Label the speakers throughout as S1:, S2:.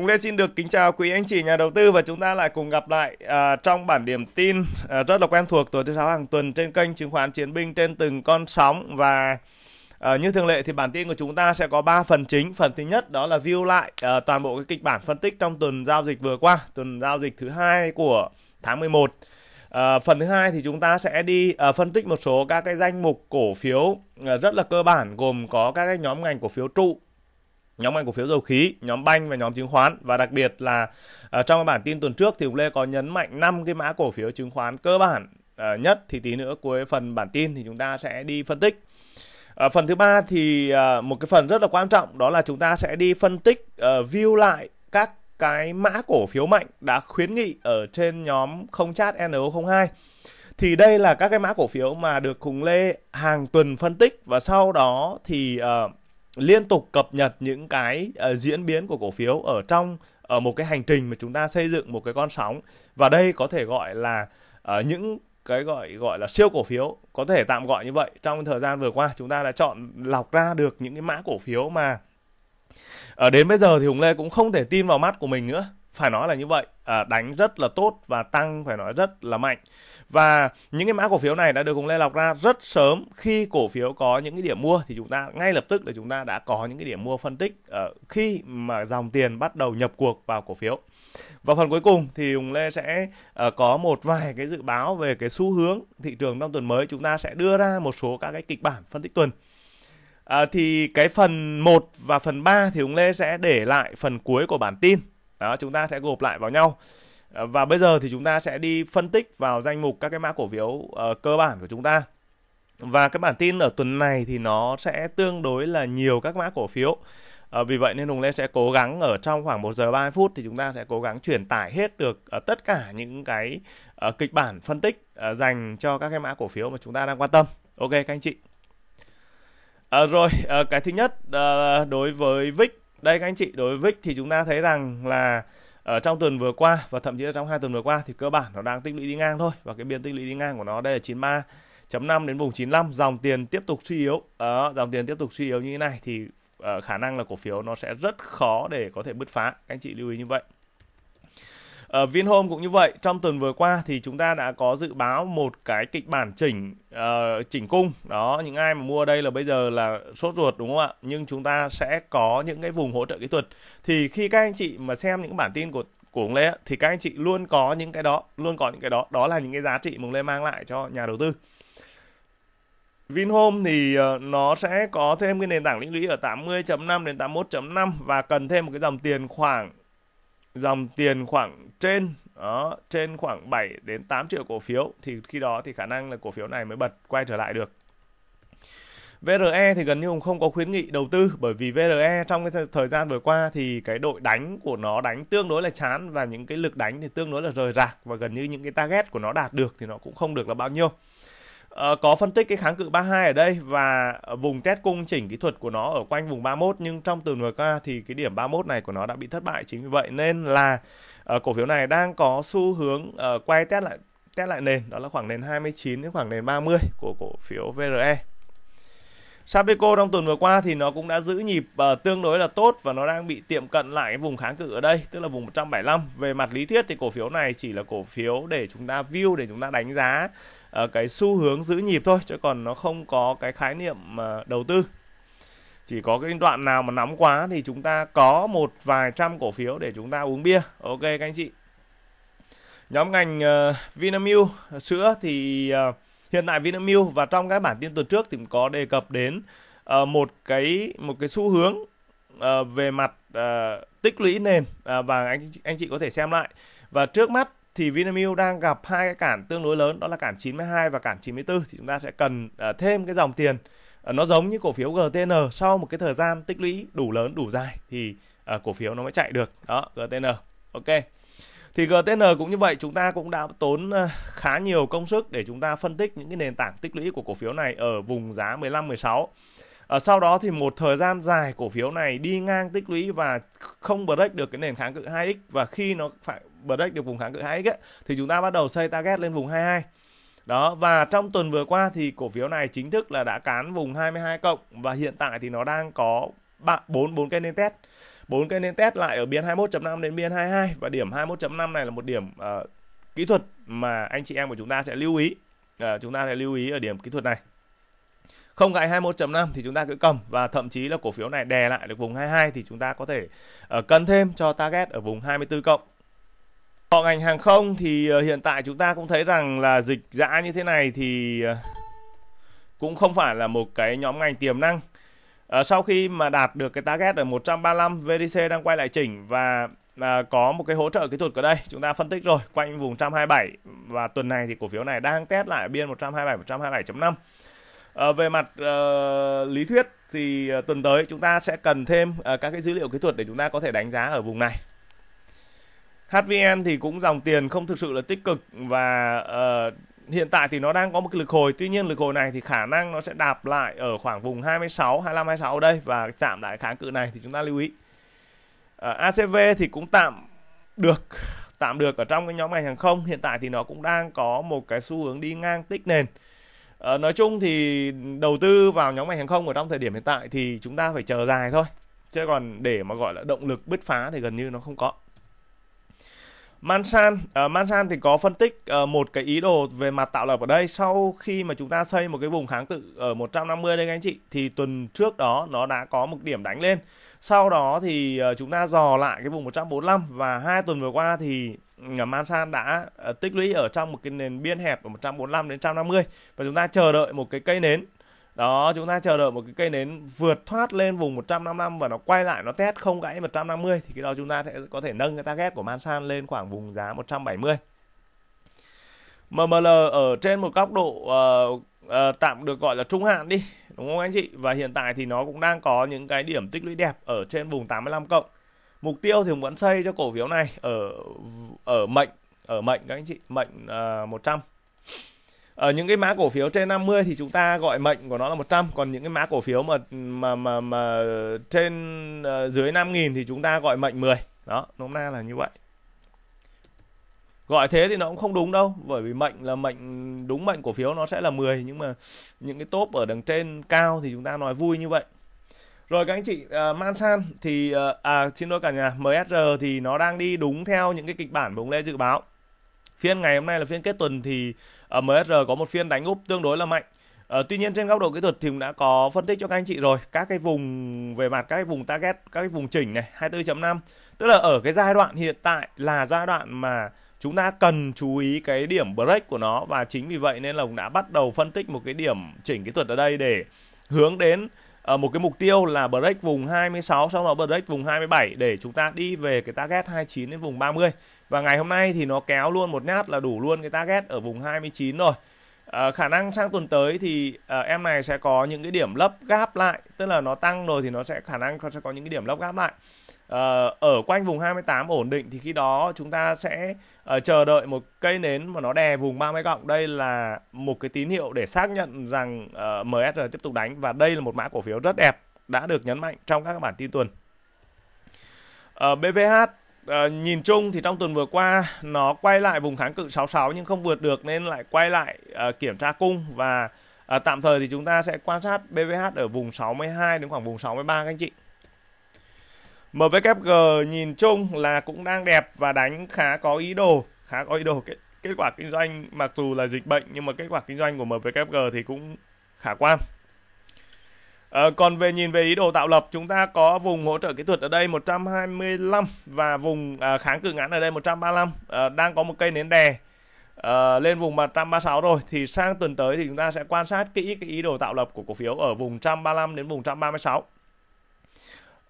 S1: cùng Lê xin được kính chào quý anh chị nhà đầu tư và chúng ta lại cùng gặp lại à, trong bản điểm tin à, rất là quen thuộc tối thứ sáu hàng tuần trên kênh chứng khoán Chiến binh trên từng con sóng và à, như thường lệ thì bản tin của chúng ta sẽ có 3 phần chính. Phần thứ nhất đó là view lại à, toàn bộ cái kịch bản phân tích trong tuần giao dịch vừa qua, tuần giao dịch thứ hai của tháng 11. À, phần thứ hai thì chúng ta sẽ đi à, phân tích một số các cái danh mục cổ phiếu à, rất là cơ bản gồm có các cái nhóm ngành cổ phiếu trụ nhóm ngành cổ phiếu dầu khí, nhóm banh và nhóm chứng khoán và đặc biệt là uh, trong bản tin tuần trước thì Hùng Lê có nhấn mạnh năm cái mã cổ phiếu chứng khoán cơ bản uh, nhất thì tí nữa cuối phần bản tin thì chúng ta sẽ đi phân tích. Uh, phần thứ ba thì uh, một cái phần rất là quan trọng đó là chúng ta sẽ đi phân tích uh, view lại các cái mã cổ phiếu mạnh đã khuyến nghị ở trên nhóm không chat NO02 thì đây là các cái mã cổ phiếu mà được Hùng Lê hàng tuần phân tích và sau đó thì uh, liên tục cập nhật những cái uh, diễn biến của cổ phiếu ở trong ở ờ, uh, một cái hành trình mà chúng ta xây dựng một cái con sóng và đây có thể gọi là uh, những cái gọi gọi là siêu cổ phiếu có thể tạm gọi như vậy trong thời gian vừa qua chúng ta đã chọn lọc ra được những cái mã cổ phiếu mà ở đến bây giờ thì Hùng Lê cũng không thể tin vào mắt của mình nữa phải nói là như vậy à, đánh rất là tốt và tăng phải nói rất là mạnh và những cái mã cổ phiếu này đã được cùng lê lọc ra rất sớm khi cổ phiếu có những cái điểm mua thì chúng ta ngay lập tức là chúng ta đã có những cái điểm mua phân tích uh, khi mà dòng tiền bắt đầu nhập cuộc vào cổ phiếu và phần cuối cùng thì Hùng Lê sẽ uh, có một vài cái dự báo về cái xu hướng thị trường trong tuần mới chúng ta sẽ đưa ra một số các cái kịch bản phân tích tuần À, thì cái phần 1 và phần 3 thì ông Lê sẽ để lại phần cuối của bản tin đó chúng ta sẽ gộp lại vào nhau ờ, và bây giờ thì chúng ta sẽ đi phân tích vào danh mục các cái mã cổ phiếu uh, cơ bản của chúng ta và cái bản tin ở tuần này thì nó sẽ tương đối là nhiều các mã cổ phiếu À, vì vậy nên Hùng Lê sẽ cố gắng ở trong khoảng 1 giờ 30 phút thì chúng ta sẽ cố gắng truyền tải hết được uh, tất cả những cái uh, kịch bản phân tích uh, dành cho các cái mã cổ phiếu mà chúng ta đang quan tâm. Ok các anh chị. À, rồi, à, cái thứ nhất à, đối với VIX đây các anh chị đối với VIX thì chúng ta thấy rằng là ở trong tuần vừa qua và thậm chí là trong hai tuần vừa qua thì cơ bản nó đang tích lũy đi ngang thôi và cái biên tích lũy đi ngang của nó đây là 93 5 đến vùng 95 dòng tiền tiếp tục suy yếu à, dòng tiền tiếp tục suy yếu như thế này thì uh, khả năng là cổ phiếu nó sẽ rất khó để có thể bứt phá các anh chị lưu ý như vậy ở ờ, Vinhome cũng như vậy, trong tuần vừa qua thì chúng ta đã có dự báo một cái kịch bản chỉnh uh, chỉnh cung. Đó, những ai mà mua đây là bây giờ là sốt ruột đúng không ạ? Nhưng chúng ta sẽ có những cái vùng hỗ trợ kỹ thuật. Thì khi các anh chị mà xem những bản tin của của ông Lê ấy, thì các anh chị luôn có những cái đó, luôn có những cái đó, đó là những cái giá trị mà ông Lê mang lại cho nhà đầu tư. Vinhome thì ờ, nó sẽ có thêm cái nền tảng lĩnh lũy ở 80.5 đến 81.5 và cần thêm một cái dòng tiền khoảng dòng tiền khoảng trên đó, trên khoảng 7 đến 8 triệu cổ phiếu thì khi đó thì khả năng là cổ phiếu này mới bật quay trở lại được. VRE thì gần như không có khuyến nghị đầu tư bởi vì VRE trong cái thời gian vừa qua thì cái đội đánh của nó đánh tương đối là chán và những cái lực đánh thì tương đối là rời rạc và gần như những cái target của nó đạt được thì nó cũng không được là bao nhiêu. Ờ, có phân tích cái kháng cự 32 ở đây và ờ, vùng test cung chỉnh kỹ thuật của nó ở quanh vùng 31 nhưng trong tuần vừa qua thì cái điểm 31 này của nó đã bị thất bại chính vì vậy nên là uh, cổ phiếu này đang có xu hướng uh, quay test lại test lại nền đó là khoảng nền 29 đến khoảng nền 30 của cổ phiếu VRE. Sapeco trong tuần vừa qua thì nó cũng đã giữ nhịp uh, tương đối là tốt và nó đang bị tiệm cận lại cái vùng kháng cự ở đây, tức là vùng 175. Về mặt lý thuyết thì cổ phiếu này chỉ là cổ phiếu để chúng ta view để chúng ta đánh giá Ờ, cái xu hướng giữ nhịp thôi chứ còn nó không có cái khái niệm ờ, đầu tư chỉ có cái đoạn nào mà nắm quá thì chúng ta có một vài trăm cổ phiếu để chúng ta uống bia ok các anh chị nhóm ngành ờ, Vinamilk sữa thì hiện tại Vinamilk và trong cái bản tin tuần trước thì có đề cập đến một cái một cái xu hướng về mặt tích lũy nền và anh anh chị có thể xem lại và trước mắt thì Vinamilk đang gặp hai cái cản tương đối lớn đó là cản 92 và cản 94 thì chúng ta sẽ cần à, thêm cái dòng tiền à, nó giống như cổ phiếu GTN sau một cái thời gian tích lũy đủ lớn đủ dài thì à, cổ phiếu nó mới chạy được đó GTN ok thì GTN cũng như vậy chúng ta cũng đã tốn khá nhiều công sức để chúng ta phân tích những cái nền tảng tích lũy của cổ phiếu này ở vùng giá 15 16 à, sau đó thì một thời gian dài cổ phiếu này đi ngang tích lũy và không break được cái nền kháng cự 2x và khi nó phải break được vùng kháng cự 2x ấy, thì chúng ta bắt đầu xây target lên vùng 22 đó và trong tuần vừa qua thì cổ phiếu này chính thức là đã cán vùng 22 cộng và hiện tại thì nó đang có 3, 4 4 cây nến test. 4 cây nến test lại ở biên 21.5 đến biên 22 và điểm 21.5 này là một điểm uh, kỹ thuật mà anh chị em của chúng ta sẽ lưu ý. Uh, chúng ta sẽ lưu ý ở điểm kỹ thuật này không gại 21.5 thì chúng ta cứ cầm và thậm chí là cổ phiếu này đè lại được vùng 22 thì chúng ta có thể uh, cân thêm cho target ở vùng 24 cộng. Còn ngành hàng không thì uh, hiện tại chúng ta cũng thấy rằng là dịch dã như thế này thì uh, cũng không phải là một cái nhóm ngành tiềm năng. Uh, sau khi mà đạt được cái target ở 135, VDC đang quay lại chỉnh và à, có một cái hỗ trợ kỹ thuật ở đây chúng ta phân tích rồi quanh vùng 127 và tuần này thì cổ phiếu này đang test lại biên 127 127.5 À, về mặt uh, lý thuyết thì uh, tuần tới chúng ta sẽ cần thêm uh, các cái dữ liệu kỹ thuật để chúng ta có thể đánh giá ở vùng này. HVN thì cũng dòng tiền không thực sự là tích cực và uh, hiện tại thì nó đang có một cái lực hồi tuy nhiên lực hồi này thì khả năng nó sẽ đạp lại ở khoảng vùng 26 25 26 ở đây và chạm lại kháng cự này thì chúng ta lưu ý à, ACV thì cũng tạm được tạm được ở trong cái nhóm ngành hàng không hiện tại thì nó cũng đang có một cái xu hướng đi ngang tích nền À, nói chung thì đầu tư vào nhóm ngành hàng không ở trong thời điểm hiện tại thì chúng ta phải chờ dài thôi. Chứ còn để mà gọi là động lực bứt phá thì gần như nó không có. Mansan, uh, Mansan thì có phân tích uh, một cái ý đồ về mặt tạo lập ở đây sau khi mà chúng ta xây một cái vùng kháng cự ở 150 đây các anh chị thì tuần trước đó nó đã có một điểm đánh lên. Sau đó thì uh, chúng ta dò lại cái vùng 145 và hai tuần vừa qua thì San đã ờ, tích lũy ở trong một cái nền biên hẹp ở 145 đến 150 và chúng ta chờ đợi một cái cây nến đó chúng ta chờ đợi một cái cây nến vượt thoát lên vùng 155 và nó quay lại nó test không gãy 150 thì cái đó chúng ta sẽ có thể nâng cái target của San lên khoảng vùng giá 170 MML ở trên một góc độ uh, uh, tạm được gọi là trung hạn đi đúng không anh chị và hiện tại thì nó cũng đang có những cái điểm tích lũy đẹp ở trên vùng 85 cộng mục tiêu thì vẫn xây cho cổ phiếu này ở ở mệnh ở mệnh các anh chị mệnh uh, 100 ở những cái mã cổ phiếu trên 50 thì chúng ta gọi mệnh của nó là 100 còn những cái mã cổ phiếu mà mà mà mà trên uh, dưới 5.000 thì chúng ta gọi mệnh 10 đó nôm na là như vậy gọi thế thì nó cũng không đúng đâu bởi vì mệnh là mệnh đúng mệnh cổ phiếu nó sẽ là 10 nhưng mà những cái top ở đằng trên cao thì chúng ta nói vui như vậy rồi các anh chị, uh, ờ, Mansan thì uh, à xin lỗi cả nhà, MSR thì nó đang đi đúng theo những cái kịch bản mà ông Lê dự báo. Phiên ngày hôm nay là phiên kết tuần thì uh, ờ, MSR có một phiên đánh úp tương đối là mạnh. Uh, tuy nhiên trên góc độ kỹ thuật thì cũng đã có phân tích cho các anh chị rồi, các cái vùng về mặt các cái vùng target, các cái vùng chỉnh này 24.5, tức là ở cái giai đoạn hiện tại là giai đoạn mà chúng ta cần chú ý cái điểm break của nó và chính vì vậy nên là cũng đã bắt đầu phân tích một cái điểm chỉnh kỹ thuật ở đây để hướng đến Ờ, một cái mục tiêu là break vùng 26 sau đó break vùng 27 để chúng ta đi về cái target 29 đến vùng 30 và ngày hôm nay thì nó kéo luôn một nhát là đủ luôn cái target ở vùng 29 rồi à, khả năng sang tuần tới thì à, em này sẽ có những cái điểm lấp gáp lại tức là nó tăng rồi thì nó sẽ khả năng nó sẽ có những cái điểm lấp gáp lại Ờ, ở quanh vùng 28 ổn định thì khi đó chúng ta sẽ uh, chờ đợi một cây nến mà nó đè vùng 30 cộng. Đây là một cái tín hiệu để xác nhận rằng uh, ờ, MSR tiếp tục đánh và đây là một mã cổ phiếu rất đẹp đã được nhấn mạnh trong các bản tin tuần. Uh, BVH Uh, nhìn chung thì trong tuần vừa qua nó quay lại vùng kháng cự 66 nhưng không vượt được nên lại quay lại uh, kiểm tra cung và uh, tạm thời thì chúng ta sẽ quan sát BVH ở vùng 62 đến khoảng vùng 63 các anh chị. MWG nhìn chung là cũng đang đẹp và đánh khá có ý đồ, khá có ý đồ. Kết, kết quả kinh doanh mặc dù là dịch bệnh nhưng mà kết quả kinh doanh của MWG thì cũng khả quan. À, còn về nhìn về ý đồ tạo lập chúng ta có vùng hỗ trợ kỹ thuật ở đây 125 và vùng à, kháng cự ngắn ở đây 135 à, ờ, đang có một cây nến đè à, lên vùng 136 rồi thì sang tuần tới thì chúng ta sẽ quan sát kỹ cái ý đồ tạo lập của cổ phiếu ở vùng 135 đến vùng 136.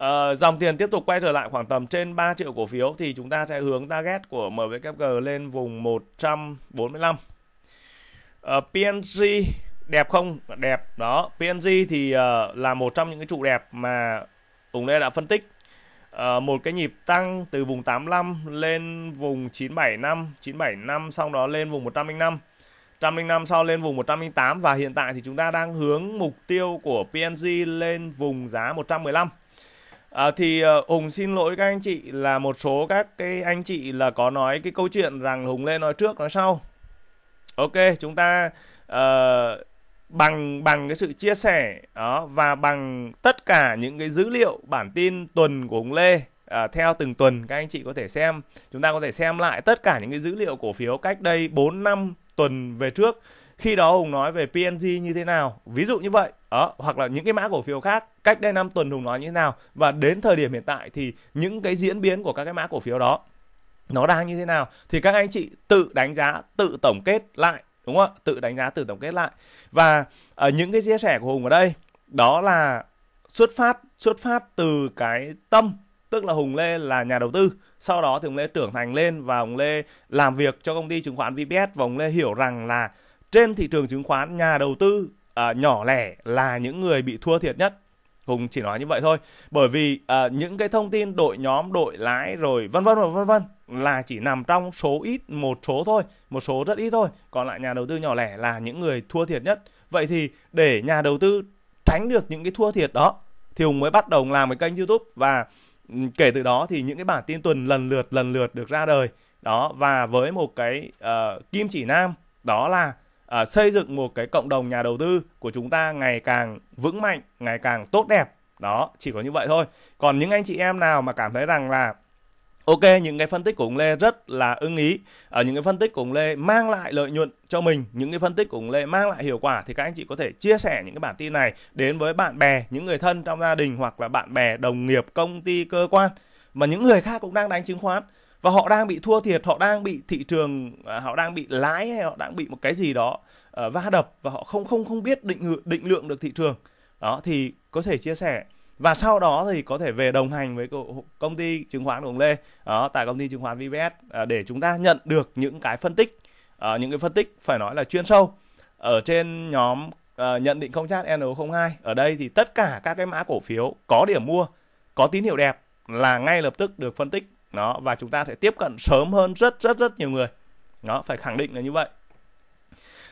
S1: Ờ, dòng tiền tiếp tục quay trở lại khoảng tầm trên 3 triệu cổ phiếu thì chúng ta sẽ hướng target của MWKG lên vùng 145. Uh, PNG đẹp không? Đẹp đó. PNG thì uh, là một trong những cái trụ đẹp mà Tùng Lê đã phân tích. Uh, một cái nhịp tăng từ vùng 85 lên vùng 975, 975 sau đó lên vùng 105. 105 sau lên vùng 108 và hiện tại thì chúng ta đang hướng mục tiêu của PNG lên vùng giá 115 À, thì uh, Hùng xin lỗi các anh chị là một số các cái anh chị là có nói cái câu chuyện rằng Hùng lên nói trước nói sau. Ok, chúng ta uh, bằng bằng cái sự chia sẻ đó và bằng tất cả những cái dữ liệu bản tin tuần của hùng Lê à, theo từng tuần các anh chị có thể xem chúng ta có thể xem lại tất cả những cái dữ liệu cổ phiếu cách đây 4 năm tuần về trước khi đó hùng nói về png như thế nào ví dụ như vậy đó, ờ, hoặc là những cái mã cổ phiếu khác cách đây năm tuần hùng nói như thế nào và đến thời điểm hiện tại thì những cái diễn biến của các cái mã cổ phiếu đó nó đang như thế nào thì các anh chị tự đánh giá tự tổng kết lại đúng không ạ tự đánh giá tự tổng kết lại và ở ờ, những cái chia sẻ của hùng ở đây đó là xuất phát xuất phát từ cái tâm tức là hùng lê là nhà đầu tư sau đó thì hùng lê trưởng thành lên và hùng lê làm việc cho công ty chứng khoán vps và hùng lê hiểu rằng là trên thị trường chứng khoán nhà đầu tư uh, nhỏ lẻ là những người bị thua thiệt nhất Hùng chỉ nói như vậy thôi bởi vì uh, những cái thông tin đội nhóm đội lãi rồi vân vân và vân vân là chỉ nằm trong số ít một số thôi một số rất ít thôi còn lại nhà đầu tư nhỏ lẻ là những người thua thiệt nhất vậy thì để nhà đầu tư tránh được những cái thua thiệt đó thì Hùng mới bắt đầu làm cái kênh YouTube và kể từ đó thì những cái bản tin tuần lần lượt lần lượt được ra đời đó và với một cái uh, kim chỉ nam đó là uh, xây dựng một cái cộng đồng nhà đầu tư của chúng ta ngày càng vững mạnh ngày càng tốt đẹp đó chỉ có như vậy thôi còn những anh chị em nào mà cảm thấy rằng là ok những cái phân tích của ông lê rất là ưng ý ở à, những cái phân tích của ông lê mang lại lợi nhuận cho mình những cái phân tích của ông lê mang lại hiệu quả thì các anh chị có thể chia sẻ những cái bản tin này đến với bạn bè những người thân trong gia đình hoặc là bạn bè đồng nghiệp công ty cơ quan mà những người khác cũng đang đánh chứng khoán và họ đang bị thua thiệt họ đang bị thị trường à, họ đang bị lái hay họ đang bị một cái gì đó uh, va đập và họ không không không biết định định lượng được thị trường đó thì có thể chia sẻ và sau đó thì có thể về đồng hành với công ty chứng khoán của ông Lê đó tại công ty chứng khoán VBS à, để chúng ta nhận được những cái phân tích ờ, những cái phân tích phải nói là chuyên sâu ở trên nhóm ờ, nhận định không chat NO02 ở đây thì tất cả các cái mã cổ phiếu có điểm mua có tín hiệu đẹp là ngay lập tức được phân tích đó và chúng ta sẽ tiếp cận sớm hơn rất rất rất nhiều người nó phải khẳng định là như vậy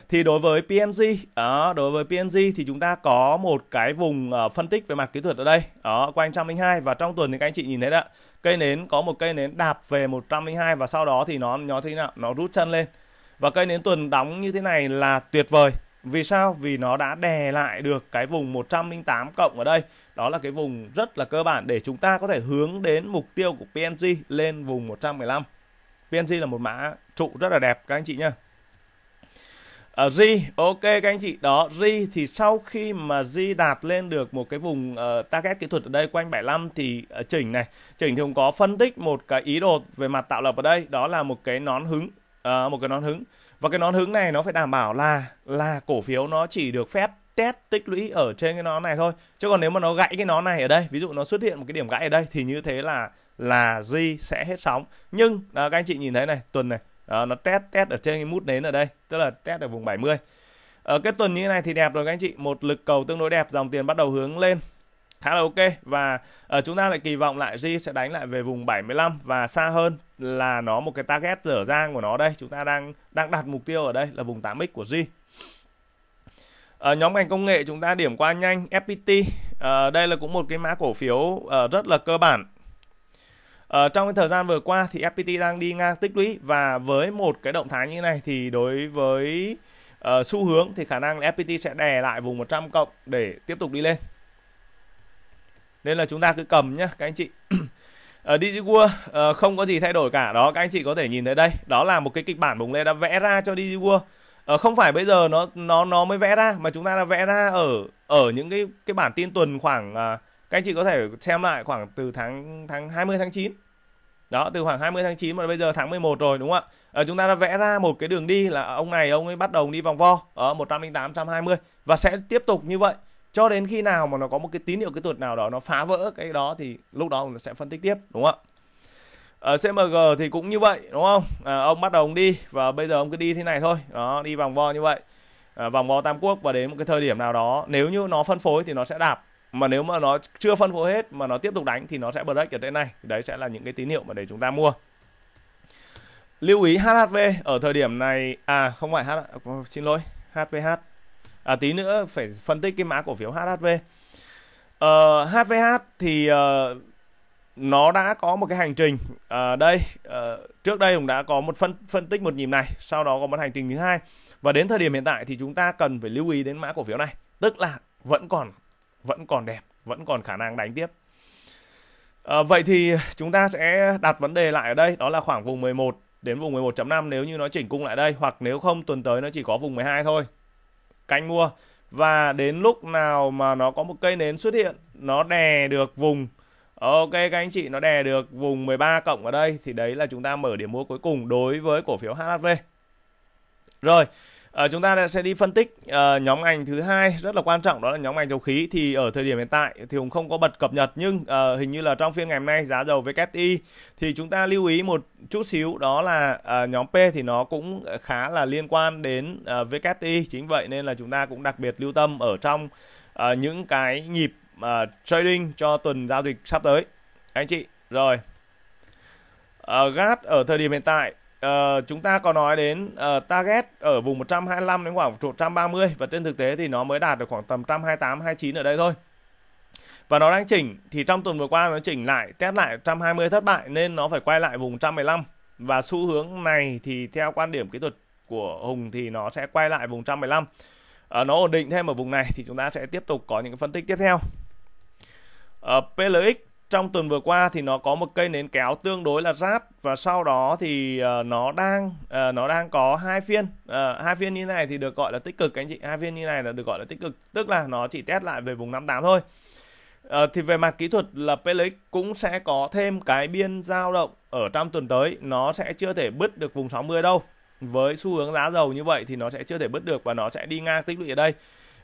S1: thì đối với PMG đó, đối với PMG thì chúng ta có một cái vùng uh, phân tích về mặt kỹ thuật ở đây đó quanh 102 và trong tuần thì các anh chị nhìn thấy đó cây nến có một cây nến đạp về 102 và sau đó thì nó nhỏ thế nào nó rút chân lên và cây nến tuần đóng như thế này là tuyệt vời vì sao vì nó đã đè lại được cái vùng 108 cộng ở đây đó là cái vùng rất là cơ bản để chúng ta có thể hướng đến mục tiêu của PNG lên vùng 115. PNG là một mã trụ rất là đẹp các anh chị nhé. Ở à, G, ok các anh chị, đó, G thì sau khi mà G đạt lên được một cái vùng uh, target kỹ thuật ở đây quanh 75 thì uh, chỉnh này, chỉnh thì cũng có phân tích một cái ý đồ về mặt tạo lập ở đây, đó là một cái nón hứng, uh, một cái nón hứng. Và cái nón hứng này nó phải đảm bảo là là cổ phiếu nó chỉ được phép test tích lũy ở trên cái nó này thôi chứ còn nếu mà nó gãy cái nó này ở đây ví dụ nó xuất hiện một cái điểm gãy ở đây thì như thế là là G sẽ hết sóng nhưng đó, à, các anh chị nhìn thấy này tuần này đó, à, nó test test ở trên cái mút nến ở đây tức là test ở vùng 70 ở ờ, cái tuần như thế này thì đẹp rồi các anh chị một lực cầu tương đối đẹp dòng tiền bắt đầu hướng lên khá là ok và uh, chúng ta lại kỳ vọng lại G sẽ đánh lại về vùng 75 và xa hơn là nó một cái target dở dang của nó đây chúng ta đang đang đặt mục tiêu ở đây là vùng 8x của G À, nhóm ngành công nghệ chúng ta điểm qua nhanh FPT à, ờ, đây là cũng một cái mã cổ phiếu à, rất là cơ bản à, trong cái thời gian vừa qua thì FPT đang đi ngang tích lũy và với một cái động thái như này thì đối với à, xu hướng thì khả năng FPT sẽ đè lại vùng 100 cộng để tiếp tục đi lên nên là chúng ta cứ cầm nhé các anh chị ở uh, DigiWorld uh, không có gì thay đổi cả đó các anh chị có thể nhìn thấy đây đó là một cái kịch bản bùng lên đã vẽ ra cho DigiWorld Ờ, không phải bây giờ nó nó nó mới vẽ ra mà chúng ta đã vẽ ra ở ở những cái cái bản tin tuần khoảng à, các anh chị có thể xem lại khoảng từ tháng tháng 20 tháng 9 đó từ khoảng 20 tháng 9 mà bây giờ tháng 11 rồi đúng không ạ à, chúng ta đã vẽ ra một cái đường đi là ông này ông ấy bắt đầu đi vòng vo ở 108 120 và sẽ tiếp tục như vậy cho đến khi nào mà nó có một cái tín hiệu cái tuột nào đó nó phá vỡ cái đó thì lúc đó nó sẽ phân tích tiếp đúng không ạ ở ờ, CMG thì cũng như vậy đúng không à, ông bắt đầu ông đi và bây giờ ông cứ đi thế này thôi đó đi vòng vo như vậy à, vòng vo Tam Quốc và đến một cái thời điểm nào đó nếu như nó phân phối thì nó sẽ đạp mà nếu mà nó chưa phân phối hết mà nó tiếp tục đánh thì nó sẽ break ở thế này đấy sẽ là những cái tín hiệu mà để chúng ta mua lưu ý HHV ở thời điểm này à không phải H ờ, xin lỗi HVH à tí nữa phải phân tích cái mã cổ phiếu HHV Uh, HVH thì uh, nó đã có một cái hành trình ở à, đây à, trước đây cũng đã có một phân phân tích một nhịp này sau đó có một hành trình thứ hai và đến thời điểm hiện tại thì chúng ta cần phải lưu ý đến mã cổ phiếu này tức là vẫn còn vẫn còn đẹp vẫn còn khả năng đánh tiếp à, vậy thì chúng ta sẽ đặt vấn đề lại ở đây đó là khoảng vùng 11 đến vùng 11.5 nếu như nó chỉnh cung lại đây hoặc nếu không tuần tới nó chỉ có vùng 12 thôi canh mua và đến lúc nào mà nó có một cây nến xuất hiện nó đè được vùng Ok các anh chị nó đè được vùng 13 cộng ở đây thì đấy là chúng ta mở điểm mua cuối cùng đối với cổ phiếu HHV. Rồi, À, chúng ta sẽ đi phân tích uh, nhóm ngành thứ hai rất là quan trọng đó là nhóm ngành dầu khí thì ở thời điểm hiện tại thì cũng không có bật cập nhật nhưng uh, hình như là trong phiên ngày hôm nay giá dầu WTI thì chúng ta lưu ý một chút xíu đó là uh, nhóm P thì nó cũng khá là liên quan đến à, WTI chính vậy nên là chúng ta cũng đặc biệt lưu tâm ở trong à, những cái nhịp uh, trading cho tuần giao dịch sắp tới anh chị rồi uh, ờ, GAT ở thời điểm hiện tại uh, chúng ta có nói đến uh, target ở vùng 125 đến khoảng 130 và trên thực tế thì nó mới đạt được khoảng tầm 128 29 ở đây thôi và nó đang chỉnh thì trong tuần vừa qua nó chỉnh lại test lại 120 thất bại nên nó phải quay lại vùng 115 và xu hướng này thì theo quan điểm kỹ thuật của Hùng thì nó sẽ quay lại vùng 115 à, nó ổn định thêm ở vùng này thì chúng ta sẽ tiếp tục có những phân tích tiếp theo uh, ờ, PLX trong tuần vừa qua thì nó có một cây nến kéo tương đối là rát và sau đó thì uh, nó đang uh, nó đang có hai phiên uh, hai phiên như này thì được gọi là tích cực anh chị hai phiên như này là được gọi là tích cực tức là nó chỉ test lại về vùng 58 thôi uh, thì về mặt kỹ thuật là PLX cũng sẽ có thêm cái biên giao động ở trong tuần tới nó sẽ chưa thể bứt được vùng 60 đâu với xu hướng giá dầu như vậy thì nó sẽ chưa thể bứt được và nó sẽ đi ngang tích lũy ở đây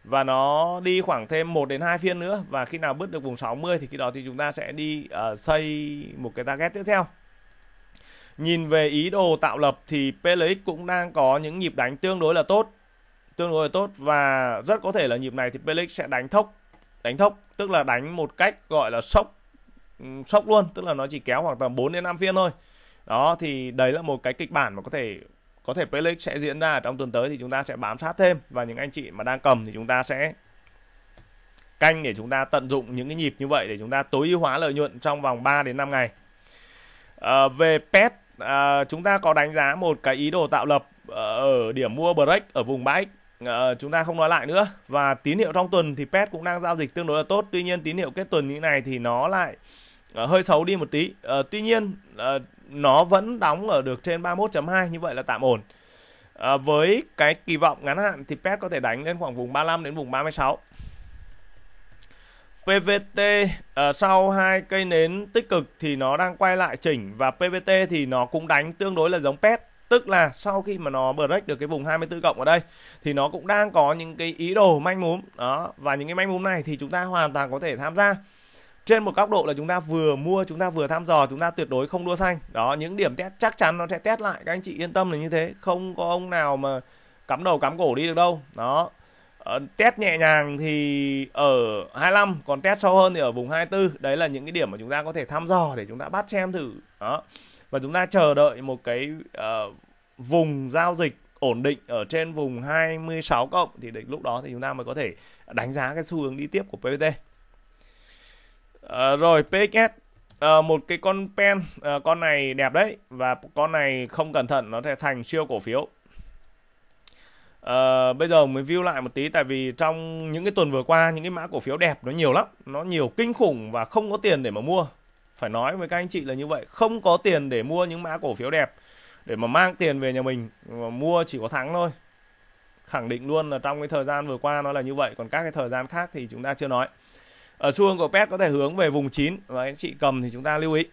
S1: và nó đi khoảng thêm 1 đến 2 phiên nữa và khi nào bứt được vùng 60 thì khi đó thì chúng ta sẽ đi uh, xây một cái target tiếp theo. Nhìn về ý đồ tạo lập thì PLX cũng đang có những nhịp đánh tương đối là tốt. Tương đối là tốt và rất có thể là nhịp này thì PLX sẽ đánh thốc. Đánh thốc tức là đánh một cách gọi là sốc ừ, sốc luôn, tức là nó chỉ kéo khoảng tầm 4 đến 5 phiên thôi. Đó thì đấy là một cái kịch bản mà có thể có thể Pelix sẽ diễn ra trong tuần tới thì chúng ta sẽ bám sát thêm và những anh chị mà đang cầm thì chúng ta sẽ canh để chúng ta tận dụng những cái nhịp như vậy để chúng ta tối ưu hóa lợi nhuận trong vòng 3 đến 5 ngày. À, về pet à, ờ, chúng ta có đánh giá một cái ý đồ tạo lập ờ, ở điểm mua break ở vùng 3 à, chúng ta không nói lại nữa và tín hiệu trong tuần thì pet cũng đang giao dịch tương đối là tốt tuy nhiên tín hiệu kết tuần như này thì nó lại uh, hơi xấu đi một tí uh, tuy nhiên uh, nó vẫn đóng ở được trên 31.2 như vậy là tạm ổn uh, với cái kỳ vọng ngắn hạn thì pet có thể đánh lên khoảng vùng 35 đến vùng 36 PVT uh, sau hai cây nến tích cực thì nó đang quay lại chỉnh và PVT thì nó cũng đánh tương đối là giống PET tức là sau khi mà nó break được cái vùng 24 cộng ở đây thì nó cũng đang có những cái ý đồ manh mún đó và những cái manh mún này thì chúng ta hoàn toàn có thể tham gia trên một góc độ là chúng ta vừa mua chúng ta vừa thăm dò chúng ta tuyệt đối không đua xanh đó những điểm test chắc chắn nó sẽ test lại các anh chị yên tâm là như thế không có ông nào mà cắm đầu cắm cổ đi được đâu đó ờ, test nhẹ nhàng thì ở 25 còn test sâu hơn thì ở vùng 24 đấy là những cái điểm mà chúng ta có thể thăm dò để chúng ta bắt xem thử đó và chúng ta chờ đợi một cái uh, vùng giao dịch ổn định ở trên vùng 26 cộng thì đến lúc đó thì chúng ta mới có thể đánh giá cái xu hướng đi tiếp của PVT Ờ, rồi PXS à, ờ, một cái con pen à, con này đẹp đấy và con này không cẩn thận nó sẽ thành siêu cổ phiếu à, bây giờ mình view lại một tí tại vì trong những cái tuần vừa qua những cái mã cổ phiếu đẹp nó nhiều lắm nó nhiều kinh khủng và không có tiền để mà mua phải nói với các anh chị là như vậy không có tiền để mua những mã cổ phiếu đẹp để mà mang tiền về nhà mình mà mua chỉ có thắng thôi khẳng định luôn là trong cái thời gian vừa qua nó là như vậy còn các cái thời gian khác thì chúng ta chưa nói ở xu hướng của pet có thể hướng về vùng 9 và anh chị cầm thì chúng ta lưu ý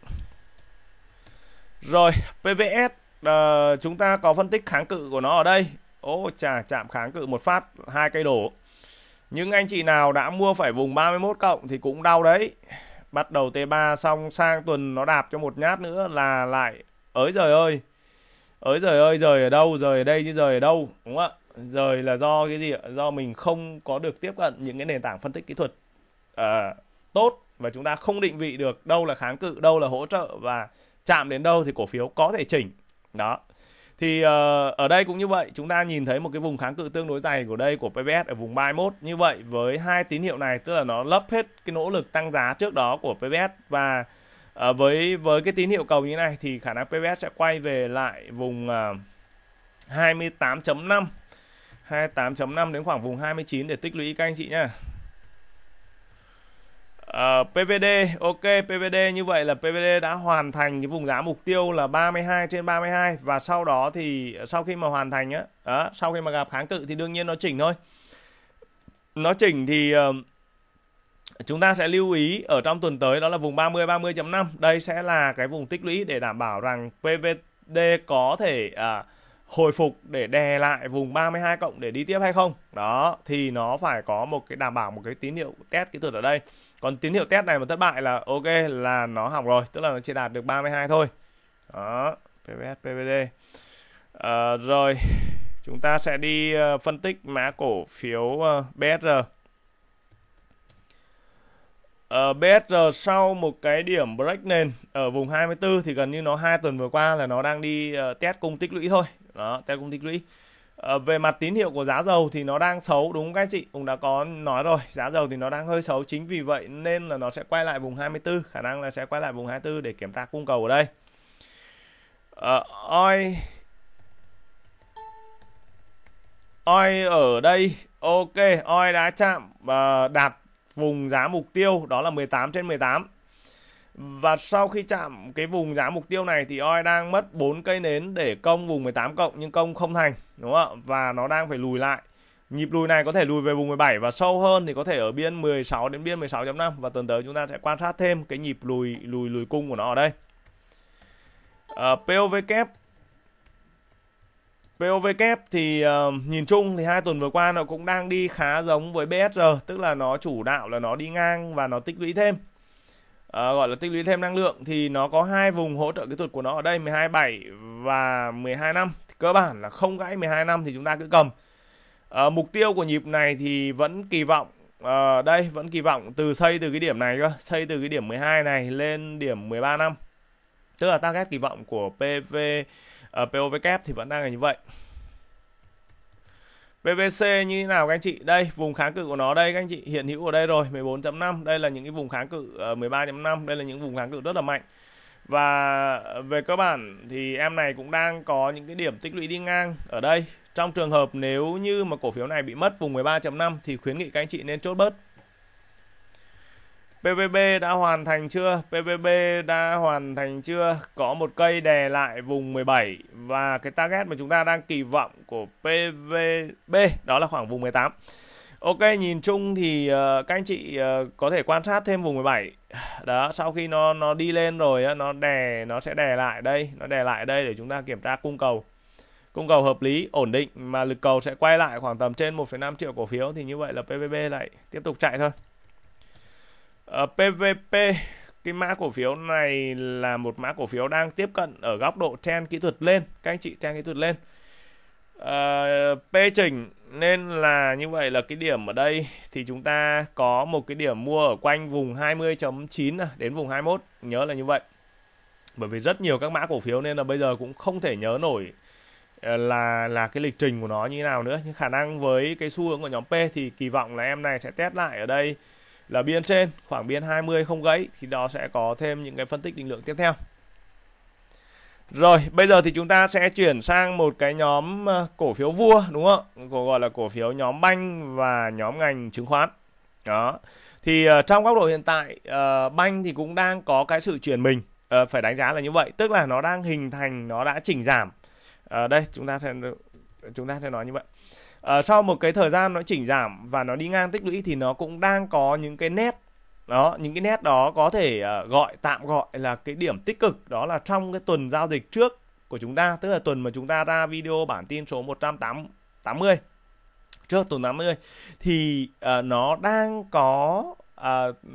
S1: rồi PVS uh, ờ, chúng ta có phân tích kháng cự của nó ở đây ô chà chạm kháng cự một phát hai cây đổ nhưng anh chị nào đã mua phải vùng 31 cộng thì cũng đau đấy bắt đầu T3 xong sang tuần nó đạp cho một nhát nữa là lại ới giời ơi ới giời ơi rời ở đâu rời ở đây chứ rời ở đâu đúng không ạ rời là do cái gì ạ do mình không có được tiếp cận những cái nền tảng phân tích kỹ thuật uh, tốt và chúng ta không định vị được đâu là kháng cự, đâu là hỗ trợ và chạm đến đâu thì cổ phiếu có thể chỉnh. Đó. Thì uh, ở đây cũng như vậy, chúng ta nhìn thấy một cái vùng kháng cự tương đối dày của đây của PVS ở vùng 31. Như vậy với hai tín hiệu này tức là nó lấp hết cái nỗ lực tăng giá trước đó của PVS và uh, với với cái tín hiệu cầu như thế này thì khả năng PVS sẽ quay về lại vùng uh, 28.5 28.5 đến khoảng vùng 29 để tích lũy các anh chị nha Uh, ờ, PVD, ok PVD như vậy là PVD đã hoàn thành cái vùng giá mục tiêu là 32 trên 32 và sau đó thì ờ, sau khi mà hoàn thành á, đó, sau khi mà gặp kháng cự thì đương nhiên nó chỉnh thôi. Nó chỉnh thì uh, chúng ta sẽ lưu ý ở trong tuần tới đó là vùng 30 30.5. Đây sẽ là cái vùng tích lũy để đảm bảo rằng PVD có thể uh, hồi phục để đè lại vùng 32 cộng để đi tiếp hay không. Đó thì nó phải có một cái đảm bảo một cái tín hiệu test kỹ thuật ở đây còn tín hiệu test này mà thất bại là ok là nó hỏng rồi tức là nó chỉ đạt được 32 thôi đó PVS PVD à, ờ, rồi chúng ta sẽ đi uh, phân tích mã cổ phiếu uh, ờ, BSR uh, BSR sau một cái điểm break nền ở vùng 24 thì gần như nó hai tuần vừa qua là nó đang đi uh, test cung tích lũy thôi đó test cung tích lũy Ờ, về mặt tín hiệu của giá dầu thì nó đang xấu đúng không các anh chị cũng đã có nói rồi giá dầu thì nó đang hơi xấu chính vì vậy nên là nó sẽ quay lại vùng 24 khả năng là sẽ quay lại vùng 24 để kiểm tra cung cầu ở đây à, oi oi ở đây ok oi đã chạm và ờ, đạt vùng giá mục tiêu đó là 18 trên 18 và sau khi chạm cái vùng giá mục tiêu này thì OI đang mất 4 cây nến để công vùng 18 cộng nhưng công không thành đúng không ạ? Và nó đang phải lùi lại. Nhịp lùi này có thể lùi về vùng 17 và sâu hơn thì có thể ở biên 16 đến biên 16.5 và tuần tới chúng ta sẽ quan sát thêm cái nhịp lùi lùi lùi cung của nó ở đây. Uh, ờ, POV kép POV kép thì uh, nhìn chung thì hai tuần vừa qua nó cũng đang đi khá giống với BSR tức là nó chủ đạo là nó đi ngang và nó tích lũy thêm à, gọi là tích lũy thêm năng lượng thì nó có hai vùng hỗ trợ kỹ thuật của nó ở đây 127 và 12 năm thì cơ bản là không gãy 12 năm thì chúng ta cứ cầm à, mục tiêu của nhịp này thì vẫn kỳ vọng à, đây vẫn kỳ vọng từ xây từ cái điểm này cơ xây từ cái điểm 12 này lên điểm 13 năm tức là target kỳ vọng của PV uh, POV kép thì vẫn đang là như vậy PVC như thế nào các anh chị? Đây, vùng kháng cự của nó đây các anh chị, hiện hữu ở đây rồi, 14.5. Đây là những cái vùng kháng cự 13.5, ờ, đây là những vùng kháng cự rất là mạnh. Và về cơ bản thì em này cũng đang có những cái điểm tích lũy đi ngang ở đây. Trong trường hợp nếu như mà cổ phiếu này bị mất vùng 13.5 thì khuyến nghị các anh chị nên chốt bớt PVB đã hoàn thành chưa? PVB đã hoàn thành chưa? Có một cây đè lại vùng 17 và cái target mà chúng ta đang kỳ vọng của PVB đó là khoảng vùng 18. Ok, nhìn chung thì uh, các anh chị uh, có thể quan sát thêm vùng 17. Đó, sau khi nó nó đi lên rồi nó đè nó sẽ đè lại đây, nó đè lại đây để chúng ta kiểm tra cung cầu. Cung cầu hợp lý, ổn định mà lực cầu sẽ quay lại khoảng tầm trên 1,5 triệu cổ phiếu thì như vậy là PVB lại tiếp tục chạy thôi. PVP ờ, cái mã cổ phiếu này là một mã cổ phiếu đang tiếp cận ở góc độ trend kỹ thuật lên các anh chị trend kỹ thuật lên uh, P chỉnh nên là như vậy là cái điểm ở đây thì chúng ta có một cái điểm mua ở quanh vùng 20.9 à, đến vùng 21 nhớ là như vậy bởi vì rất nhiều các mã cổ phiếu nên là bây giờ cũng không thể nhớ nổi ờ, là là cái lịch trình của nó như thế nào nữa nhưng khả năng với cái xu hướng của nhóm P thì kỳ vọng là em này sẽ test lại ở đây là biên trên khoảng biên 20 không gãy thì đó sẽ có thêm những cái phân tích định lượng tiếp theo rồi bây giờ thì chúng ta sẽ chuyển sang một cái nhóm ờ, cổ phiếu vua đúng không gọi là cổ phiếu nhóm banh và nhóm ngành chứng khoán đó thì uh, trong góc độ hiện tại uh, banh thì cũng đang có cái sự chuyển mình uh, phải đánh giá là như vậy tức là nó đang hình thành nó đã chỉnh giảm uh, đây chúng ta sẽ chúng ta sẽ nói như vậy Ờ, sau một cái thời gian nó chỉnh giảm và nó đi ngang tích lũy thì nó cũng đang có những cái nét đó những cái nét đó có thể uh, gọi tạm gọi là cái điểm tích cực đó là trong cái tuần giao dịch trước của chúng ta tức là tuần mà chúng ta ra video bản tin số 180 trước tuần 80 thì uh, nó đang có uh,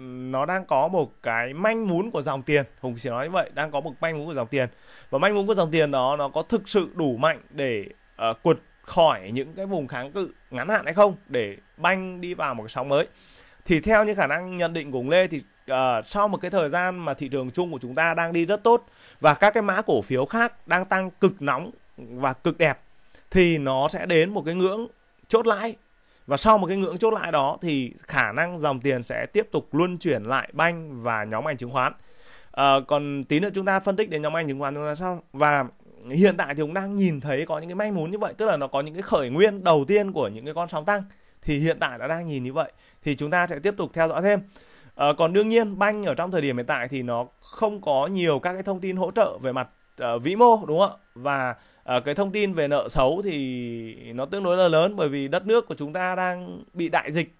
S1: nó đang có một cái manh muốn của dòng tiền hùng sẽ nói như vậy đang có một manh muốn của dòng tiền và manh muốn của dòng tiền đó nó có thực sự đủ mạnh để uh, quật khỏi những cái vùng kháng cự ngắn hạn hay không để banh đi vào một cái sóng mới thì theo những khả năng nhận định của ông Lê thì uh, sau một cái thời gian mà thị trường chung của chúng ta đang đi rất tốt và các cái mã cổ phiếu khác đang tăng cực nóng và cực đẹp thì nó sẽ đến một cái ngưỡng chốt lãi và sau một cái ngưỡng chốt lãi đó thì khả năng dòng tiền sẽ tiếp tục luân chuyển lại banh và nhóm ngành chứng khoán. À, còn tí nữa chúng ta phân tích đến nhóm ngành chứng khoán chúng ta sau và hiện tại thì cũng đang nhìn thấy có những cái manh mún như vậy tức là nó có những cái khởi nguyên đầu tiên của những cái con sóng tăng thì hiện tại đã đang nhìn như vậy thì chúng ta sẽ tiếp tục theo dõi thêm à, còn đương nhiên banh ở trong thời điểm hiện tại thì nó không có nhiều các cái thông tin hỗ trợ về mặt uh, vĩ mô đúng không ạ và uh, cái thông tin về nợ xấu thì nó tương đối là lớn bởi vì đất nước của chúng ta đang bị đại dịch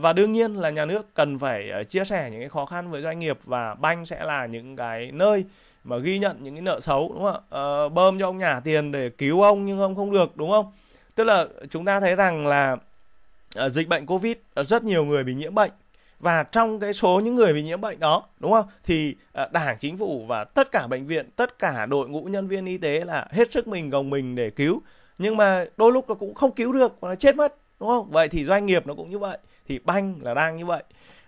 S1: và đương nhiên là nhà nước cần phải chia sẻ những cái khó khăn với doanh nghiệp và banh sẽ là những cái nơi mà ghi nhận những cái nợ xấu đúng không ạ à, bơm cho ông nhà tiền để cứu ông nhưng ông không được đúng không tức là chúng ta thấy rằng là à, dịch bệnh covid ờ, rất nhiều người bị nhiễm bệnh và trong cái số những người bị nhiễm bệnh đó đúng không thì đảng chính phủ và tất cả bệnh viện tất cả đội ngũ nhân viên y tế là hết sức mình gồng mình để cứu nhưng mà đôi lúc nó cũng không cứu được nó chết mất đúng không vậy thì doanh nghiệp nó cũng như vậy thì banh là đang như vậy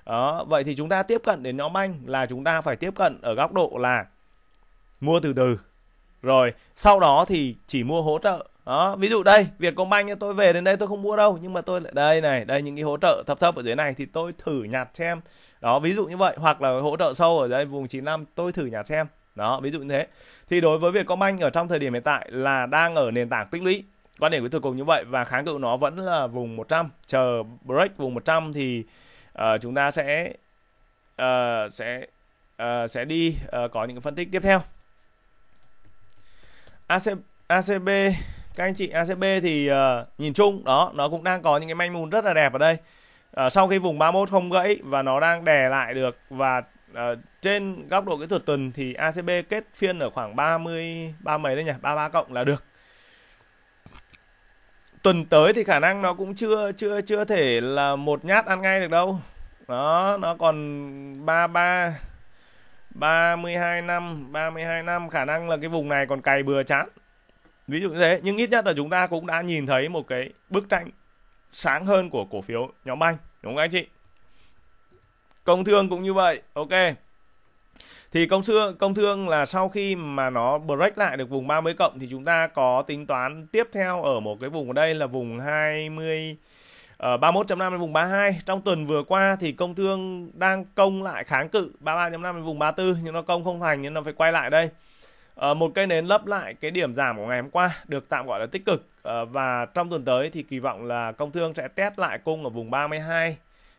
S1: đó vậy thì chúng ta tiếp cận đến nhóm banh là chúng ta phải tiếp cận ở góc độ là mua từ từ rồi sau đó thì chỉ mua hỗ trợ đó ví dụ đây Vietcombank tôi về đến đây tôi không mua đâu nhưng mà tôi lại đây này đây những cái hỗ trợ thấp thấp ở dưới này thì tôi thử nhặt xem đó ví dụ như vậy hoặc là hỗ trợ sâu ở đây vùng 95 tôi thử nhặt xem đó ví dụ như thế thì đối với Vietcombank ở trong thời điểm hiện tại là đang ở nền tảng tích lũy quan điểm của tôi cùng như vậy và kháng cự nó vẫn là vùng 100 chờ break vùng 100 thì uh, chúng ta sẽ uh, sẽ uh, sẽ đi uh, có những phân tích tiếp theo ACB, ACB các anh chị ACB thì uh, nhìn chung đó nó cũng đang có những cái manh mún rất là đẹp ở đây uh, sau khi vùng 31 không gãy và nó đang đè lại được và uh, trên góc độ kỹ thuật tuần thì ACB kết phiên ở khoảng 30 ba mấy đấy nhỉ 33 cộng là được tuần tới thì khả năng nó cũng chưa chưa chưa thể là một nhát ăn ngay được đâu đó nó còn 33 32 năm 32 năm khả năng là cái vùng này còn cày bừa chán ví dụ như thế nhưng ít nhất là chúng ta cũng đã nhìn thấy một cái bức tranh sáng hơn của cổ phiếu nhóm banh đúng không anh chị công thương cũng như vậy ok thì công xưa công thương là sau khi mà nó break lại được vùng 30 cộng thì chúng ta có tính toán tiếp theo ở một cái vùng ở đây là vùng 20 ở 31.5 đến vùng 32 Trong tuần vừa qua thì công thương đang công lại kháng cự 33.5 đến vùng 34 Nhưng nó công không thành nhưng nó phải quay lại đây à, Một cây nến lấp lại cái điểm giảm của ngày hôm qua Được tạm gọi là tích cực à, Và trong tuần tới thì kỳ vọng là công thương sẽ test lại cung ở vùng 32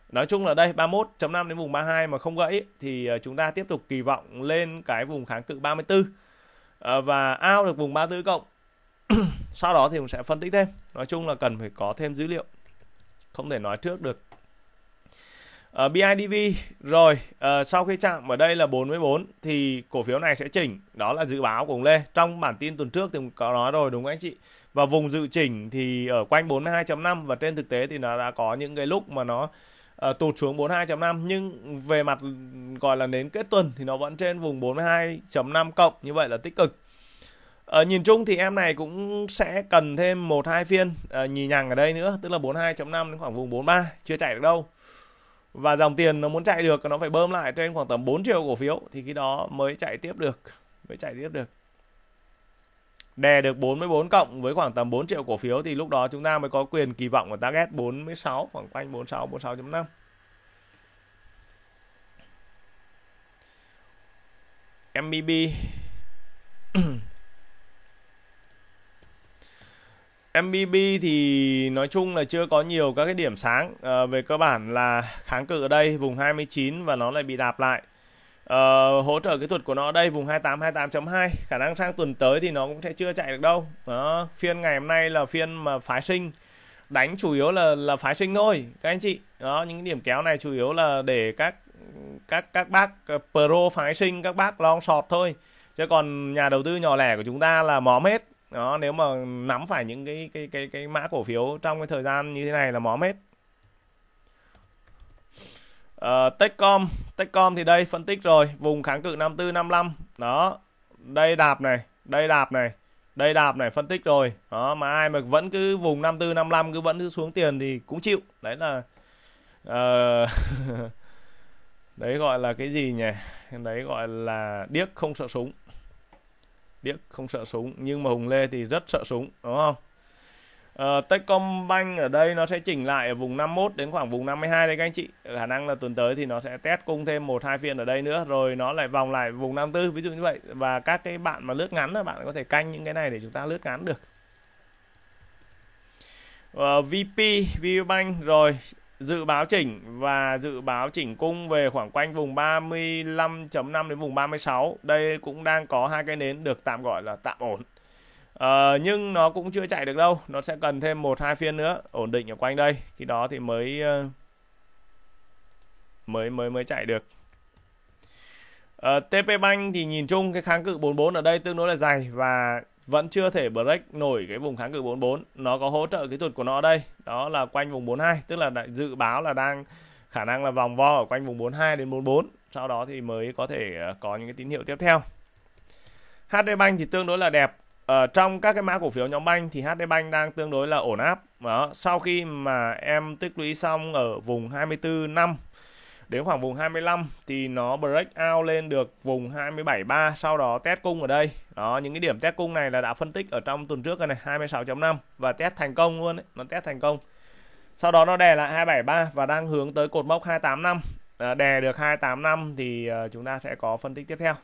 S1: Nói chung là đây 31.5 đến vùng 32 mà không gãy Thì ờ, chúng ta tiếp tục kỳ vọng lên cái vùng kháng cự 34 à, Và ao được vùng 34 cộng Sau đó thì cũng sẽ phân tích thêm Nói chung là cần phải có thêm dữ liệu không thể nói trước được ở ờ, BIDV rồi uh, sau khi chạm ở đây là 44 thì cổ phiếu này sẽ chỉnh đó là dự báo của ông Lê trong bản tin tuần trước thì có nói rồi đúng không anh chị và vùng dự chỉnh thì ở quanh 42.5 và trên thực tế thì nó đã có những cái lúc mà nó uh, tụt xuống 42.5 nhưng về mặt gọi là đến kết tuần thì nó vẫn trên vùng 42.5 cộng như vậy là tích cực Ờ, nhìn chung thì em này cũng sẽ cần thêm một hai phiên à, nhì nhằng ở đây nữa tức là 42.5 đến khoảng vùng 43 chưa chạy được đâu và dòng tiền nó muốn chạy được nó phải bơm lại trên khoảng tầm 4 triệu cổ phiếu thì khi đó mới chạy tiếp được mới chạy tiếp được đè được 44 cộng với khoảng tầm 4 triệu cổ phiếu thì lúc đó chúng ta mới có quyền kỳ vọng của target 46 khoảng quanh 46 46.5 MBB MBB thì nói chung là chưa có nhiều các cái điểm sáng à, về cơ bản là kháng cự ở đây vùng 29 và nó lại bị đạp lại à, hỗ trợ kỹ thuật của nó ở đây vùng 28 28.2 khả năng sang tuần tới thì nó cũng sẽ chưa chạy được đâu đó phiên ngày hôm nay là phiên mà phái sinh đánh chủ yếu là là phái sinh thôi các anh chị đó những điểm kéo này chủ yếu là để các các các bác pro phái sinh các bác long sọt thôi chứ còn nhà đầu tư nhỏ lẻ của chúng ta là móm hết đó nếu mà nắm phải những cái cái cái cái mã cổ phiếu trong cái thời gian như thế này là móm hết uh, Techcom Techcom thì đây phân tích rồi vùng kháng cự 54 55 đó đây đạp này đây đạp này đây đạp này phân tích rồi đó mà ai mà vẫn cứ vùng 54 55 cứ vẫn cứ xuống tiền thì cũng chịu đấy là uh, đấy gọi là cái gì nhỉ đấy gọi là điếc không sợ súng Điếc không sợ súng nhưng mà Hùng Lê thì rất sợ súng đúng không? Uh, Techcombank ở đây nó sẽ chỉnh lại ở vùng 51 đến khoảng vùng 52 đấy các anh chị khả năng là tuần tới thì nó sẽ test cung thêm một hai phiên ở đây nữa rồi nó lại vòng lại vùng 54 ví dụ như vậy và các cái bạn mà lướt ngắn là bạn có thể canh những cái này để chúng ta lướt ngắn được uh, ờ, VP VPBank rồi dự báo chỉnh và dự báo chỉnh cung về khoảng quanh vùng 35.5 đến vùng 36 đây cũng đang có hai cái nến được tạm gọi là tạm ổn à, nhưng nó cũng chưa chạy được đâu nó sẽ cần thêm một hai phiên nữa ổn định ở quanh đây khi đó thì mới ờ, mới mới mới chạy được Uh, ờ, TP Bank thì nhìn chung cái kháng cự 44 ở đây tương đối là dày và vẫn chưa thể break nổi cái vùng kháng cự 44 nó có hỗ trợ kỹ thuật của nó đây đó là quanh vùng 42 tức là dự báo là đang khả năng là vòng vo ở quanh vùng 42 đến 44 sau đó thì mới có thể ờ, có những cái tín hiệu tiếp theo HD Bank thì tương đối là đẹp ở ờ, trong các cái mã cổ phiếu nhóm banh thì HD Bank đang tương đối là ổn áp đó sau khi mà em tích lũy xong ở vùng 24 năm đến khoảng vùng 25 thì nó break out lên được vùng 27.3 sau đó test cung ở đây đó những cái điểm test cung này là đã phân tích ở trong tuần trước rồi này 26.5 và test thành công luôn đấy nó test thành công sau đó nó đè lại 273 và đang hướng tới cột mốc 285 à, đè được 285 thì à, chúng ta sẽ có phân tích tiếp theo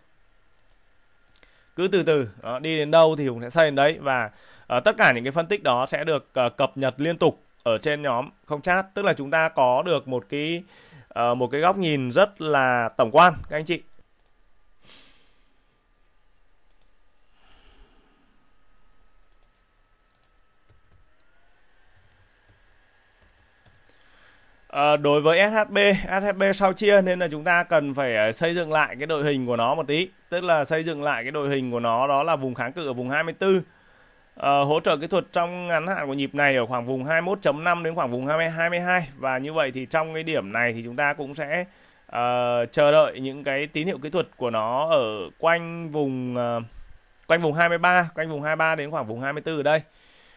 S1: cứ từ từ đó, đi đến đâu thì cũng sẽ xây đến đấy và uh, tất cả những cái phân tích đó sẽ được uh, cập nhật liên tục ở trên nhóm không chat tức là chúng ta có được một cái Ờ, một cái góc nhìn rất là tổng quan các anh chị À, đối với SHB, SHB sau chia nên là chúng ta cần phải ờ, xây dựng lại cái đội hình của nó một tí, tức là xây dựng lại cái đội hình của nó đó là vùng kháng cự ở vùng 24 Ờ, hỗ trợ kỹ thuật trong ngắn hạn của nhịp này ở khoảng vùng 21.5 đến khoảng vùng 20, 22 và như vậy thì trong cái điểm này thì chúng ta cũng sẽ uh, chờ đợi những cái tín hiệu kỹ thuật của nó ở quanh vùng uh, quanh vùng 23 quanh vùng 23 đến khoảng vùng 24 ở đây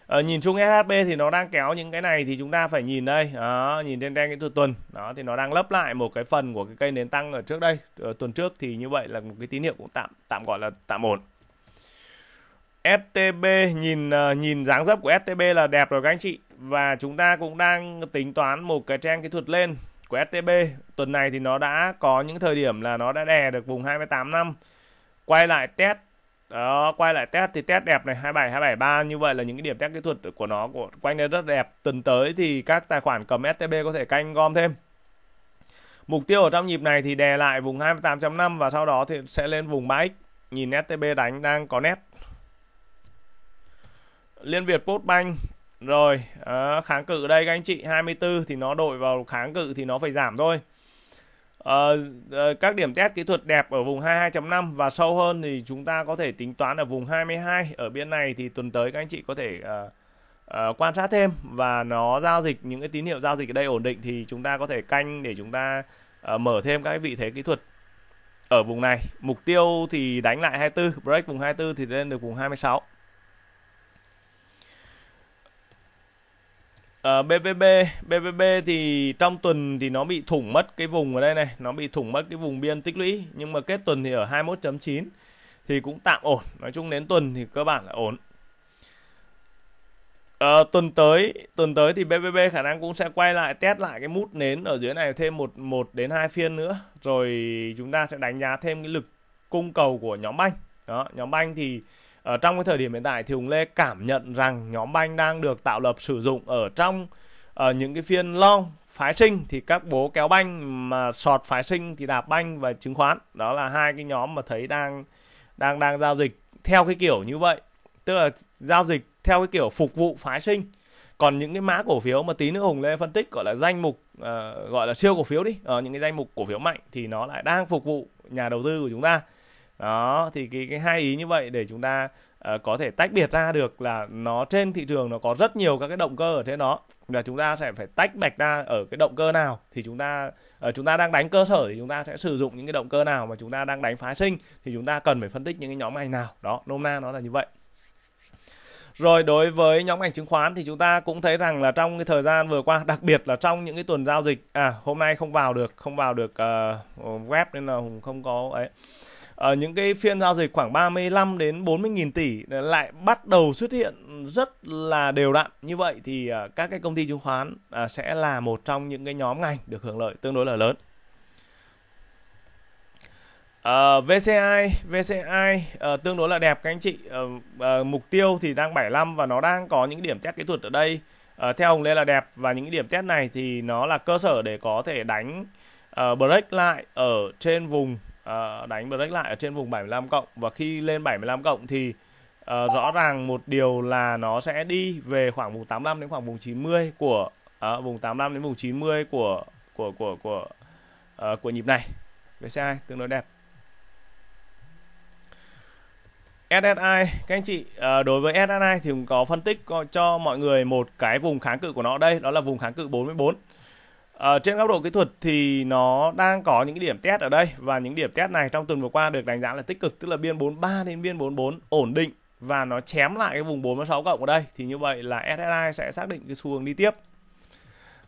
S1: Ờ, nhìn chung SHB thì nó đang kéo những cái này thì chúng ta phải nhìn đây đó, nhìn trên đen kỹ thuật tuần đó thì nó đang lấp lại một cái phần của cái cây nến tăng ở trước đây ở tuần trước thì như vậy là một cái tín hiệu cũng tạm tạm gọi là tạm ổn STB nhìn ờ, nhìn dáng dấp của STB là đẹp rồi các anh chị và chúng ta cũng đang tính toán một cái trang kỹ thuật lên của STB tuần này thì nó đã có những thời điểm là nó đã đè được vùng 28 năm quay lại test đó quay lại test thì test đẹp này 27 273 như vậy là những cái điểm test kỹ thuật của nó của quanh đây rất đẹp tuần tới thì các tài khoản cầm STB có thể canh gom thêm mục tiêu ở trong nhịp này thì đè lại vùng 28.5 và sau đó thì sẽ lên vùng 3x nhìn STB đánh đang có nét Liên Việt Postbank rồi à, kháng cự đây các anh chị 24 thì nó đội vào kháng cự thì nó phải giảm thôi à, các điểm test kỹ thuật đẹp ở vùng 22.5 và sâu hơn thì chúng ta có thể tính toán ở vùng 22 ở bên này thì tuần tới các anh chị có thể à, à, quan sát thêm và nó giao dịch những cái tín hiệu giao dịch ở đây ổn định thì chúng ta có thể canh để chúng ta à, mở thêm các vị thế kỹ thuật ở vùng này mục tiêu thì đánh lại 24 break vùng 24 thì lên được vùng 26 Uh, ờ, BVB, BVB thì trong tuần thì nó bị thủng mất cái vùng ở đây này, nó bị thủng mất cái vùng biên tích lũy nhưng mà kết tuần thì ở 21.9 thì cũng tạm ổn. Nói chung đến tuần thì cơ bản là ổn. Uh, tuần tới, tuần tới thì BVB khả năng cũng sẽ quay lại test lại cái mút nến ở dưới này thêm một một đến hai phiên nữa rồi chúng ta sẽ đánh giá thêm cái lực cung cầu của nhóm banh. Đó, nhóm banh thì ở trong cái thời điểm hiện tại thì Hùng Lê cảm nhận rằng nhóm banh đang được tạo lập sử dụng ở trong ở ờ, những cái phiên long phái sinh thì các bố kéo banh mà sọt phái sinh thì đạp banh và chứng khoán đó là hai cái nhóm mà thấy đang đang đang giao dịch theo cái kiểu như vậy tức là giao dịch theo cái kiểu phục vụ phái sinh còn những cái mã cổ phiếu mà tí nữa hùng lê phân tích gọi là danh mục uh, gọi là siêu cổ phiếu đi ở ờ, uh, những cái danh mục cổ phiếu mạnh thì nó lại đang phục vụ nhà đầu tư của chúng ta đó thì cái cái hai ý như vậy để chúng ta uh, có thể tách biệt ra được là nó trên thị trường nó có rất nhiều các cái động cơ ở trên đó là chúng ta sẽ phải tách bạch ra ở cái động cơ nào thì chúng ta uh, chúng ta đang đánh cơ sở thì chúng ta sẽ sử dụng những cái động cơ nào mà chúng ta đang đánh phái sinh thì chúng ta cần phải phân tích những cái nhóm ngành nào đó nôm na nó là như vậy rồi đối với nhóm ngành chứng khoán thì chúng ta cũng thấy rằng là trong cái thời gian vừa qua, đặc biệt là trong những cái tuần giao dịch, à hôm nay không vào được, không vào được uh, web nên là không có ấy. Ờ, những cái phiên giao dịch khoảng 35 đến 40 nghìn tỷ lại bắt đầu xuất hiện rất là đều đặn như vậy thì ờ, các cái công ty chứng khoán ờ, sẽ là một trong những cái nhóm ngành được hưởng lợi tương đối là lớn. Uh, VCI VCI uh, tương đối là đẹp các anh chị uh, uh, mục tiêu thì đang 75 và nó đang có những điểm test kỹ thuật ở đây uh, theo Hồng Lê là đẹp và những điểm test này thì nó là cơ sở để có thể đánh uh, break lại ở trên vùng uh, đánh break lại ở trên vùng 75 cộng và khi lên 75 cộng thì uh, rõ ràng một điều là nó sẽ đi về khoảng vùng 85 đến khoảng vùng 90 của uh, vùng 85 đến vùng 90 của của của của uh, của nhịp này với xe 2 tương đối đẹp SSI các anh chị đối với SSI thì cũng có phân tích cho mọi người một cái vùng kháng cự của nó đây đó là vùng kháng cự 44 Ờ, trên góc độ kỹ thuật thì nó đang có những cái điểm test ở đây và những điểm test này trong tuần vừa qua được đánh giá là tích cực tức là biên 43 đến biên 44 ổn định và nó chém lại cái vùng 46 cộng ở đây thì như vậy là SSI sẽ xác định cái xu hướng đi tiếp. À,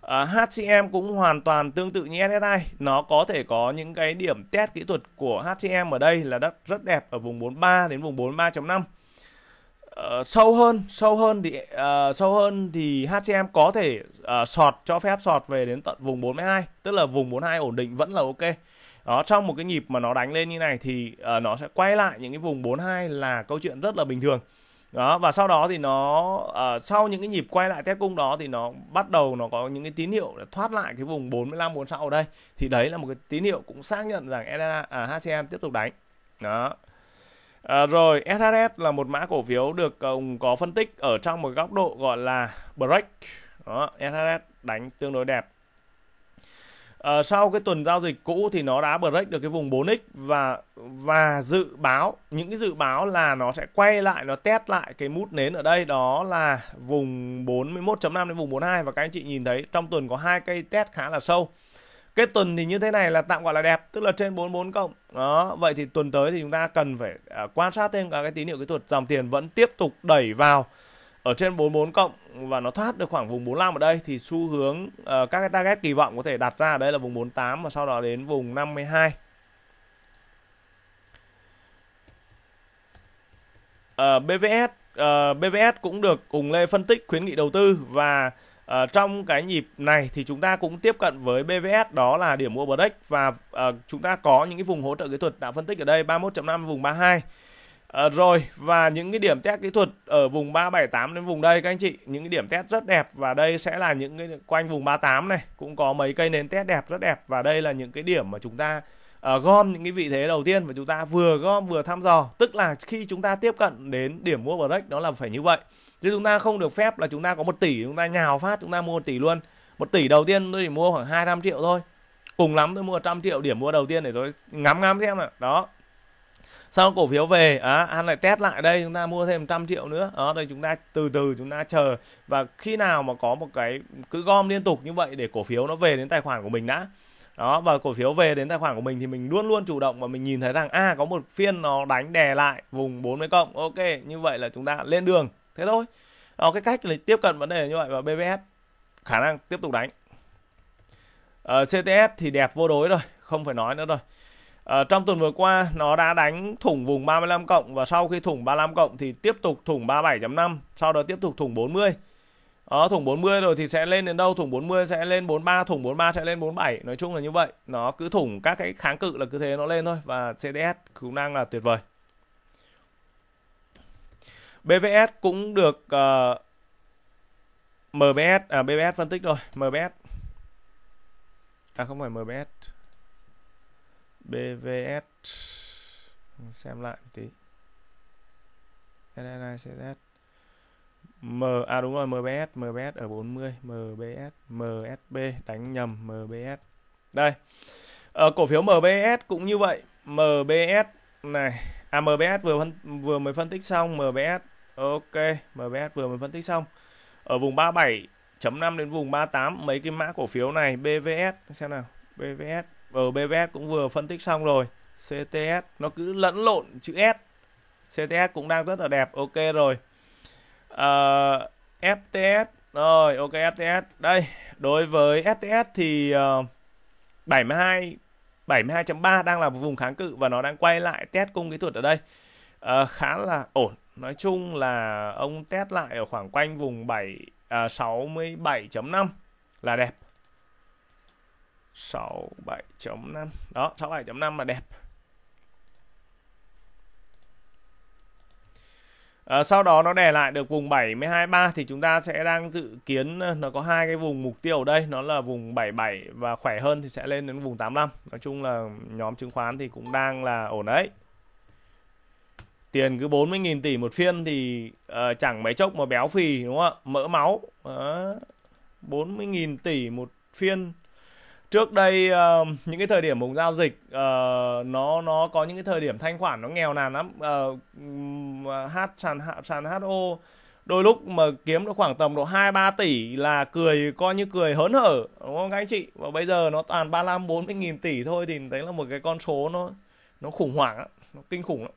S1: ờ, HCM cũng hoàn toàn tương tự như SSI, nó có thể có những cái điểm test kỹ thuật của HCM ở đây là rất rất đẹp ở vùng 43 đến vùng 43.5 uh, sâu hơn sâu hơn thì uh, sâu hơn thì HCM có thể uh, sọt cho phép sọt về đến tận vùng 42 tức là vùng 42 ổn định vẫn là ok đó trong một cái nhịp mà nó đánh lên như này thì uh, nó sẽ quay lại những cái vùng 42 là câu chuyện rất là bình thường đó và sau đó thì nó uh, sau những cái nhịp quay lại test cung đó thì nó bắt đầu nó có những cái tín hiệu để thoát lại cái vùng 45 46 ở đây thì đấy là một cái tín hiệu cũng xác nhận rằng HCM tiếp tục đánh đó À, rồi SHS là một mã cổ phiếu được um, có phân tích ở trong một góc độ gọi là break. Đó, SHS đánh tương đối đẹp. À, sau cái tuần giao dịch cũ thì nó đã break được cái vùng 4x và và dự báo những cái dự báo là nó sẽ quay lại nó test lại cái mút nến ở đây đó là vùng 41.5 đến vùng 42 và các anh chị nhìn thấy trong tuần có hai cây test khá là sâu cái tuần thì như thế này là tạm gọi là đẹp tức là trên 44 cộng đó vậy thì tuần tới thì chúng ta cần phải à, quan sát thêm cả cái tín hiệu kỹ thuật dòng tiền vẫn tiếp tục đẩy vào ở trên 44 cộng và nó thoát được khoảng vùng 45 ở đây thì xu hướng uh, các cái target kỳ vọng có thể đặt ra ở đây là vùng 48 và sau đó đến vùng 52. Uh, BVS uh, BVS cũng được cùng Lê phân tích khuyến nghị đầu tư và À, trong cái nhịp này thì chúng ta cũng tiếp cận với BVS đó là điểm mua break và à, chúng ta có những cái vùng hỗ trợ kỹ thuật đã phân tích ở đây 31.5 vùng 32 à, ờ, rồi và những cái điểm test kỹ thuật ở vùng 378 đến vùng đây các anh chị những cái điểm test rất đẹp và đây sẽ là những cái quanh vùng 38 này cũng có mấy cây nến test đẹp rất đẹp và đây là những cái điểm mà chúng ta uh, gom những cái vị thế đầu tiên và chúng ta vừa gom vừa thăm dò tức là khi chúng ta tiếp cận đến điểm mua break đó là phải như vậy chứ chúng ta không được phép là chúng ta có một tỷ chúng ta nhào phát chúng ta mua một tỷ luôn một tỷ đầu tiên tôi chỉ mua khoảng hai trăm triệu thôi cùng lắm tôi mua trăm triệu điểm mua đầu tiên để tôi ngắm ngắm xem nào đó sau cổ phiếu về à, ăn lại test lại đây chúng ta mua thêm trăm triệu nữa đó đây chúng ta từ từ chúng ta chờ và khi nào mà có một cái cứ gom liên tục như vậy để cổ phiếu nó về đến tài khoản của mình đã đó và cổ phiếu về đến tài khoản của mình thì mình luôn luôn chủ động và mình nhìn thấy rằng a à, có một phiên nó đánh đè lại vùng 40 cộng ok như vậy là chúng ta lên đường thế thôi đó cái cách là tiếp cận vấn đề như vậy và BBS khả năng tiếp tục đánh uh, ờ, CTS thì đẹp vô đối rồi không phải nói nữa rồi uh, trong tuần vừa qua nó đã đánh thủng vùng 35 cộng và sau khi thủng 35 cộng thì tiếp tục thủng 37.5 sau đó tiếp tục thủng 40 đó, thủng 40 rồi thì sẽ lên đến đâu thủng 40 sẽ lên 43 thủng 43 sẽ lên 47 nói chung là như vậy nó cứ thủng các cái kháng cự là cứ thế nó lên thôi và CTS cũng đang là tuyệt vời BVS cũng được uh, MBS à BVS phân tích rồi, MBS. À không phải MBS. BVS xem lại một tí. NNICS M à đúng rồi MBS, MBS ở 40, MBS, MSB đánh nhầm MBS. Đây. Ở cổ phiếu MBS cũng như vậy, MBS này, à MBS vừa phân, vừa mới phân tích xong MBS Ok, MBS vừa mới phân tích xong. Ở vùng 37.5 đến vùng 38 mấy cái mã cổ phiếu này BVS xem nào. BVS, ở ờ, BVS cũng vừa phân tích xong rồi. CTS nó cứ lẫn lộn chữ S. CTS cũng đang rất là đẹp. Ok rồi. Uh, ờ, FTS rồi, ok FTS. Đây, đối với FTS thì uh, 72 72.3 đang là một vùng kháng cự và nó đang quay lại test cung kỹ thuật ở đây. Uh, khá là ổn nói chung là ông test lại ở khoảng quanh vùng 7 à, 67.5 là đẹp 67.5 đó 67.5 là đẹp À, sau đó nó đè lại được vùng 723 thì chúng ta sẽ đang dự kiến ờ, nó có hai cái vùng mục tiêu ở đây nó là vùng 77 và khỏe hơn thì sẽ lên đến vùng 85 nói chung là nhóm chứng khoán thì cũng đang là ổn đấy tiền cứ 40.000 tỷ một phiên thì uh, chẳng mấy chốc mà béo phì đúng không ạ mỡ máu Đó. 40.000 tỷ một phiên trước đây uh, những cái thời điểm vùng giao dịch uh, nó nó có những cái thời điểm thanh khoản nó nghèo nàn lắm uh, hát sàn sàn ho đôi lúc mà kiếm được khoảng tầm độ 2 3 tỷ là cười coi như cười hớn hở đúng không các anh chị và bây giờ nó toàn 35 40 nghìn tỷ thôi thì đấy là một cái con số nó nó khủng hoảng nó kinh khủng lắm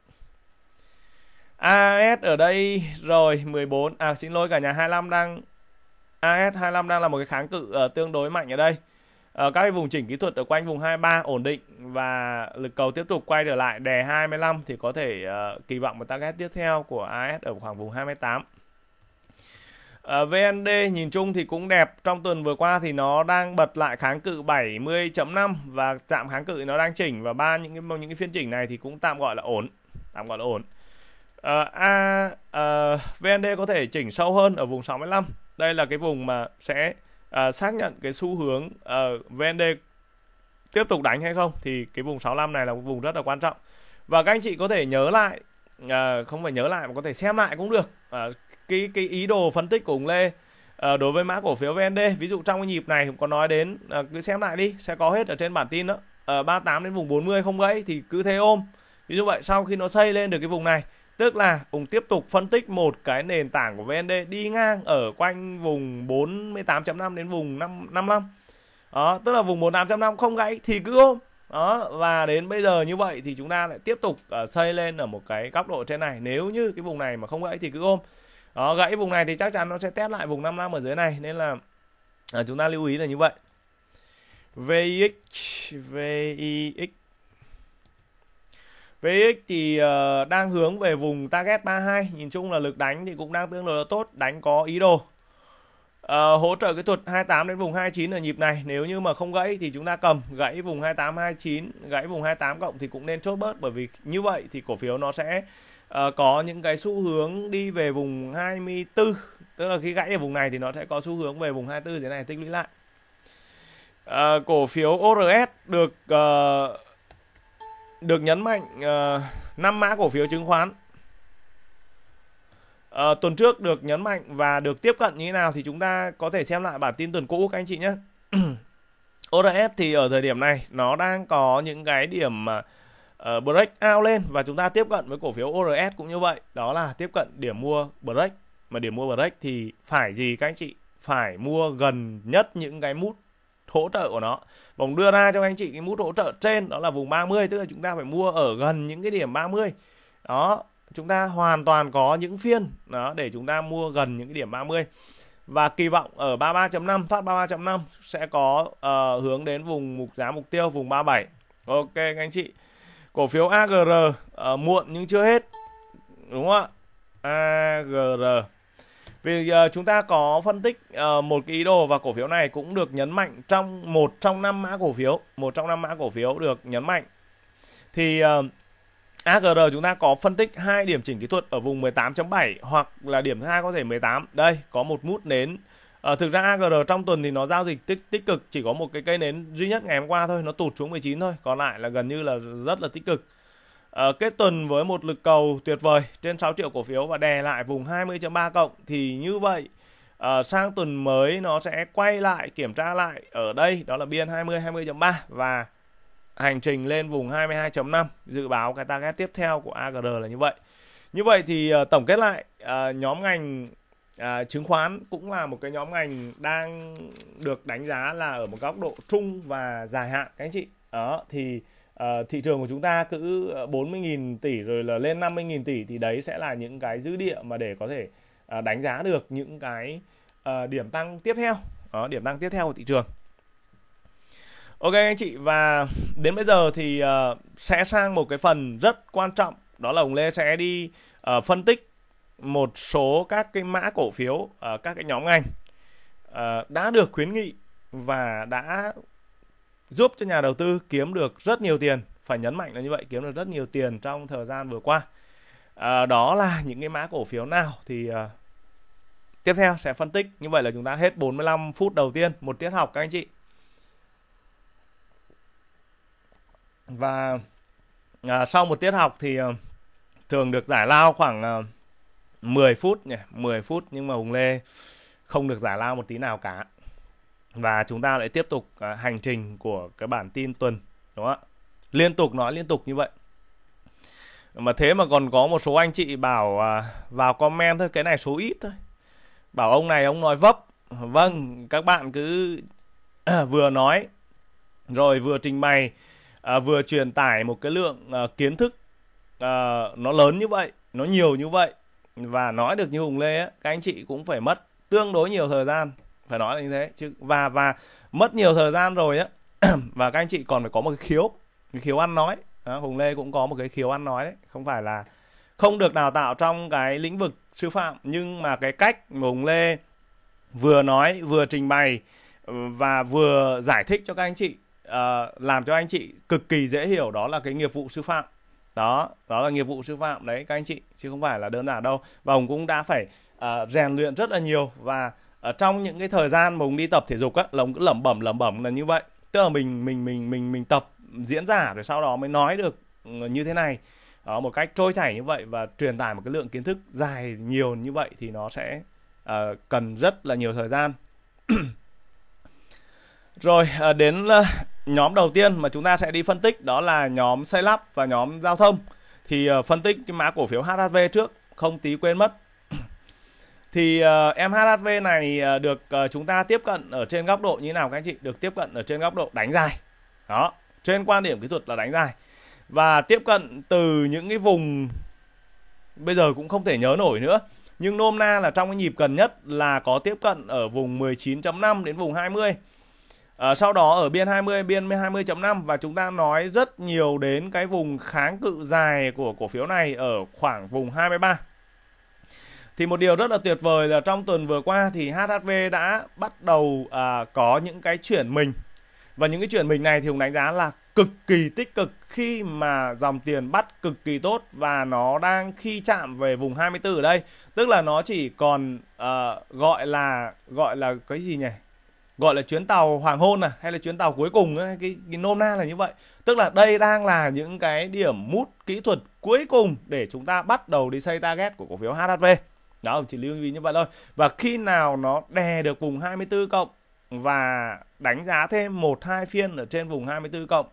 S1: AS ở đây rồi 14 à xin lỗi cả nhà 25 đang AS 25 đang là một cái kháng cự uh, tương đối mạnh ở đây ở ờ, các cái vùng chỉnh kỹ thuật ở quanh vùng 23 ổn định và lực cầu tiếp tục quay trở lại đè 25 thì có thể uh, kỳ vọng một target tiếp theo của AS ở khoảng vùng 28. Ở VND nhìn chung thì cũng đẹp trong tuần vừa qua thì nó đang bật lại kháng cự 70.5 và chạm kháng cự nó đang chỉnh và ba những cái những cái phiên chỉnh này thì cũng tạm gọi là ổn, tạm gọi là ổn uh, A uh, ờ, VND có thể chỉnh sâu hơn ở vùng 65 đây là cái vùng mà sẽ uh, xác nhận cái xu hướng uh, VND tiếp tục đánh hay không thì cái vùng 65 này là một vùng rất là quan trọng và các anh chị có thể nhớ lại à, không phải nhớ lại mà có thể xem lại cũng được à, cái cái ý đồ phân tích của ông Lê à, đối với mã cổ phiếu VND ví dụ trong cái nhịp này cũng có nói đến à, cứ xem lại đi sẽ có hết ở trên bản tin đó à, 38 đến vùng 40 không gãy thì cứ thế ôm ví dụ vậy sau khi nó xây lên được cái vùng này Tức là cùng tiếp tục phân tích một cái nền tảng của VND đi ngang ở quanh vùng 48.5 đến vùng 5, 55. Đó, tức là vùng 48.5 không gãy thì cứ ôm. Đó, và đến bây giờ như vậy thì chúng ta lại tiếp tục uh, xây lên ở một cái góc độ trên này. Nếu như cái vùng này mà không gãy thì cứ ôm. Đó, gãy vùng này thì chắc chắn nó sẽ test lại vùng 55 ở dưới này nên là uh, chúng ta lưu ý là như vậy. VX VX VX thì uh, đang hướng về vùng target 32 Nhìn chung là lực đánh thì cũng đang tương đối là tốt Đánh có ý đồ uh, Hỗ trợ cái thuật 28 đến vùng 29 ở nhịp này Nếu như mà không gãy thì chúng ta cầm Gãy vùng 28, 29 Gãy vùng 28 cộng thì cũng nên chốt bớt Bởi vì như vậy thì cổ phiếu nó sẽ uh, Có những cái xu hướng đi về vùng 24 Tức là khi gãy ở vùng này thì nó sẽ có xu hướng về vùng 24 thế này tích lũy lại uh, Cổ phiếu ORS được... Uh, được nhấn mạnh uh, ờ, 5 mã cổ phiếu chứng khoán à, tuần trước được nhấn mạnh và được tiếp cận như thế nào thì chúng ta có thể xem lại bản tin tuần cũ các anh chị nhé. ORS thì ở thời điểm này nó đang có những cái điểm mà uh, break out lên và chúng ta tiếp cận với cổ phiếu ORS cũng như vậy. Đó là tiếp cận điểm mua break mà điểm mua break thì phải gì các anh chị? Phải mua gần nhất những cái mút hỗ trợ của nó vòng đưa ra cho anh chị cái mút hỗ trợ trên đó là vùng 30 tức là chúng ta phải mua ở gần những cái điểm 30 đó chúng ta hoàn toàn có những phiên đó để chúng ta mua gần những cái điểm 30 và kỳ vọng ở 33.5 thoát 33.5 sẽ có uh, hướng đến vùng mục giá mục tiêu vùng 37 ok anh chị cổ phiếu AGR uh, ờ, muộn nhưng chưa hết đúng không ạ AGR vì uh, chúng ta có phân tích uh, một cái ý đồ và cổ phiếu này cũng được nhấn mạnh trong một trong năm mã cổ phiếu, một trong năm mã cổ phiếu được nhấn mạnh. Thì uh, ờ, AGR chúng ta có phân tích hai điểm chỉnh kỹ thuật ở vùng 18.7 hoặc là điểm thứ hai có thể 18. Đây có một mút nến. À, thực ra AGR trong tuần thì nó giao dịch tích tích cực chỉ có một cái cây nến duy nhất ngày hôm qua thôi nó tụt xuống 19 thôi còn lại là gần như là rất là tích cực uh, kết tuần với một lực cầu tuyệt vời trên 6 triệu cổ phiếu và đè lại vùng 20.3 cộng thì như vậy uh, sang tuần mới nó sẽ quay lại kiểm tra lại ở đây đó là biên 20 20.3 và hành trình lên vùng 22.5 dự báo cái target tiếp theo của AGR là như vậy như vậy thì uh, tổng kết lại uh, nhóm ngành à, chứng khoán cũng là một cái nhóm ngành đang được đánh giá là ở một góc độ trung và dài hạn các anh chị đó thì uh, thị trường của chúng ta cứ 40.000 ờ, tỷ rồi là lên 50.000 tỷ thì đấy sẽ là những cái dữ địa mà để có thể uh, đánh giá được những cái uh, điểm tăng tiếp theo đó, điểm tăng tiếp theo của thị trường Ok anh chị và đến bây giờ thì uh, sẽ sang một cái phần rất quan trọng đó là ông Lê sẽ đi uh, phân tích một số các cái mã cổ phiếu uh, các cái nhóm ngành uh, đã được khuyến nghị và đã giúp cho nhà đầu tư kiếm được rất nhiều tiền phải nhấn mạnh là như vậy kiếm được rất nhiều tiền trong thời gian vừa qua à, đó là những cái mã cổ phiếu nào thì à, tiếp theo sẽ phân tích như vậy là chúng ta hết 45 phút đầu tiên một tiết học các anh chị và à, sau một tiết học thì à, thường được giải lao khoảng à, 10 phút nhỉ 10 phút nhưng mà Hùng Lê không được giải lao một tí nào cả và chúng ta lại tiếp tục à, hành trình của cái bản tin tuần đúng không ạ liên tục nói liên tục như vậy mà thế mà còn có một số anh chị bảo à, vào comment thôi cái này số ít thôi bảo ông này ông nói vấp vâng các bạn cứ vừa nói rồi vừa trình bày à, vừa truyền tải một cái lượng kiến thức nó lớn như vậy nó nhiều như vậy và nói được như hùng lê ấy, các anh chị cũng phải mất tương đối nhiều thời gian phải nói là như thế chứ và và mất nhiều thời gian rồi á và các anh chị còn phải có một cái khiếu cái khiếu ăn nói đó, hùng lê cũng có một cái khiếu ăn nói đấy không phải là không được đào tạo trong cái lĩnh vực sư phạm nhưng mà cái cách hùng lê vừa nói vừa trình bày ừ, và vừa giải thích cho các anh chị uh, làm cho anh chị cực kỳ dễ hiểu đó là cái nghiệp vụ sư phạm đó đó là nghiệp vụ sư phạm đấy các anh chị chứ không phải là đơn giản đâu và hùng cũng đã phải uh, rèn luyện rất là nhiều và ở trong những cái thời gian mà ông đi tập thể dục á là hùng cứ lẩm bẩm lẩm bẩm là như vậy tức là mình mình mình mình mình tập diễn giả rồi sau đó mới nói được ừ, như thế này đó, một cách trôi chảy như vậy và truyền tải một cái lượng kiến thức dài nhiều như vậy thì nó sẽ uh, cần rất là nhiều thời gian rồi uh, đến uh, nhóm đầu tiên mà chúng ta sẽ đi phân tích đó là nhóm xây lắp và nhóm giao thông thì uh, phân tích cái mã cổ phiếu HHV trước không tí quên mất thì uh, ờ, em này uh, được uh, chúng ta tiếp cận ở trên góc độ như nào các anh chị được tiếp cận ở trên góc độ đánh dài đó trên quan điểm kỹ thuật là đánh dài và tiếp cận từ những cái vùng bây giờ cũng không thể nhớ nổi nữa nhưng nôm na là trong cái nhịp gần nhất là có tiếp cận ở vùng 19.5 đến vùng 20 à, sau đó ở biên 20 biên 20.5 và chúng ta nói rất nhiều đến cái vùng kháng cự dài của cổ phiếu này ở khoảng vùng 23 thì một điều rất là tuyệt vời là trong tuần vừa qua thì HHV đã bắt đầu à, có những cái chuyển mình và những cái chuyển mình này thì hùng đánh giá là cực kỳ tích cực khi mà dòng tiền bắt cực kỳ tốt và nó đang khi chạm về vùng 24 ở đây tức là nó chỉ còn uh, gọi là gọi là cái gì nhỉ gọi là chuyến tàu hoàng hôn à hay là chuyến tàu cuối cùng ấy, cái, cái nôm na là như vậy tức là đây đang là những cái điểm mút kỹ thuật cuối cùng để chúng ta bắt đầu đi xây target của cổ phiếu HHV đó chỉ lưu ý như vậy thôi và khi nào nó đè được vùng 24 cộng và đánh giá thêm một hai phiên ở trên vùng 24 cộng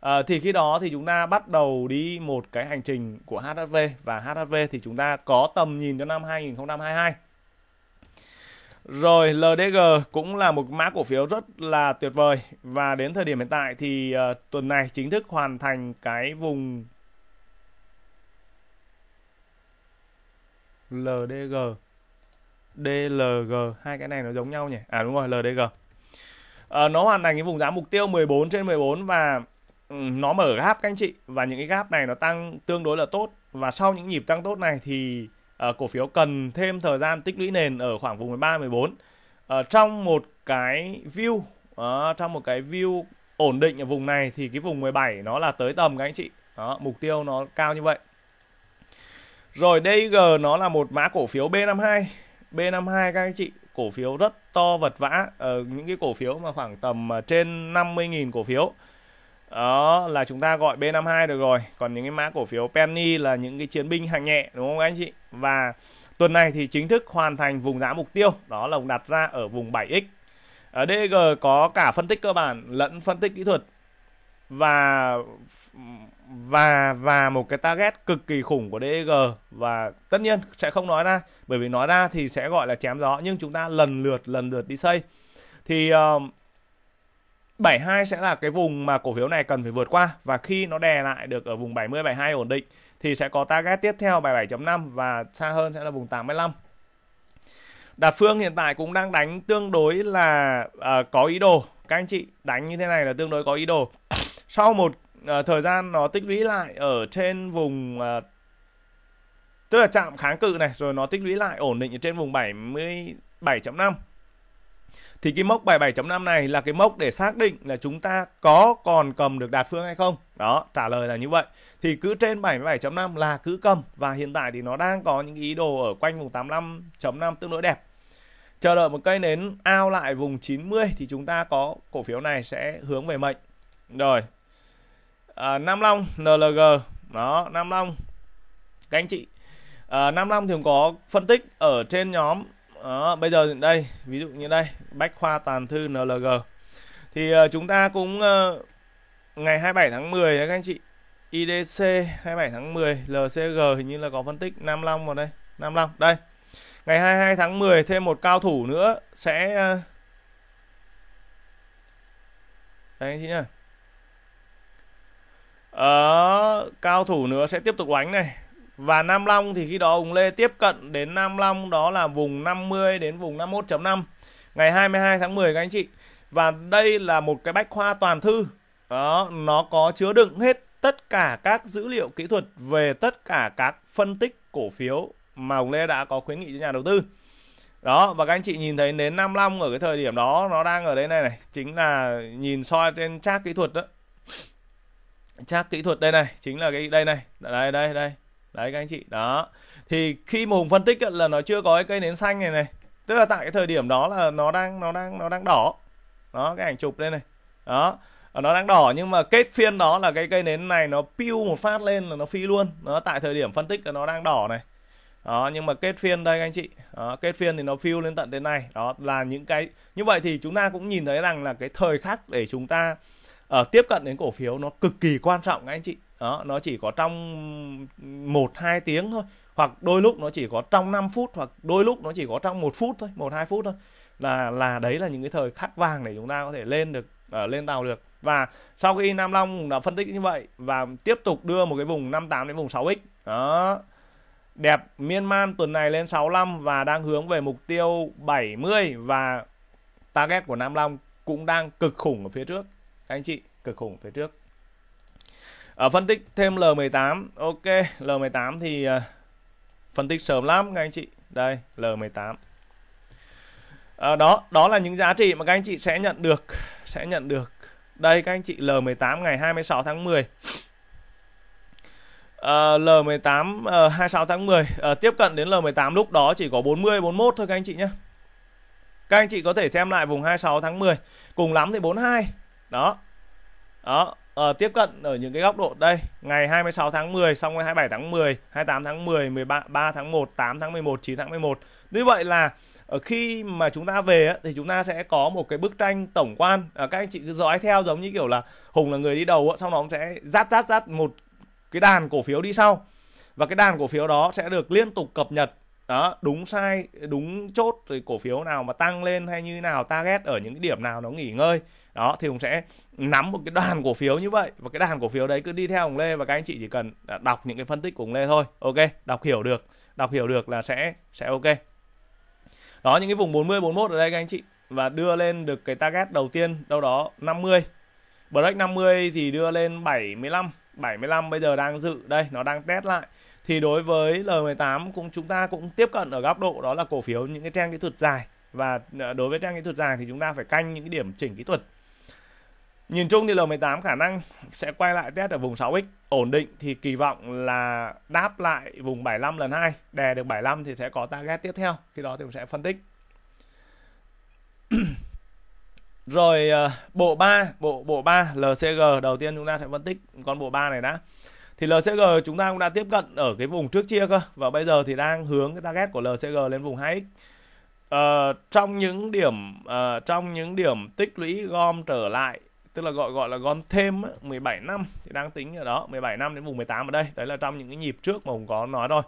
S1: à, thì khi đó thì chúng ta bắt đầu đi một cái hành trình của HHV và HHV thì chúng ta có tầm nhìn cho năm 2022 rồi LDG cũng là một mã cổ phiếu rất là tuyệt vời và đến thời điểm hiện tại thì uh, tuần này chính thức hoàn thành cái vùng LDG DLG hai cái này nó giống nhau nhỉ à đúng rồi LDG à, ờ, nó hoàn thành cái vùng giá mục tiêu 14 trên 14 và ừ, nó mở gap các anh chị và những cái gap này nó tăng tương đối là tốt và sau những nhịp tăng tốt này thì uh, cổ phiếu cần thêm thời gian tích lũy nền ở khoảng vùng 13 14 uh, trong một cái view uh, trong một cái view ổn định ở vùng này thì cái vùng 17 nó là tới tầm các anh chị đó mục tiêu nó cao như vậy rồi DIG nó là một mã cổ phiếu B52. B52 các anh chị, cổ phiếu rất to vật vã, ờ, những cái cổ phiếu mà khoảng tầm ờ, trên 50.000 cổ phiếu. Đó là chúng ta gọi B52 được rồi. Còn những cái mã cổ phiếu penny là những cái chiến binh hạng nhẹ đúng không anh chị? Và tuần này thì chính thức hoàn thành vùng giá mục tiêu, đó là đặt ra ở vùng 7x ở DG có cả phân tích cơ bản lẫn phân tích kỹ thuật và và và một cái target cực kỳ khủng của DEG và tất nhiên sẽ không nói ra bởi vì nói ra thì sẽ gọi là chém gió nhưng chúng ta lần lượt lần lượt đi xây thì uh, um, 72 sẽ là cái vùng mà cổ phiếu này cần phải vượt qua và khi nó đè lại được ở vùng 70 72 ổn định thì sẽ có target tiếp theo 77.5 và xa hơn sẽ là vùng 85. Đạt Phương hiện tại cũng đang đánh tương đối là uh, có ý đồ. Các anh chị đánh như thế này là tương đối có ý đồ sau một uh, thời gian nó tích lũy lại ở trên vùng uh, tức là chạm kháng cự này rồi nó tích lũy lại ổn định ở trên vùng 77.5 thì cái mốc 77.5 này là cái mốc để xác định là chúng ta có còn cầm được đạt phương hay không đó trả lời là như vậy thì cứ trên 77.5 là cứ cầm và hiện tại thì nó đang có những ý đồ ở quanh vùng 85.5 tương đối đẹp chờ đợi một cây nến ao lại vùng 90 thì chúng ta có cổ phiếu này sẽ hướng về mệnh rồi à, Nam Long NLG đó Nam Long các anh chị à, Nam Long thì có phân tích ở trên nhóm đó, bây giờ đây ví dụ như đây Bách khoa toàn thư NLG thì uh, chúng ta cũng uh, ngày 27 tháng 10 các anh chị IDC 27 tháng 10 LCG hình như là có phân tích Nam Long vào đây Nam Long đây ngày 22 tháng 10 thêm một cao thủ nữa sẽ uh... À, đây anh chị nhá Ờ, cao thủ nữa sẽ tiếp tục đánh này. Và Nam Long thì khi đó ông Lê tiếp cận đến Nam Long đó là vùng 50 đến vùng 51.5 ngày 22 tháng 10 các anh chị. Và đây là một cái bách khoa toàn thư. Đó, nó có chứa đựng hết tất cả các dữ liệu kỹ thuật về tất cả các phân tích cổ phiếu mà ông Lê đã có khuyến nghị cho nhà đầu tư. Đó, và các anh chị nhìn thấy nến Nam Long ở cái thời điểm đó nó đang ở đây này này, chính là nhìn soi trên chart kỹ thuật đó trác kỹ thuật đây này chính là cái đây này đây đây đây đấy các anh chị đó thì khi mà hùng phân tích là nó chưa có cái cây nến xanh này này tức là tại cái thời điểm đó là nó đang nó đang nó đang đỏ đó cái ảnh chụp đây này đó ờ, nó đang đỏ nhưng mà kết phiên đó là cái cây nến này nó piu một phát lên là nó phi luôn nó tại thời điểm phân tích là nó đang đỏ này đó nhưng mà kết phiên đây các anh chị đó, kết phiên thì nó phiêu lên tận đến này đó là những cái như vậy thì chúng ta cũng nhìn thấy rằng là cái thời khắc để chúng ta uh, tiếp cận đến cổ phiếu nó cực kỳ quan trọng các anh chị đó nó chỉ có trong một hai tiếng thôi hoặc đôi lúc nó chỉ có trong 5 phút hoặc đôi lúc nó chỉ có trong một phút thôi một hai phút thôi là là đấy là những cái thời khắc vàng để chúng ta có thể lên được uh, lên tàu được và sau khi Nam Long đã phân tích như vậy và tiếp tục đưa một cái vùng 58 đến vùng 6x đó đẹp Myanmar tuần này lên 65 và đang hướng về mục tiêu 70 và target của Nam Long cũng đang cực khủng ở phía trước các anh chị cực khủng phía trước ở ờ, phân tích thêm L18 ok L18 thì ờ, phân tích sớm lắm các anh chị đây L18 à, ờ, đó đó là những giá trị mà các anh chị sẽ nhận được sẽ nhận được đây các anh chị L18 ngày 26 tháng 10 uh, L18 uh, 26 tháng 10 uh, tiếp cận đến L18 lúc đó chỉ có 40 41 thôi các anh chị nhé. Các anh chị có thể xem lại vùng 26 tháng 10, cùng lắm thì 42 đó đó à, tiếp cận ở những cái góc độ đây ngày 26 tháng 10 xong rồi 27 tháng 10 28 tháng 10 13 3 tháng 1 8 tháng 11 9 tháng 11 như vậy là ở ờ, khi mà chúng ta về thì chúng ta sẽ có một cái bức tranh tổng quan ờ, các anh chị cứ dõi theo giống như kiểu là hùng là người đi đầu ấy, xong nó sẽ rát rát rát một cái đàn cổ phiếu đi sau và cái đàn cổ phiếu đó sẽ được liên tục cập nhật đó đúng sai đúng chốt rồi cổ phiếu nào mà tăng lên hay như nào target ở những cái điểm nào nó nghỉ ngơi đó thì hùng sẽ nắm một cái đoàn cổ phiếu như vậy và cái đoàn cổ phiếu đấy cứ đi theo hùng lê và các anh chị chỉ cần đọc những cái phân tích của hùng lê thôi ok đọc hiểu được đọc hiểu được là sẽ sẽ ok đó những cái vùng 40 41 ở đây các anh chị và đưa lên được cái target đầu tiên đâu đó 50 break 50 thì đưa lên 75 75 bây giờ đang dự đây nó đang test lại thì đối với L18 cũng chúng ta cũng tiếp cận ở góc độ đó là cổ phiếu những cái trang kỹ thuật dài và à, đối với trang kỹ thuật dài thì chúng ta phải canh những cái điểm chỉnh kỹ thuật Nhìn chung thì L18 khả năng sẽ quay lại test ở vùng 6x ổn định thì kỳ vọng là đáp lại vùng 75 lần 2, đè được 75 thì sẽ có target tiếp theo, khi đó thì mình sẽ phân tích. Rồi à, bộ 3, bộ bộ 3 LCG đầu tiên chúng ta sẽ phân tích con bộ 3 này đã thì LCG chúng ta cũng đã tiếp cận ở cái vùng trước chia cơ và bây giờ thì đang hướng cái target của LCG lên vùng 2x uh, ờ, trong những điểm uh, trong những điểm tích lũy gom trở lại tức là gọi gọi là gom thêm 17 năm thì đang tính ở đó 17 năm đến vùng 18 ở đây đấy là trong những cái nhịp trước mà hùng có nói thôi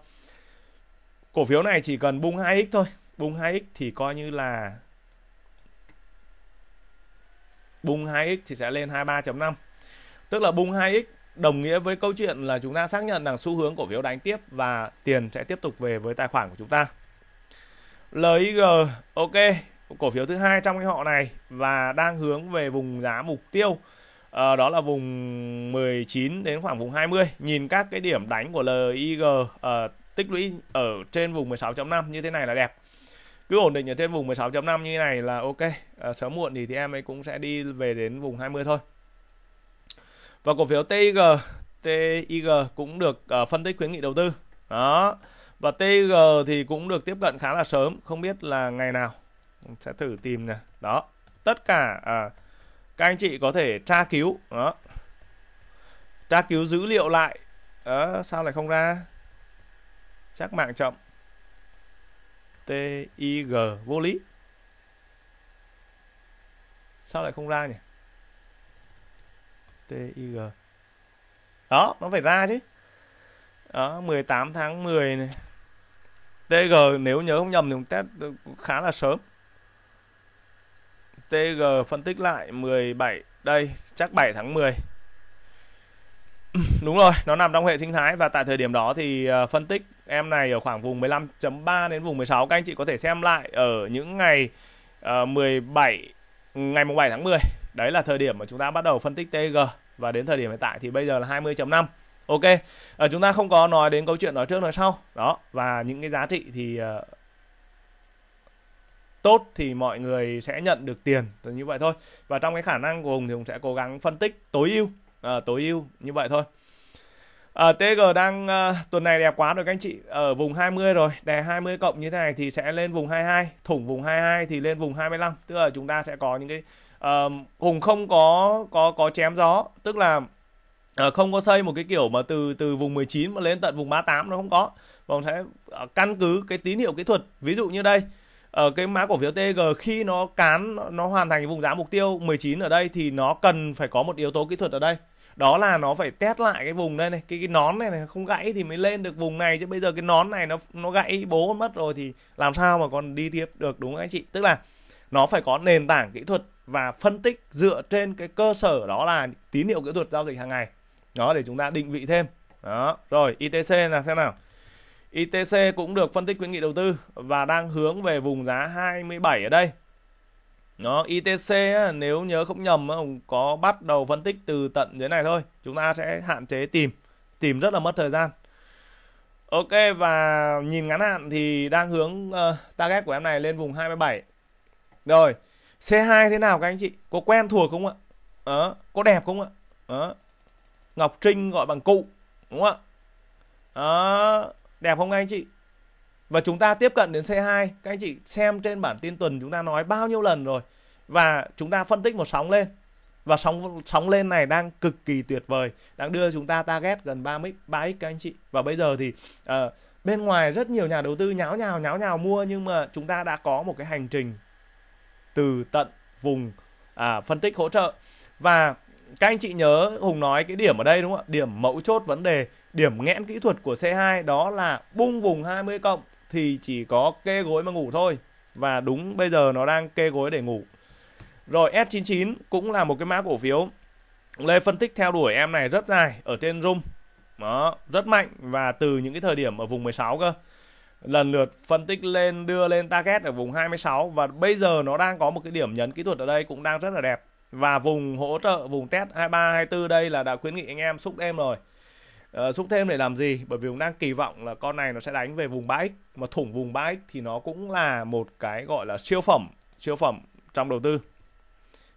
S1: cổ phiếu này chỉ cần bung 2x thôi bung 2x thì coi như là bung 2x thì sẽ lên 23.5 tức là bung 2x đồng nghĩa với câu chuyện là chúng ta xác nhận rằng xu hướng cổ phiếu đánh tiếp và tiền sẽ tiếp tục về với tài khoản của chúng ta. LIG ok, cổ phiếu thứ hai trong cái họ này và đang hướng về vùng giá mục tiêu à, đó là vùng 19 đến khoảng vùng 20. Nhìn các cái điểm đánh của LIG à, ờ, tích lũy ở trên vùng 16.5 như thế này là đẹp. Cứ ổn định ở trên vùng 16.5 như thế này là ok. À, sớm muộn thì thì em ấy cũng sẽ đi về đến vùng 20 thôi và cổ phiếu TIG TIG cũng được uh, phân tích khuyến nghị đầu tư đó và TIG thì cũng được tiếp cận khá là sớm không biết là ngày nào sẽ thử tìm nè đó tất cả à, các anh chị có thể tra cứu đó tra cứu dữ liệu lại đó, sao lại không ra chắc mạng chậm TIG vô lý sao lại không ra nhỉ TIG đó nó phải ra chứ đó 18 tháng 10 này TG nếu nhớ không nhầm thì cũng test khá là sớm TG phân tích lại 17 đây chắc 7 tháng 10 đúng rồi nó nằm trong hệ sinh thái và tại thời điểm đó thì ờ, phân tích em này ở khoảng vùng 15.3 đến vùng 16 các anh chị có thể xem lại ở những ngày 17 ờ, ngày mùng 7 tháng 10 Đấy là thời điểm mà chúng ta bắt đầu phân tích TG và đến thời điểm hiện tại thì bây giờ là 20.5. Ok, à, chúng ta không có nói đến câu chuyện nói trước nói sau. Đó, và những cái giá trị thì uh, tốt thì mọi người sẽ nhận được tiền thì như vậy thôi. Và trong cái khả năng của Hùng thì Hùng sẽ cố gắng phân tích tối ưu, à, tối ưu như vậy thôi. À, TG đang à, tuần này đẹp quá rồi các anh chị ở vùng 20 rồi đè 20 cộng như thế này thì sẽ lên vùng 22 thủng vùng 22 thì lên vùng 25 tức là chúng ta sẽ có những cái uh, hùng không có có có chém gió tức là uh, không có xây một cái kiểu mà từ từ vùng 19 mà lên tận vùng 38 nó không có và sẽ uh, căn cứ cái tín hiệu kỹ thuật ví dụ như đây ở ờ, uh, cái mã cổ phiếu TG khi nó cán nó hoàn thành vùng giá mục tiêu 19 ở đây thì nó cần phải có một yếu tố kỹ thuật ở đây đó là nó phải test lại cái vùng đây này cái cái nón này, này không gãy thì mới lên được vùng này chứ bây giờ cái nón này nó nó gãy bố mất rồi thì làm sao mà còn đi tiếp được đúng không anh chị tức là nó phải có nền tảng kỹ thuật và phân tích dựa trên cái cơ sở đó là tín hiệu kỹ thuật giao dịch hàng ngày đó để chúng ta định vị thêm đó rồi ITC là thế nào ITC cũng được phân tích khuyến nghị đầu tư và đang hướng về vùng giá 27 ở đây nó ITC nếu nhớ không nhầm có bắt đầu phân tích từ tận dưới này thôi chúng ta sẽ hạn chế tìm tìm rất là mất thời gian Ok và nhìn ngắn hạn thì đang hướng uh, target của em này lên vùng 27 rồi C2 thế nào các anh chị? Có quen thuộc không ạ? Đó, ờ, có đẹp không ạ? Đó. Ờ. Ngọc Trinh gọi bằng cụ, đúng không ạ? Đó, ờ, đẹp không các anh chị? Và chúng ta tiếp cận đến C2, các anh chị xem trên bản tin tuần chúng ta nói bao nhiêu lần rồi. Và chúng ta phân tích một sóng lên. Và sóng sóng lên này đang cực kỳ tuyệt vời, đang đưa chúng ta target gần 3 x 3x các anh chị. Và bây giờ thì uh, bên ngoài rất nhiều nhà đầu tư nháo nhào nháo nhào mua nhưng mà chúng ta đã có một cái hành trình từ tận vùng à, phân tích hỗ trợ và các anh chị nhớ Hùng nói cái điểm ở đây đúng không ạ? Điểm mẫu chốt vấn đề, điểm nghẽn kỹ thuật của C2 đó là bung vùng 20 cộng thì chỉ có kê gối mà ngủ thôi. Và đúng bây giờ nó đang kê gối để ngủ. Rồi S99 cũng là một cái mã cổ phiếu. Lê phân tích theo đuổi em này rất dài ở trên room Đó, rất mạnh và từ những cái thời điểm ở vùng 16 cơ lần lượt phân tích lên đưa lên target ở vùng 26 và bây giờ nó đang có một cái điểm nhấn kỹ thuật ở đây cũng đang rất là đẹp và vùng hỗ trợ vùng test 23 24 đây là đã khuyến nghị anh em xúc thêm rồi à, xúc thêm để làm gì bởi vì cũng đang kỳ vọng là con này nó sẽ đánh về vùng 3x mà thủng vùng 3x thì nó cũng là một cái gọi là siêu phẩm siêu phẩm trong đầu tư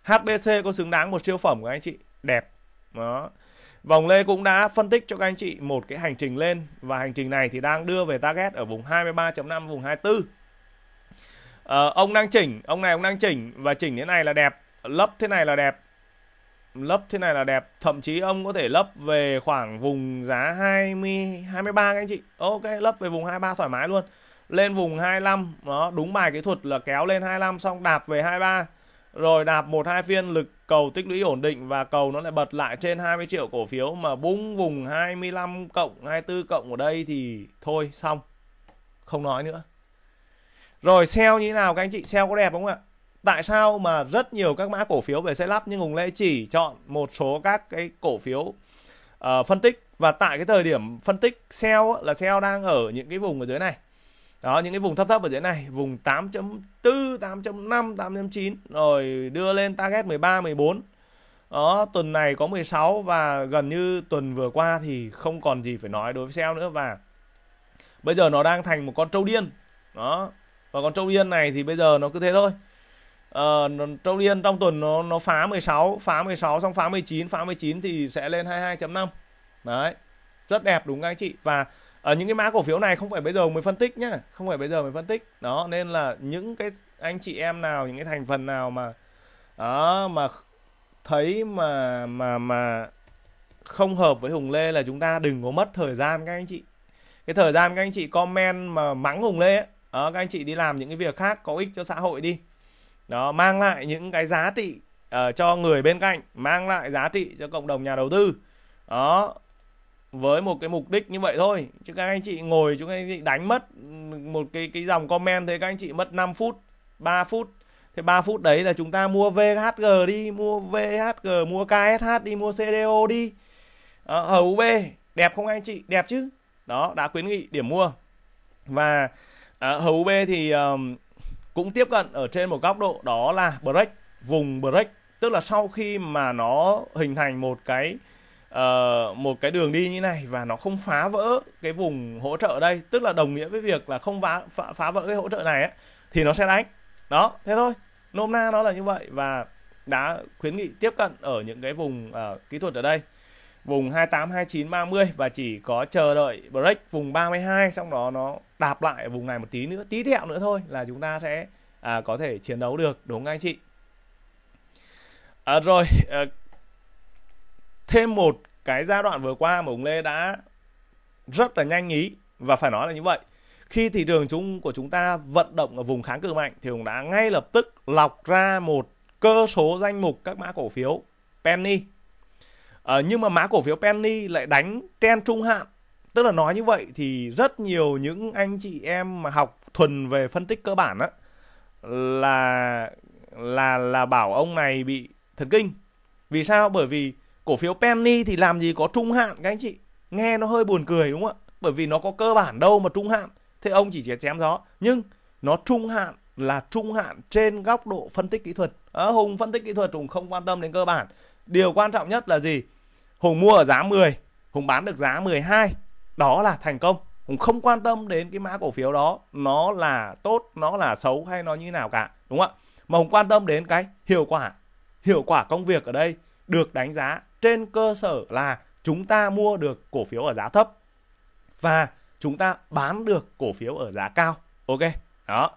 S1: HBC có xứng đáng một siêu phẩm của anh chị đẹp đó Vòng Lê cũng đã phân tích cho các anh chị một cái hành trình lên và hành trình này thì đang đưa về target ở vùng 23.5 vùng 24. Ờ, ông đang chỉnh, ông này ông đang chỉnh và chỉnh thế này là đẹp, lấp thế này là đẹp. Lấp thế này là đẹp, thậm chí ông có thể lấp về khoảng vùng giá 20 23 các anh chị. Ok, lấp về vùng 23 thoải mái luôn. Lên vùng 25, nó đúng bài kỹ thuật là kéo lên 25 xong đạp về 23 rồi đạp một hai phiên lực cầu tích lũy ổn định và cầu nó lại bật lại trên 20 triệu cổ phiếu mà bung vùng 25 cộng 24 cộng ở đây thì thôi xong không nói nữa rồi sell như thế nào các anh chị sell có đẹp không ạ tại sao mà rất nhiều các mã cổ phiếu về setup nhưng Hùng Lê chỉ chọn một số các cái cổ phiếu uh, phân tích và tại cái thời điểm phân tích sell là sell đang ở những cái vùng ở dưới này đó những cái vùng thấp thấp ở dưới này vùng 8.4 8.5 8.9 rồi đưa lên target 13 14 đó tuần này có 16 và gần như tuần vừa qua thì không còn gì phải nói đối với sell nữa và bây giờ nó đang thành một con trâu điên đó và con trâu điên này thì bây giờ nó cứ thế thôi ờ, trâu điên trong tuần nó nó phá 16 phá 16 xong phá 19 phá 19 thì sẽ lên 22.5 đấy rất đẹp đúng không anh chị và ở ờ, những cái mã cổ phiếu này không phải bây giờ mới phân tích nhá không phải bây giờ mới phân tích đó nên là những cái anh chị em nào những cái thành phần nào mà đó mà thấy mà mà mà không hợp với Hùng Lê là chúng ta đừng có mất thời gian các anh chị cái thời gian các anh chị comment mà mắng Hùng Lê ấy, đó, các anh chị đi làm những cái việc khác có ích cho xã hội đi đó mang lại những cái giá trị uh, cho người bên cạnh mang lại giá trị cho cộng đồng nhà đầu tư đó với một cái mục đích như vậy thôi chứ các anh chị ngồi chúng anh chị đánh mất một cái cái dòng comment thế các anh chị mất 5 phút 3 phút thế 3 phút đấy là chúng ta mua VHG đi mua VHG mua KSH đi mua CDO đi à, HUB đẹp không anh chị đẹp chứ đó đã khuyến nghị điểm mua và à, HUB thì um, cũng tiếp cận ở trên một góc độ đó là break vùng break tức là sau khi mà nó hình thành một cái Ờ, một cái đường đi như này và nó không phá vỡ cái vùng hỗ trợ đây tức là đồng nghĩa với việc là không phá phá, phá vỡ cái hỗ trợ này ấy, thì nó sẽ đánh đó thế thôi nôm na nó là như vậy và đã khuyến nghị tiếp cận ở những cái vùng uh, kỹ thuật ở đây vùng 28, 29, 30 và chỉ có chờ đợi break vùng 32 xong đó nó đạp lại ở vùng này một tí nữa, tí thẹo nữa thôi là chúng ta sẽ à, có thể chiến đấu được đúng không anh chị? À, rồi à, thêm một cái giai đoạn vừa qua mà ông Lê đã rất là nhanh ý và phải nói là như vậy khi thị trường chung của chúng ta vận động ở vùng kháng cự mạnh thì ông đã ngay lập tức lọc ra một cơ số danh mục các mã cổ phiếu penny à, nhưng mà mã cổ phiếu penny lại đánh trend trung hạn tức là nói như vậy thì rất nhiều những anh chị em mà học thuần về phân tích cơ bản á là là là bảo ông này bị thần kinh vì sao bởi vì cổ phiếu penny thì làm gì có trung hạn các anh chị nghe nó hơi buồn cười đúng không ạ bởi vì nó có cơ bản đâu mà trung hạn thế ông chỉ chém gió nhưng nó trung hạn là trung hạn trên góc độ phân tích kỹ thuật à, hùng phân tích kỹ thuật hùng không quan tâm đến cơ bản điều quan trọng nhất là gì hùng mua ở giá 10 hùng bán được giá 12 đó là thành công hùng không quan tâm đến cái mã cổ phiếu đó nó là tốt nó là xấu hay nó như nào cả đúng không ạ mà hùng quan tâm đến cái hiệu quả hiệu quả công việc ở đây được đánh giá trên cơ sở là chúng ta mua được cổ phiếu ở giá thấp và chúng ta bán được cổ phiếu ở giá cao. Ok, đó.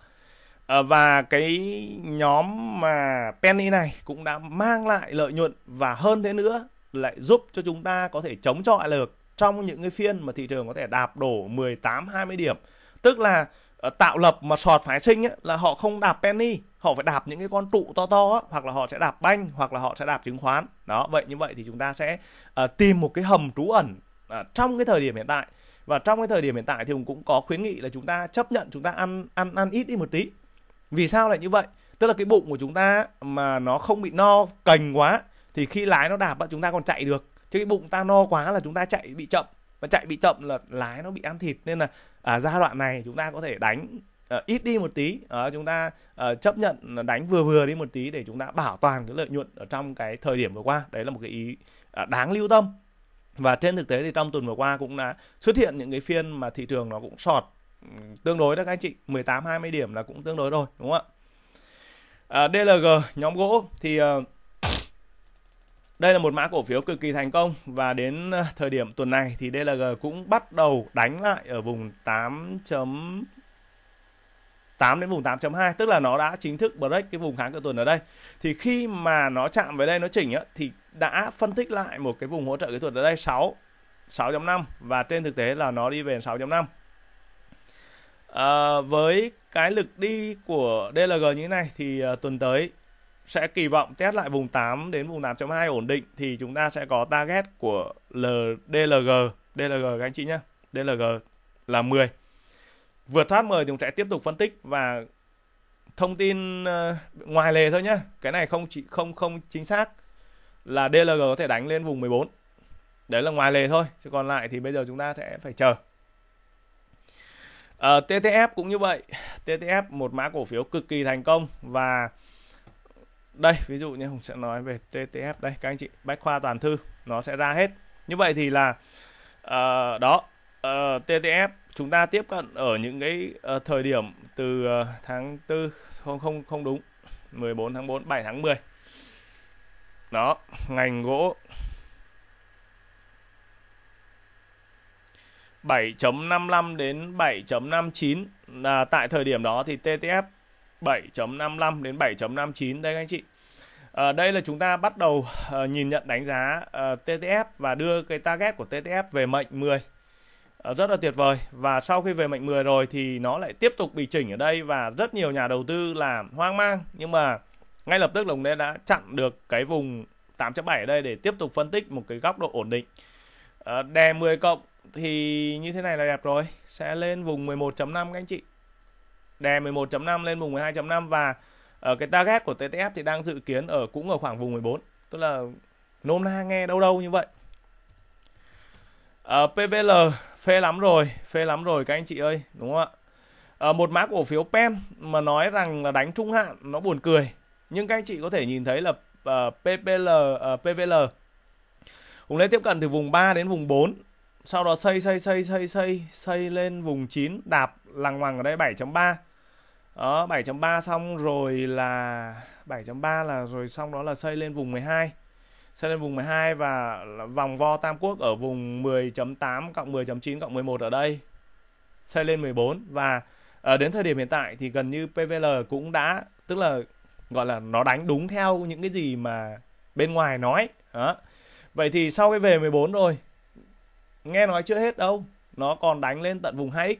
S1: Ờ, và cái nhóm mà penny này cũng đã mang lại lợi nhuận và hơn thế nữa lại giúp cho chúng ta có thể chống chọi được trong những cái phiên mà thị trường có thể đạp đổ 18 20 điểm. Tức là ờ, tạo lập mà sọt phái sinh ấy, là họ không đạp penny họ phải đạp những cái con trụ to to hoặc là họ sẽ đạp banh hoặc là họ sẽ đạp chứng khoán đó vậy như vậy thì chúng ta sẽ uh, tìm một cái hầm trú ẩn uh, trong cái thời điểm hiện tại và trong cái thời điểm hiện tại thì cũng có khuyến nghị là chúng ta chấp nhận chúng ta ăn ăn ăn ít đi một tí vì sao lại như vậy tức là cái bụng của chúng ta mà nó không bị no cành quá thì khi lái nó đạp chúng ta còn chạy được chứ cái bụng ta no quá là chúng ta chạy bị chậm và chạy bị chậm là lái nó bị ăn thịt nên là à, giai đoạn này chúng ta có thể đánh uh, ít đi một tí uh, chúng ta uh, chấp nhận đánh vừa vừa đi một tí để chúng ta bảo toàn cái lợi nhuận ở trong cái thời điểm vừa qua đấy là một cái ý uh, đáng lưu tâm và trên thực tế thì trong tuần vừa qua cũng đã xuất hiện những cái phiên mà thị trường nó cũng sọt tương đối đó các anh chị 18 20 điểm là cũng tương đối rồi đúng không ạ à, ờ, DLG nhóm gỗ thì uh, đây là một mã cổ phiếu cực kỳ thành công và đến thời điểm tuần này thì DLG cũng bắt đầu đánh lại ở vùng 8. 8 đến vùng 8.2 tức là nó đã chính thức break cái vùng kháng cự tuần ở đây thì khi mà nó chạm về đây nó chỉnh á, thì đã phân tích lại một cái vùng hỗ trợ kỹ thuật ở đây 6 6.5 và trên thực tế là nó đi về 6.5 à, với cái lực đi của DLG như thế này thì à, tuần tới sẽ kỳ vọng test lại vùng 8 đến vùng 8.2 ổn định thì chúng ta sẽ có target của LDLG DLG các anh chị nhé DLG là 10 vượt thoát 10 thì cũng sẽ tiếp tục phân tích và thông tin ờ, ngoài lề thôi nhá. Cái này không chỉ không không chính xác là DLG có thể đánh lên vùng 14. Đấy là ngoài lề thôi, chứ còn lại thì bây giờ chúng ta sẽ phải chờ. À, ờ, TTF cũng như vậy. TTF một mã cổ phiếu cực kỳ thành công và đây ví dụ như Hùng sẽ nói về TTF đây các anh chị bách khoa toàn thư nó sẽ ra hết. Như vậy thì là uh, đó uh, TTF chúng ta tiếp cận ở những cái uh, thời điểm từ uh, tháng 4 không không không đúng 14 tháng 4 7 tháng 10 đó ngành gỗ 7.55 đến 7.59 là tại thời điểm đó thì TTF 7.55 đến 7.59 đây anh chị à, đây là chúng ta bắt đầu à, nhìn nhận đánh giá à, TTF và đưa cái target của TTF về mệnh 10 Ờ, rất là tuyệt vời và sau khi về mệnh 10 rồi thì nó lại tiếp tục bị chỉnh ở đây và rất nhiều nhà đầu tư là hoang mang nhưng mà ngay lập tức lồng đen đã chặn được cái vùng 8.7 ở đây để tiếp tục phân tích một cái góc độ ổn định ờ, đè 10 cộng thì như thế này là đẹp rồi sẽ lên vùng 11.5 các anh chị đè 11.5 lên vùng 12.5 và ở ờ, cái target của TTF thì đang dự kiến ở cũng ở khoảng vùng 14 tức là nôm na nghe đâu đâu như vậy ở PVL phê lắm rồi phê lắm rồi các anh chị ơi đúng không ạ à, một mã cổ phiếu pen mà nói rằng là đánh trung hạn nó buồn cười nhưng các anh chị có thể nhìn thấy là uh, ờ, PPL uh, ờ, PVL Hùng lên tiếp cận từ vùng 3 đến vùng 4 sau đó xây xây xây xây xây xây lên vùng 9 đạp lằng ngoằng ở đây 7.3 đó 7.3 xong rồi là 7.3 là rồi xong đó là xây lên vùng 12 sang lên vùng 12 và vòng vo tam quốc ở vùng 10.8 cộng 10.9 cộng 11 ở đây xây lên 14 và ở ờ, đến thời điểm hiện tại thì gần như PVL cũng đã tức là gọi là nó đánh đúng theo những cái gì mà bên ngoài nói đó vậy thì sau cái về 14 rồi nghe nói chưa hết đâu nó còn đánh lên tận vùng 2x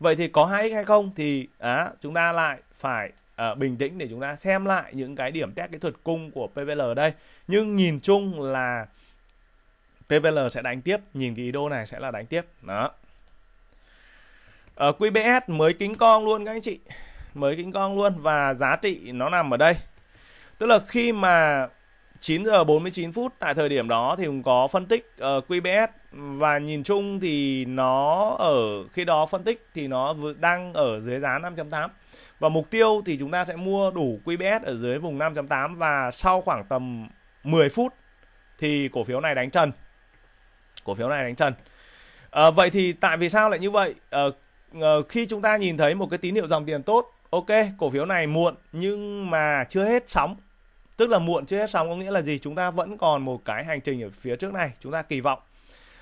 S1: vậy thì có 2x hay không thì á chúng ta lại phải uh, bình tĩnh để chúng ta xem lại những cái điểm test kỹ thuật cung của PVL ở đây nhưng nhìn chung là PVL sẽ đánh tiếp nhìn cái ý đồ này sẽ là đánh tiếp đó ở ờ, QBS mới kính con luôn các anh chị mới kính con luôn và giá trị nó nằm ở đây tức là khi mà 9 giờ 49 phút tại thời điểm đó thì cũng có phân tích uh, ờ, QBS và nhìn chung thì nó ở khi đó phân tích thì nó đang ở dưới giá 5.8 và mục tiêu thì chúng ta sẽ mua đủ QBS ở dưới vùng 5.8 và sau khoảng tầm 10 phút thì cổ phiếu này đánh trần. Cổ phiếu này đánh trần. À, vậy thì tại vì sao lại như vậy? À, khi chúng ta nhìn thấy một cái tín hiệu dòng tiền tốt, ok, cổ phiếu này muộn nhưng mà chưa hết sóng. Tức là muộn chưa hết sóng có nghĩa là gì? Chúng ta vẫn còn một cái hành trình ở phía trước này, chúng ta kỳ vọng.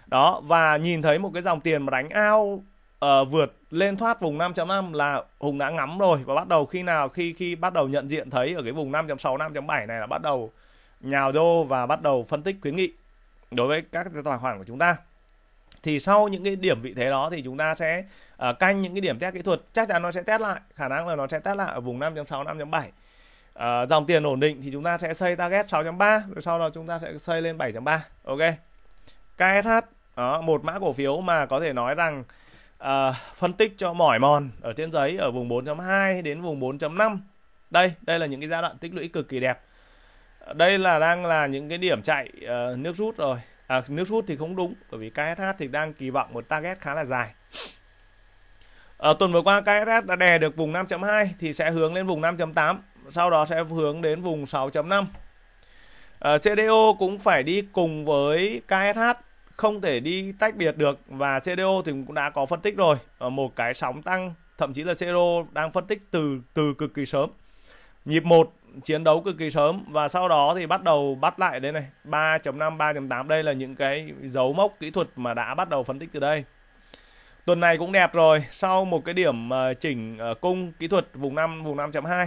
S1: Đó và nhìn thấy một cái dòng tiền mà đánh ao uh, vượt lên thoát vùng 5.5 là Hùng đã ngắm rồi và bắt đầu khi nào khi khi bắt đầu nhận diện thấy ở cái vùng 5.6 5.7 này là bắt đầu nhào đô và bắt đầu phân tích khuyến nghị đối với các cái tài khoản của chúng ta thì sau những cái điểm vị thế đó thì chúng ta sẽ uh, canh những cái điểm test kỹ thuật chắc chắn nó sẽ test lại khả năng là nó sẽ test lại ở vùng 5.6 5.7 uh, dòng tiền ổn định thì chúng ta sẽ xây target 6.3 rồi sau đó chúng ta sẽ xây lên 7.3 ok KSH đó, một mã cổ phiếu mà có thể nói rằng uh, phân tích cho mỏi mòn ở trên giấy ở vùng 4.2 đến vùng 4.5 đây đây là những cái giai đoạn tích lũy cực kỳ đẹp đây là đang là những cái điểm chạy uh, nước rút rồi à, nước rút thì không đúng bởi vì KSH thì đang kỳ vọng một target khá là dài ở ờ, tuần vừa qua KSH đã đè được vùng 5.2 thì sẽ hướng lên vùng 5.8 sau đó sẽ hướng đến vùng 6.5 à, CDO cũng phải đi cùng với KSH không thể đi tách biệt được và CDO thì cũng đã có phân tích rồi ờ, một cái sóng tăng thậm chí là CDO đang phân tích từ từ cực kỳ sớm nhịp 1 chiến đấu cực kỳ sớm và sau đó thì bắt đầu bắt lại đây này 3.5 3.8 đây là những cái dấu mốc kỹ thuật mà đã bắt đầu phân tích từ đây tuần này cũng đẹp rồi sau một cái điểm ờ, chỉnh ờ, cung kỹ thuật vùng 5 vùng 5.2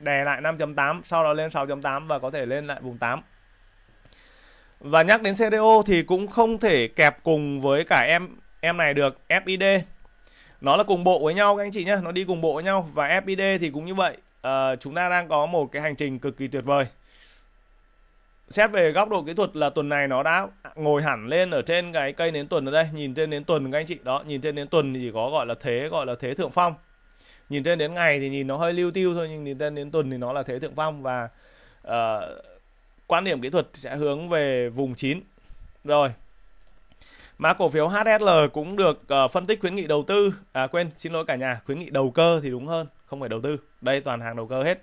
S1: đè lại 5.8 sau đó lên 6.8 và có thể lên lại vùng 8 và nhắc đến CDO thì cũng không thể kẹp cùng với cả em em này được FID nó là cùng bộ với nhau các anh chị nhé nó đi cùng bộ với nhau và FID thì cũng như vậy uh, chúng ta đang có một cái hành trình cực kỳ tuyệt vời xét về góc độ kỹ thuật là tuần này nó đã ngồi hẳn lên ở trên cái cây nến tuần ở đây nhìn trên nến tuần các anh chị đó nhìn trên nến tuần thì chỉ có gọi là thế gọi là thế thượng phong nhìn trên đến ngày thì nhìn nó hơi lưu tiêu thôi nhưng nhìn trên đến tuần thì nó là thế thượng phong và uh, quan điểm kỹ thuật sẽ hướng về vùng 9 rồi mã cổ phiếu HSL cũng được uh, phân tích khuyến nghị đầu tư à quên xin lỗi cả nhà khuyến nghị đầu cơ thì đúng hơn không phải đầu tư đây toàn hàng đầu cơ hết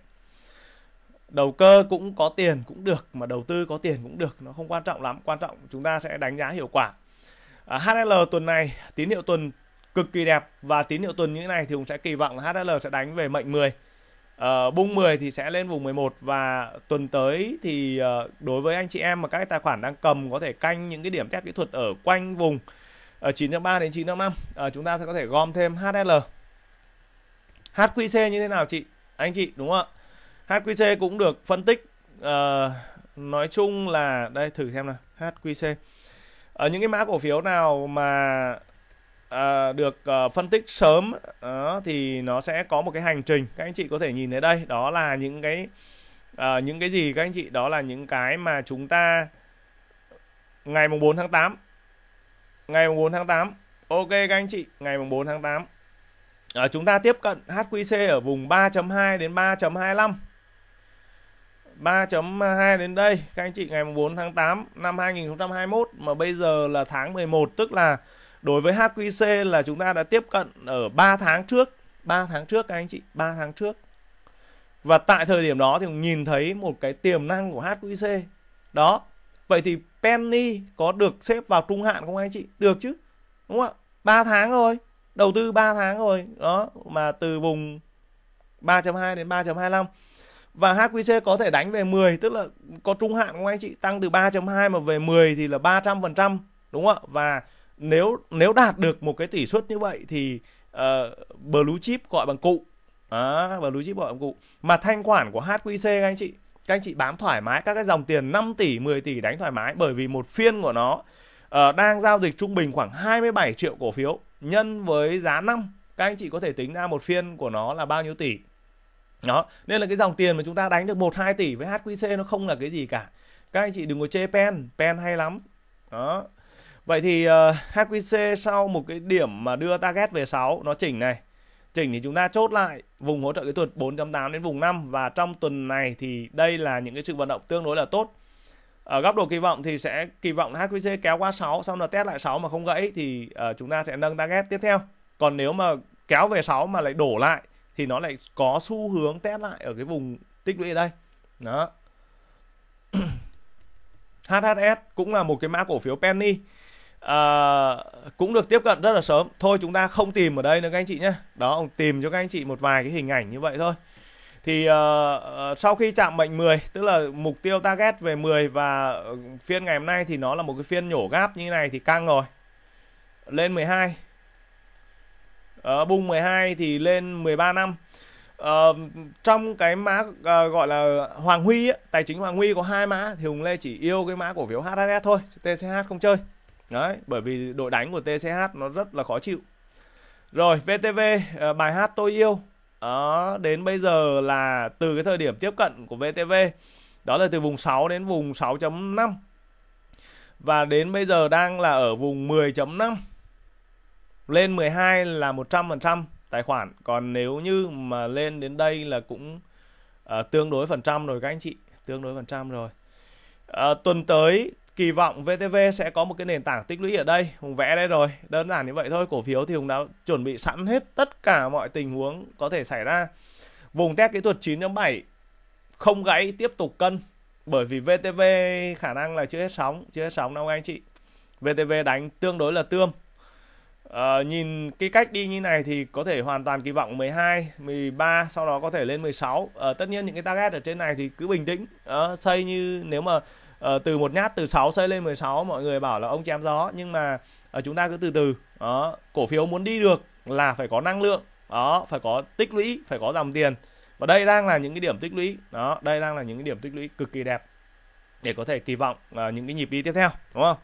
S1: đầu cơ cũng có tiền cũng được mà đầu tư có tiền cũng được nó không quan trọng lắm quan trọng chúng ta sẽ đánh giá hiệu quả à, HL tuần này tín hiệu tuần cực kỳ đẹp và tín hiệu tuần như thế này thì cũng sẽ kỳ vọng là HL sẽ đánh về mệnh 10 Uh, ờ, bung 10 thì sẽ lên vùng 11 và tuần tới thì uh, đối với anh chị em mà các tài khoản đang cầm có thể canh những cái điểm test kỹ thuật ở quanh vùng uh, ờ, 9.3 đến 9.5 uh, chúng ta sẽ có thể gom thêm HL HQC như thế nào chị? Anh chị đúng không ạ? HQC cũng được phân tích uh, nói chung là đây thử xem nào, HQC. Ở những cái mã cổ phiếu nào mà uh, được uh, phân tích sớm uh, thì nó sẽ có một cái hành trình. Các anh chị có thể nhìn thấy đây, đó là những cái uh, những cái gì các anh chị đó là những cái mà chúng ta ngày mùng 4 tháng 8. Ngày mùng 4 tháng 8. Ok các anh chị, ngày mùng 4 tháng 8 à, chúng ta tiếp cận HQC ở vùng 3.2 đến 3.25 3.2 đến đây các anh chị ngày 4 tháng 8 năm 2021 mà bây giờ là tháng 11 tức là đối với HQC là chúng ta đã tiếp cận ở 3 tháng trước 3 tháng trước các anh chị 3 tháng trước và tại thời điểm đó thì nhìn thấy một cái tiềm năng của HQC đó vậy thì Penny có được xếp vào trung hạn không anh chị được chứ đúng không ạ 3 tháng rồi đầu tư 3 tháng rồi đó mà từ vùng 3.2 đến 3.25 và HQC có thể đánh về 10 tức là có trung hạn không anh chị tăng từ 3.2 mà về 10 thì là 300 phần trăm đúng không ạ và nếu nếu đạt được một cái tỷ suất như vậy thì uh, blue chip gọi bằng cụ à, blue chip gọi bằng cụ mà thanh khoản của HQC các anh chị các anh chị bám thoải mái các cái dòng tiền 5 tỷ 10 tỷ đánh thoải mái bởi vì một phiên của nó uh, đang giao dịch trung bình khoảng 27 triệu cổ phiếu nhân với giá 5 các anh chị có thể tính ra một phiên của nó là bao nhiêu tỷ đó nên là cái dòng tiền mà chúng ta đánh được 1 2 tỷ với HQC nó không là cái gì cả các anh chị đừng có chê pen pen hay lắm đó vậy thì uh, ờ, HQC sau một cái điểm mà đưa target về 6 nó chỉnh này chỉnh thì chúng ta chốt lại vùng hỗ trợ kỹ thuật 4.8 đến vùng 5 và trong tuần này thì đây là những cái sự vận động tương đối là tốt ở ờ, góc độ kỳ vọng thì sẽ kỳ vọng HQC kéo qua 6 xong là test lại 6 mà không gãy thì uh, chúng ta sẽ nâng target tiếp theo còn nếu mà kéo về 6 mà lại đổ lại thì nó lại có xu hướng test lại ở cái vùng tích lũy ở đây đó HHS cũng là một cái mã cổ phiếu penny à, cũng được tiếp cận rất là sớm thôi chúng ta không tìm ở đây nữa các anh chị nhé đó ông tìm cho các anh chị một vài cái hình ảnh như vậy thôi thì uh, sau khi chạm mệnh 10 tức là mục tiêu target về 10 và phiên ngày hôm nay thì nó là một cái phiên nhổ gáp như này thì căng rồi lên 12 uh, ờ, bung 12 thì lên 13 năm Uh, trong cái mã uh, gọi là Hoàng Huy ấy, tài chính Hoàng Huy có hai mã thì Hùng Lê chỉ yêu cái mã cổ phiếu HHS thôi, TCH không chơi. Đấy, bởi vì đội đánh của TCH nó rất là khó chịu. Rồi VTV uh, bài hát tôi yêu đó đến bây giờ là từ cái thời điểm tiếp cận của VTV đó là từ vùng 6 đến vùng 6.5 và đến bây giờ đang là ở vùng 10.5 lên 12 là 100% tài khoản còn nếu như mà lên đến đây là cũng uh, tương đối phần trăm rồi các anh chị tương đối phần trăm rồi uh, tuần tới kỳ vọng VTV sẽ có một cái nền tảng tích lũy ở đây Hùng vẽ đây rồi đơn giản như vậy thôi cổ phiếu thì Hùng đã chuẩn bị sẵn hết tất cả mọi tình huống có thể xảy ra vùng test kỹ thuật 9.7 không gãy tiếp tục cân bởi vì VTV khả năng là chưa hết sóng chưa hết sóng đâu anh chị VTV đánh tương đối là tươm à, nhìn cái cách đi như này thì có thể hoàn toàn kỳ vọng 12 13 sau đó có thể lên 16 à, ờ, tất nhiên những cái target ở trên này thì cứ bình tĩnh à, xây như nếu mà uh, từ một nhát từ 6 xây lên 16 mọi người bảo là ông chém gió nhưng mà uh, chúng ta cứ từ từ đó cổ phiếu muốn đi được là phải có năng lượng đó phải có tích lũy phải có dòng tiền và đây đang là những cái điểm tích lũy đó đây đang là những cái điểm tích lũy cực kỳ đẹp để có thể kỳ vọng uh, những cái nhịp đi tiếp theo đúng không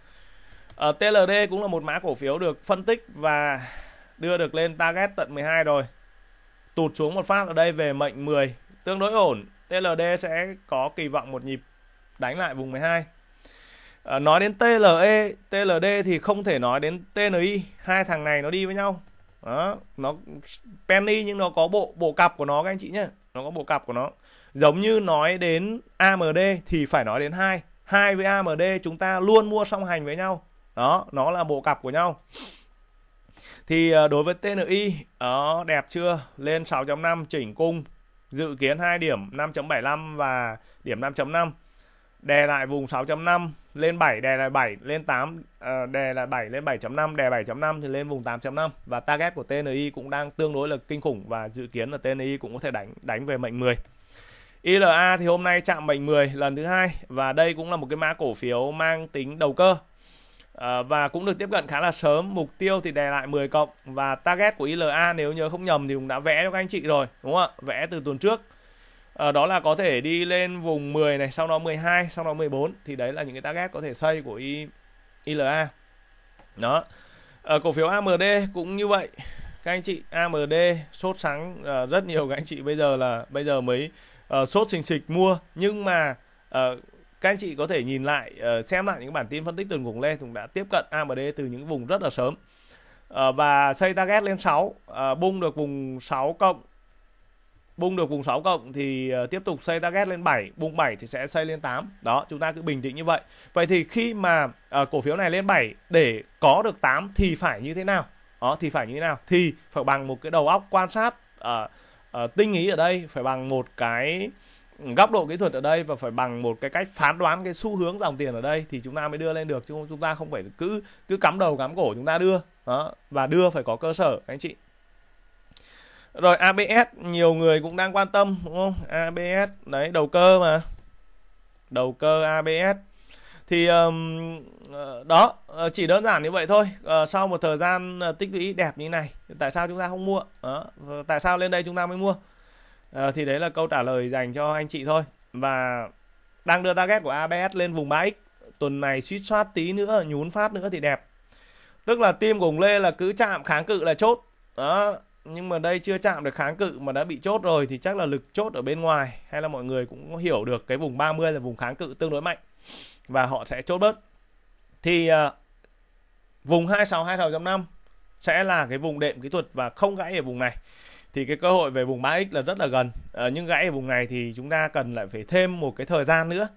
S1: uh, TLD cũng là một mã cổ phiếu được phân tích và đưa được lên target tận 12 rồi tụt xuống một phát ở đây về mệnh 10 tương đối ổn TLD sẽ có kỳ vọng một nhịp đánh lại vùng 12 à, ờ, nói đến TLE TLD thì không thể nói đến TNI hai thằng này nó đi với nhau đó nó penny nhưng nó có bộ bộ cặp của nó các anh chị nhé nó có bộ cặp của nó giống như nói đến AMD thì phải nói đến hai hai với AMD chúng ta luôn mua song hành với nhau đó nó là bộ cặp của nhau thì ờ, đối với TNI đó ờ, đẹp chưa lên 6.5 chỉnh cung dự kiến hai điểm 5.75 và điểm 5.5 đè lại vùng 6.5 lên 7 đè lại 7 lên 8 uh, ờ, đè lại 7 lên 7.5 đè 7.5 thì lên vùng 8.5 và target của TNI cũng đang tương đối là kinh khủng và dự kiến là TNI cũng có thể đánh đánh về mệnh 10 ILA thì hôm nay chạm mệnh 10 lần thứ hai và đây cũng là một cái mã cổ phiếu mang tính đầu cơ à, và cũng được tiếp cận khá là sớm mục tiêu thì đè lại 10 cộng và target của ILA nếu nhớ không nhầm thì cũng đã vẽ cho các anh chị rồi đúng không ạ vẽ từ tuần trước à, đó là có thể đi lên vùng 10 này sau đó 12 sau đó 14 thì đấy là những cái target có thể xây của I, ILA đó à, cổ phiếu AMD cũng như vậy các anh chị AMD sốt sáng à, rất nhiều các anh chị bây giờ là bây giờ mới à, sốt xình xịch mua nhưng mà à, các anh chị có thể nhìn lại uh, xem lại những bản tin phân tích từng vùng lên cũng đã tiếp cận AMD từ những vùng rất là sớm uh, và xây target lên 6 uh, bung được vùng 6 cộng bung được vùng 6 cộng thì ờ, tiếp tục xây target lên 7, bung 7 thì sẽ xây lên 8. Đó, chúng ta cứ bình tĩnh như vậy. Vậy thì khi mà à, cổ phiếu này lên 7 để có được 8 thì phải như thế nào? Đó, thì phải như thế nào? Thì phải bằng một cái đầu óc quan sát à, à, tinh ý ở đây, phải bằng một cái góc độ kỹ thuật ở đây và phải bằng một cái cách phán đoán cái xu hướng dòng tiền ở đây thì chúng ta mới đưa lên được chứ chúng ta không phải cứ cứ cắm đầu cắm cổ chúng ta đưa đó và đưa phải có cơ sở anh chị rồi ABS nhiều người cũng đang quan tâm đúng không ABS đấy đầu cơ mà đầu cơ ABS thì um, đó ờ, chỉ đơn giản như vậy thôi à, sau một thời gian tích lũy đẹp như này tại sao chúng ta không mua đó. tại sao lên đây chúng ta mới mua à, thì đấy là câu trả lời dành cho anh chị thôi và đang đưa target của ABS lên vùng 3x tuần này suýt soát tí nữa nhún phát nữa thì đẹp tức là tim của ông Lê là cứ chạm kháng cự là chốt đó nhưng mà đây chưa chạm được kháng cự mà đã bị chốt rồi thì chắc là lực chốt ở bên ngoài hay là mọi người cũng hiểu được cái vùng 30 là vùng kháng cự tương đối mạnh và họ sẽ chốt bớt thì uh, vùng 26 26.5 sẽ là cái vùng đệm kỹ thuật và không gãy ở vùng này thì cái cơ hội về vùng 3x là rất là gần à, nhưng gãy ở vùng này thì chúng ta cần lại phải thêm một cái thời gian nữa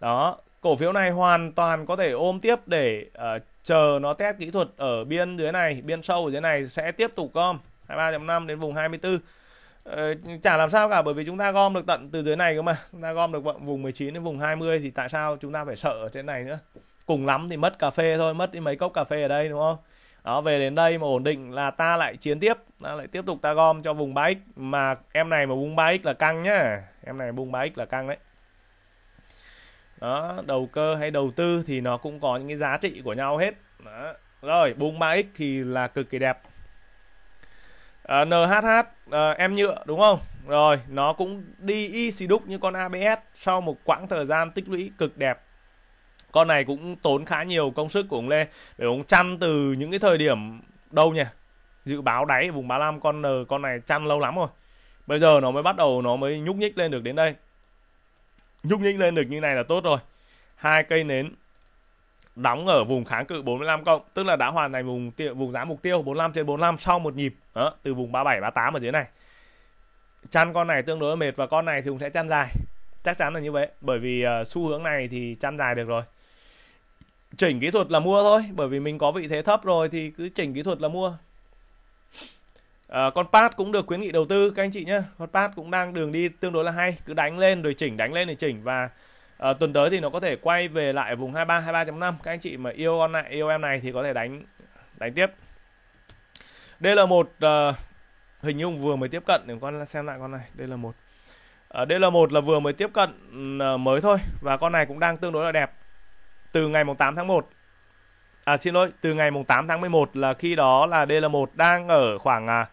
S1: đó cổ phiếu này hoàn toàn có thể ôm tiếp để uh, chờ nó test kỹ thuật ở biên dưới này biên sâu ở dưới này sẽ tiếp tục gom 23.5 đến vùng 24 Ờ, chả làm sao cả bởi vì chúng ta gom được tận từ dưới này cơ mà chúng ta gom được vùng 19 đến vùng 20 thì tại sao chúng ta phải sợ ở trên này nữa cùng lắm thì mất cà phê thôi mất đi mấy cốc cà phê ở đây đúng không đó về đến đây mà ổn định là ta lại chiến tiếp ta lại tiếp tục ta gom cho vùng 3x mà em này mà vùng 3x là căng nhá em này vùng 3x là căng đấy đó đầu cơ hay đầu tư thì nó cũng có những cái giá trị của nhau hết đó. rồi vùng 3x thì là cực kỳ đẹp à, NHH à, em nhựa đúng không rồi nó cũng đi y xì đúc như con ABS sau một quãng thời gian tích lũy cực đẹp con này cũng tốn khá nhiều công sức của ông Lê để ông chăn từ những cái thời điểm đâu nhỉ dự báo đáy vùng 35 con N con này chăn lâu lắm rồi bây giờ nó mới bắt đầu nó mới nhúc nhích lên được đến đây nhúc nhích lên được như này là tốt rồi hai cây nến đóng ở vùng kháng cự 45 cộng tức là đã hoàn thành vùng tiêu, vùng giá mục tiêu 45 trên 45 sau một nhịp đó, từ vùng 37 38 ở dưới này chăn con này tương đối mệt và con này thì cũng sẽ chăn dài chắc chắn là như vậy bởi vì uh, xu hướng này thì chăn dài được rồi chỉnh kỹ thuật là mua thôi bởi vì mình có vị thế thấp rồi thì cứ chỉnh kỹ thuật là mua À, con PAT cũng được khuyến nghị đầu tư các anh chị nhé con PAT cũng đang đường đi tương đối là hay cứ đánh lên rồi chỉnh đánh lên rồi chỉnh và à, tuần tới thì nó có thể quay về lại vùng 23 23.5 các anh chị mà yêu con này yêu em này thì có thể đánh đánh tiếp đây là một uh, hình như vừa mới tiếp cận để con xem lại con này đây là một uh, đây là một là vừa mới tiếp cận uh, mới thôi và con này cũng đang tương đối là đẹp từ ngày mùng 8 tháng 1 à xin lỗi từ ngày mùng 8 tháng 11 là khi đó là đây là một đang ở khoảng uh,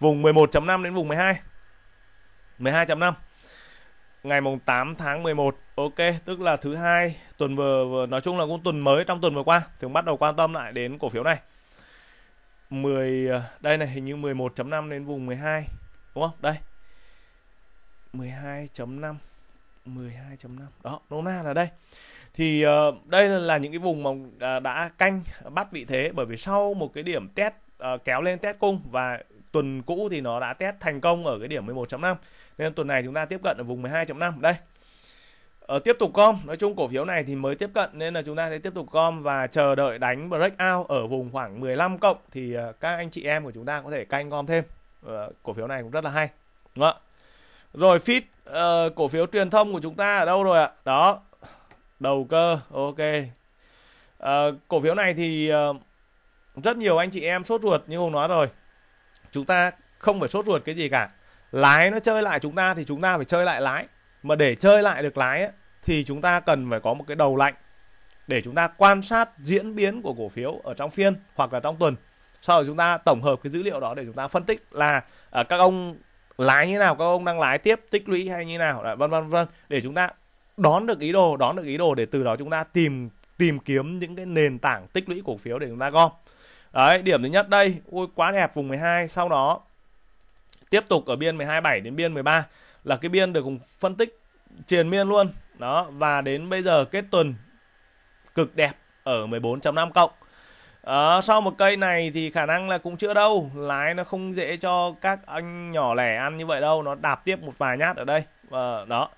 S1: vùng 11.5 đến vùng 12 12.5 ngày mùng 8 tháng 11. Ok, tức là thứ hai tuần vừa, vừa nói chung là cũng tuần mới trong tuần vừa qua thường bắt đầu quan tâm lại đến cổ phiếu này. 10 ờ, đây này hình như 11.5 đến vùng 12 đúng không? Đây. 12.5 12.5 đó nôm na là đây thì uh, đây là những cái vùng mà uh, đã canh bắt vị thế bởi vì sau một cái điểm test uh, kéo lên test cung và tuần cũ thì nó đã test thành công ở cái điểm 11.5 nên tuần này chúng ta tiếp cận ở vùng 12.5 đây ở ờ, tiếp tục com nói chung cổ phiếu này thì mới tiếp cận nên là chúng ta sẽ tiếp tục com và chờ đợi đánh breakout ở vùng khoảng 15 cộng thì ờ, các anh chị em của chúng ta có thể canh gom thêm ờ, cổ phiếu này cũng rất là hay đúng không ạ rồi fit uh, cổ phiếu truyền thông của chúng ta ở đâu rồi ạ đó đầu cơ ok uh, cổ phiếu này thì uh, rất nhiều anh chị em sốt ruột như hùng nói rồi chúng ta không phải sốt ruột cái gì cả lái nó chơi lại chúng ta thì chúng ta phải chơi lại lái mà để chơi lại được lái ấy, thì chúng ta cần phải có một cái đầu lạnh để chúng ta quan sát diễn biến của cổ phiếu ở trong phiên hoặc là trong tuần sau rồi chúng ta tổng hợp cái dữ liệu đó để chúng ta phân tích là uh, các ông lái như nào các ông đang lái tiếp tích lũy hay như nào vân vân vân để chúng ta đón được ý đồ đón được ý đồ để từ đó chúng ta tìm tìm kiếm những cái nền tảng tích lũy cổ phiếu để chúng ta gom Đấy, điểm thứ nhất đây, ôi quá đẹp vùng 12, sau đó tiếp tục ở biên 12 7 đến biên 13 là cái biên được cùng phân tích triền miên luôn. Đó, và đến bây giờ kết tuần cực đẹp ở 14.5 cộng. À, sau một cây này thì khả năng là cũng chưa đâu Lái nó không dễ cho các anh nhỏ lẻ ăn như vậy đâu Nó đạp tiếp một vài nhát ở đây và ờ, Đó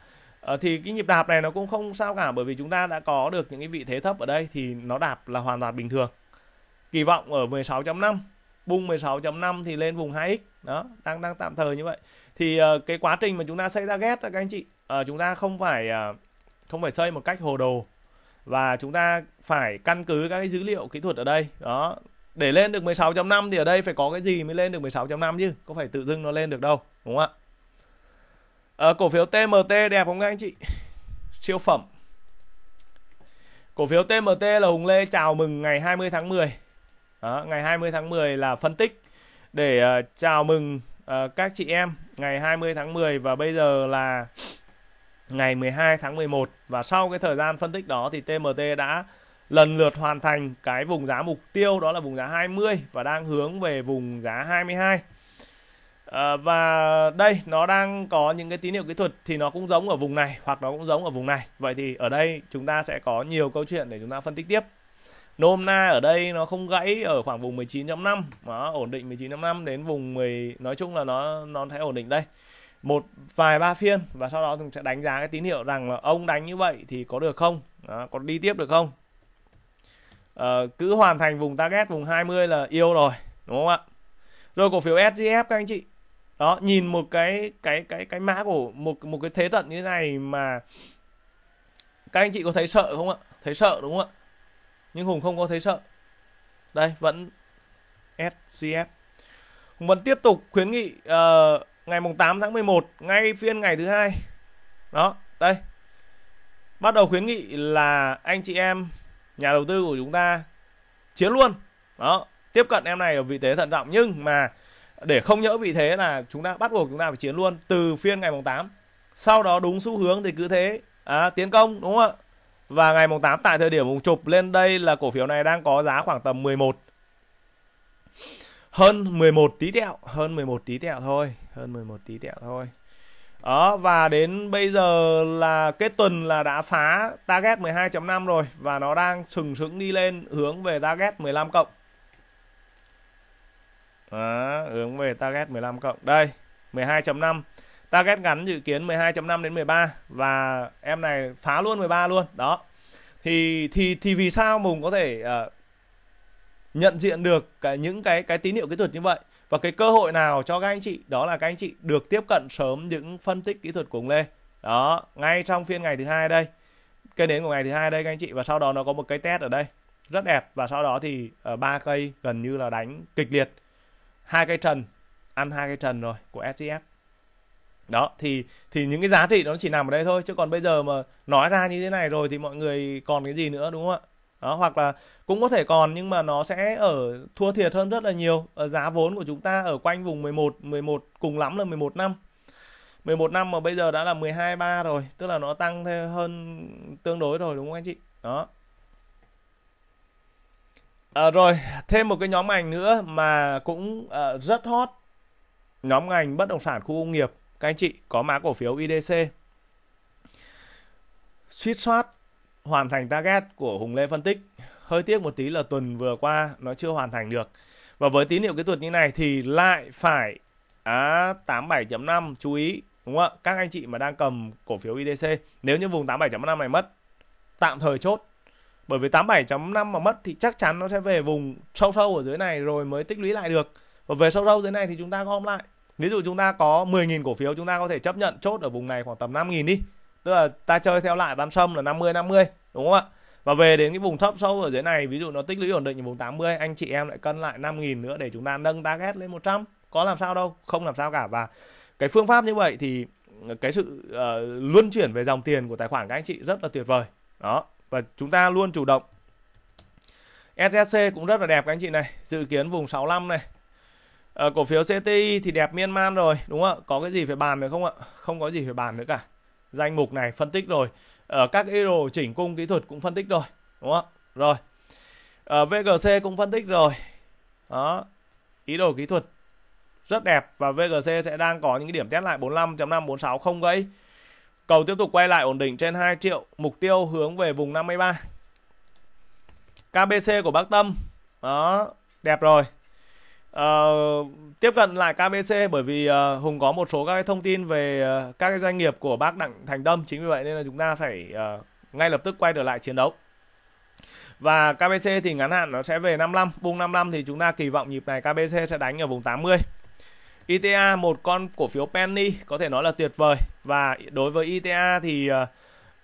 S1: à, Thì cái nhịp đạp này nó cũng không sao cả Bởi vì chúng ta đã có được những cái vị thế thấp ở đây Thì nó đạp là hoàn toàn bình thường kỳ vọng ở 16.5 bung 16.5 thì lên vùng 2x đó đang đang tạm thời như vậy thì uh, cái quá trình mà chúng ta xây target các anh chị uh, chúng ta không phải uh, không phải xây một cách hồ đồ và chúng ta phải căn cứ các cái dữ liệu kỹ thuật ở đây đó để lên được 16.5 thì ở đây phải có cái gì mới lên được 16.5 chứ có phải tự dưng nó lên được đâu đúng không ạ à, cổ phiếu TMT đẹp không các anh chị siêu phẩm cổ phiếu TMT là Hùng Lê chào mừng ngày 20 tháng 10 đó, ngày 20 tháng 10 là phân tích để uh, chào mừng uh, các chị em ngày 20 tháng 10 và bây giờ là ngày 12 tháng 11 và sau cái thời gian phân tích đó thì TMT đã lần lượt hoàn thành cái vùng giá mục tiêu đó là vùng giá 20 và đang hướng về vùng giá 22. À, ờ, và đây nó đang có những cái tín hiệu kỹ thuật thì nó cũng giống ở vùng này hoặc nó cũng giống ở vùng này. Vậy thì ở đây chúng ta sẽ có nhiều câu chuyện để chúng ta phân tích tiếp nôm na ở đây nó không gãy ở khoảng vùng 19.5 nó ổn định 19.5 đến vùng 10 nói chung là nó nó thấy ổn định đây một vài ba phiên và sau đó chúng sẽ đánh giá cái tín hiệu rằng là ông đánh như vậy thì có được không đó, có đi tiếp được không à, cứ hoàn thành vùng target vùng 20 là yêu rồi đúng không ạ rồi cổ phiếu SGF các anh chị đó nhìn một cái cái cái cái mã của một một cái thế trận như thế này mà các anh chị có thấy sợ không ạ thấy sợ đúng không ạ nhưng Hùng không có thấy sợ. Đây, vẫn SCF. Hùng vẫn tiếp tục khuyến nghị uh, ngày mùng 8 tháng 11 ngay phiên ngày thứ hai. Đó, đây. Bắt đầu khuyến nghị là anh chị em nhà đầu tư của chúng ta chiến luôn. Đó, tiếp cận em này ở vị thế thận trọng nhưng mà để không nhỡ vị thế là chúng ta bắt buộc chúng ta phải chiến luôn từ phiên ngày mùng 8. Sau đó đúng xu hướng thì cứ thế à, tiến công đúng không ạ? Và ngày mùng 8 tại thời điểm vùng chụp lên đây là cổ phiếu này đang có giá khoảng tầm 11 hơn 11 tí tẹo, hơn 11 tí tẹo thôi, hơn 11 tí tẹo thôi. Đó và đến bây giờ là kết tuần là đã phá target 12.5 rồi và nó đang sừng sững đi lên hướng về target 15 cộng. Đó, hướng về target 15 cộng. Đây, 12.5 target ngắn dự kiến 12.5 đến 13 và em này phá luôn 13 luôn đó thì thì thì vì sao Mùng có thể uh, nhận diện được cái, những cái cái tín hiệu kỹ thuật như vậy và cái cơ hội nào cho các anh chị đó là các anh chị được tiếp cận sớm những phân tích kỹ thuật của ông Lê đó ngay trong phiên ngày thứ hai đây cây nến của ngày thứ hai đây các anh chị và sau đó nó có một cây test ở đây rất đẹp và sau đó thì ờ, ba cây gần như là đánh kịch liệt hai cây trần ăn hai cây trần rồi của SCF đó thì thì những cái giá trị nó chỉ nằm ở đây thôi chứ còn bây giờ mà nói ra như thế này rồi thì mọi người còn cái gì nữa đúng không ạ đó hoặc là cũng có thể còn nhưng mà nó sẽ ở thua thiệt hơn rất là nhiều ở giá vốn của chúng ta ở quanh vùng 11 11 cùng lắm là 11 năm 11 năm mà bây giờ đã là 12 3 rồi tức là nó tăng thêm hơn tương đối rồi đúng không anh chị đó à, rồi thêm một cái nhóm ngành nữa mà cũng uh, rất hot nhóm ngành bất động sản khu công nghiệp các anh chị có mã cổ phiếu IDC suýt soát hoàn thành target của Hùng Lê phân tích hơi tiếc một tí là tuần vừa qua nó chưa hoàn thành được và với tín hiệu kỹ thuật như này thì lại phải à, 87.5 chú ý đúng không ạ các anh chị mà đang cầm cổ phiếu IDC nếu như vùng 87.5 này mất tạm thời chốt bởi vì 87.5 mà mất thì chắc chắn nó sẽ về vùng sâu sâu ở dưới này rồi mới tích lũy lại được và về sâu sâu dưới này thì chúng ta gom lại ví dụ chúng ta có 10.000 cổ phiếu chúng ta có thể chấp nhận chốt ở vùng này khoảng tầm 5.000 đi tức là ta chơi theo lại bán sâm là 50 50 đúng không ạ và về đến cái vùng thấp sâu ở dưới này ví dụ nó tích lũy ổn định ở vùng 80 anh chị em lại cân lại 5.000 nữa để chúng ta nâng target lên 100 có làm sao đâu không làm sao cả và cái phương pháp như vậy thì ờ, cái sự uh, luân chuyển về dòng tiền của tài khoản các anh chị rất là tuyệt vời đó và chúng ta luôn chủ động SSC cũng rất là đẹp các anh chị này dự kiến vùng 65 này à, cổ phiếu CTI thì đẹp miên man rồi đúng không ạ có cái gì phải bàn nữa không ạ không có gì phải bàn nữa cả danh mục này phân tích rồi ở ờ, các đồ chỉnh cung kỹ thuật cũng phân tích rồi đúng không ạ rồi ở ờ, VGC cũng phân tích rồi đó ý đồ kỹ thuật rất đẹp và VGC sẽ đang có những cái điểm test lại 45 546 không gãy cầu tiếp tục quay lại ổn định trên 2 triệu mục tiêu hướng về vùng 53 KBC của Bắc Tâm đó đẹp rồi Ờ, tiếp cận lại KBC bởi vì uh, Hùng có một số các cái thông tin về uh, các cái doanh nghiệp của bác Đặng Thành Tâm chính vì vậy nên là chúng ta phải uh, ngay lập tức quay trở lại chiến đấu và KBC thì ngắn hạn nó sẽ về 55 vùng 55 thì chúng ta kỳ vọng nhịp này KBC sẽ đánh ở vùng 80 ITA một con cổ phiếu penny có thể nói là tuyệt vời và đối với ITA thì uh,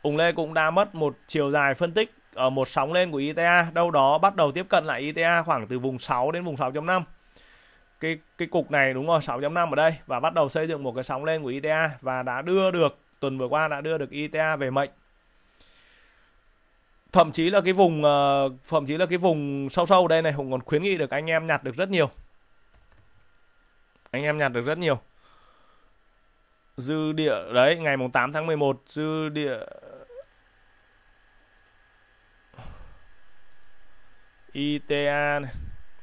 S1: Ung Lê cũng đã mất một chiều dài phân tích ở một sóng lên của ITA đâu đó bắt đầu tiếp cận lại ITA khoảng từ vùng 6 đến vùng 6.5 cái cái cục này đúng rồi 6.5 ở đây và bắt đầu xây dựng một cái sóng lên của ITA và đã đưa được tuần vừa qua đã đưa được ITA về mệnh thậm chí là cái vùng ờ, thậm chí là cái vùng sâu sâu đây này Hùng còn khuyến nghị được anh em nhặt được rất nhiều anh em nhặt được rất nhiều dư địa đấy ngày mùng 8 tháng 11 dư địa ITA này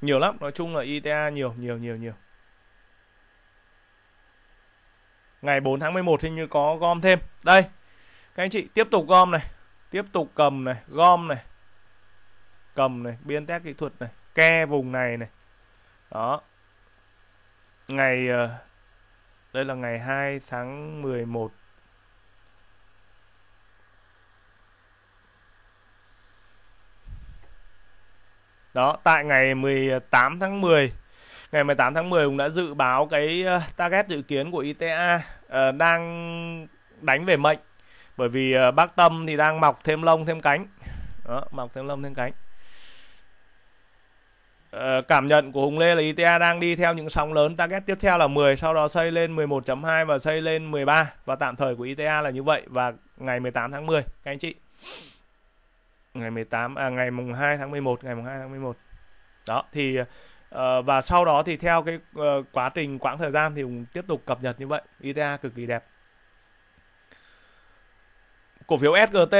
S1: nhiều lắm nói chung là ITA nhiều nhiều nhiều nhiều ngày 4 tháng 11 hình như có gom thêm đây các anh chị tiếp tục gom này tiếp tục cầm này gom này cầm này biên test kỹ thuật này ke vùng này này đó ngày ờ, đây là ngày 2 tháng 11 đó tại ngày 18 tháng 10 ngày 18 tháng 10 cũng đã dự báo cái ờ, target dự kiến của ITA uh, ờ, đang đánh về mệnh bởi vì uh, bác Tâm thì đang mọc thêm lông thêm cánh đó, mọc thêm lông thêm cánh uh, cảm nhận của Hùng Lê là ITA đang đi theo những sóng lớn target tiếp theo là 10 sau đó xây lên 11.2 và xây lên 13 và tạm thời của ITA là như vậy và ngày 18 tháng 10 các anh chị ngày 18 à ngày mùng 2 tháng 11 ngày mùng 2 tháng 11 đó thì uh, và sau đó thì theo cái uh, quá trình quãng thời gian thì cũng tiếp tục cập nhật như vậy ITA cực kỳ đẹp cổ phiếu SGT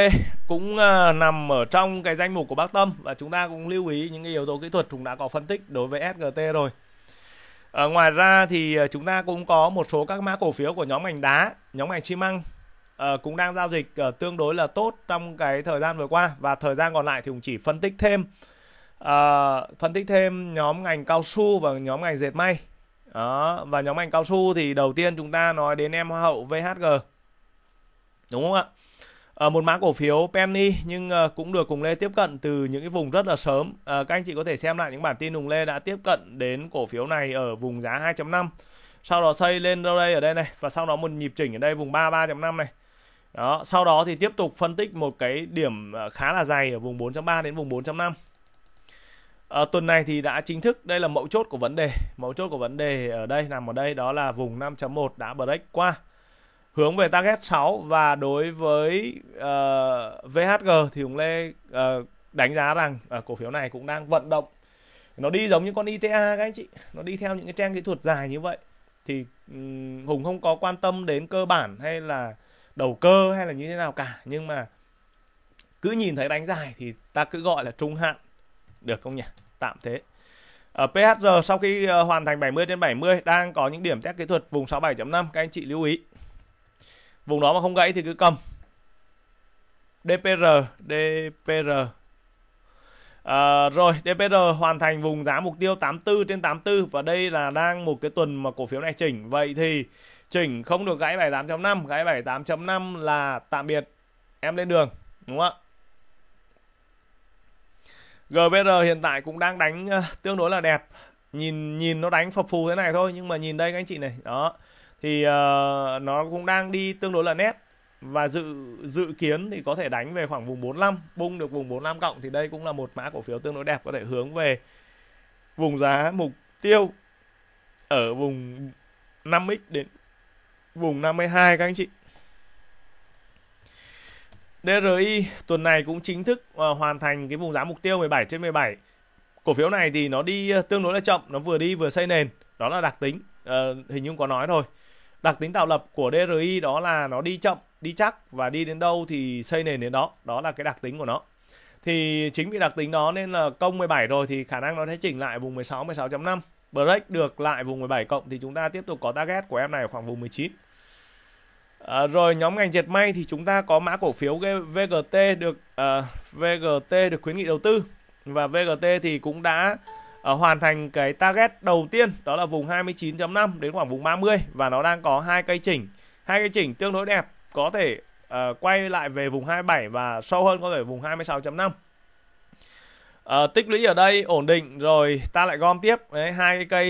S1: cũng uh, nằm ở trong cái danh mục của bác Tâm và chúng ta cũng lưu ý những cái yếu tố kỹ thuật chúng đã có phân tích đối với SGT rồi À, ngoài ra thì chúng ta cũng có một số các mã cổ phiếu của nhóm ngành đá, nhóm ngành xi măng Ờ, cũng đang giao dịch uh, tương đối là tốt trong cái thời gian vừa qua và thời gian còn lại thì cũng chỉ phân tích thêm uh, phân tích thêm nhóm ngành cao su và nhóm ngành dệt may đó và nhóm ngành cao su thì đầu tiên chúng ta nói đến em hoa hậu VHG đúng không ạ À, một mã cổ phiếu penny nhưng cũng được cùng Lê tiếp cận từ những cái vùng rất là sớm. các anh chị có thể xem lại những bản tin cùng Lê đã tiếp cận đến cổ phiếu này ở vùng giá 2.5. Sau đó xây lên đâu đây ở đây này và sau đó một nhịp chỉnh ở đây vùng 33.5 này. Đó, sau đó thì tiếp tục phân tích một cái điểm à, khá là dày ở vùng 4.3 đến vùng 4.5. À, ờ, tuần này thì đã chính thức đây là mẫu chốt của vấn đề. Mẫu chốt của vấn đề ở đây nằm ở đây đó là vùng 5.1 đã break qua. Hướng về target 6 và đối với uh, ờ, VHG thì Hùng Lê uh, đánh giá rằng uh, cổ phiếu này cũng đang vận động. Nó đi giống như con ITA e các anh chị, nó đi theo những cái trang kỹ thuật dài như vậy thì um, Hùng không có quan tâm đến cơ bản hay là đầu cơ hay là như thế nào cả nhưng mà cứ nhìn thấy đánh dài thì ta cứ gọi là trung hạn được không nhỉ tạm thế ở ờ, PHR sau khi ờ, hoàn thành 70 trên 70 đang có những điểm test kỹ thuật vùng 67.5 các anh chị lưu ý vùng đó mà không gãy thì cứ cầm DPR DPR à, ờ, rồi DPR hoàn thành vùng giá mục tiêu 84 trên 84 và đây là đang một cái tuần mà cổ phiếu này chỉnh vậy thì chỉnh không được gãy 78.5 gãy 78.5 là tạm biệt em lên đường đúng không ạ GVR hiện tại cũng đang đánh ờ, tương đối là đẹp nhìn nhìn nó đánh phập phù thế này thôi nhưng mà nhìn đây các anh chị này đó thì uh, nó cũng đang đi tương đối là nét và dự dự kiến thì có thể đánh về khoảng vùng 45 bung được vùng 45 cộng thì đây cũng là một mã cổ phiếu tương đối đẹp có thể hướng về vùng giá mục tiêu ở vùng 5x đến vùng 52 các anh chị. DRI tuần này cũng chính thức uh, hoàn thành cái vùng giá mục tiêu 17 trên 17. Cổ phiếu này thì nó đi uh, tương đối là chậm, nó vừa đi vừa xây nền, đó là đặc tính, uh, hình như có nói thôi. Đặc tính tạo lập của DRI đó là nó đi chậm, đi chắc và đi đến đâu thì xây nền đến đó, đó là cái đặc tính của nó. Thì chính vì đặc tính đó nên là công 17 rồi thì khả năng nó sẽ chỉnh lại vùng 16 16.5 break được lại vùng 17 cộng thì chúng ta tiếp tục có target của em này ở khoảng vùng 19 à, rồi nhóm ngành dệt may thì chúng ta có mã cổ phiếu VGT được uh, à, VGT được khuyến nghị đầu tư và VGT thì cũng đã uh, hoàn thành cái target đầu tiên đó là vùng 29.5 đến khoảng vùng 30 và nó đang có hai cây chỉnh hai cây chỉnh tương đối đẹp có thể uh, quay lại về vùng 27 và sâu hơn có thể vùng 26.5 à, tích lũy ở đây ổn định rồi ta lại gom tiếp đấy hai cây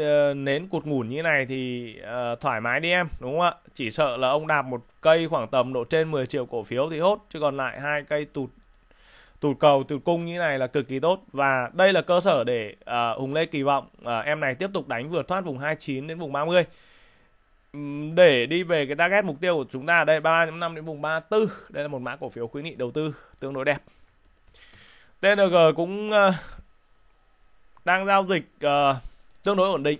S1: uh, nến cụt ngủn như này thì uh, thoải mái đi em đúng không ạ chỉ sợ là ông đạp một cây khoảng tầm độ trên 10 triệu cổ phiếu thì hốt chứ còn lại hai cây tụt tụt cầu tụt cung như này là cực kỳ tốt và đây là cơ sở để uh, Hùng Lê kỳ vọng uh, em này tiếp tục đánh vượt thoát vùng 29 đến vùng 30 um, để đi về cái target mục tiêu của chúng ta ở đây 3.5 đến vùng 34 đây là một mã cổ phiếu khuyến nghị đầu tư tương đối đẹp TNG cũng uh, đang giao dịch uh, tương đối ổn định.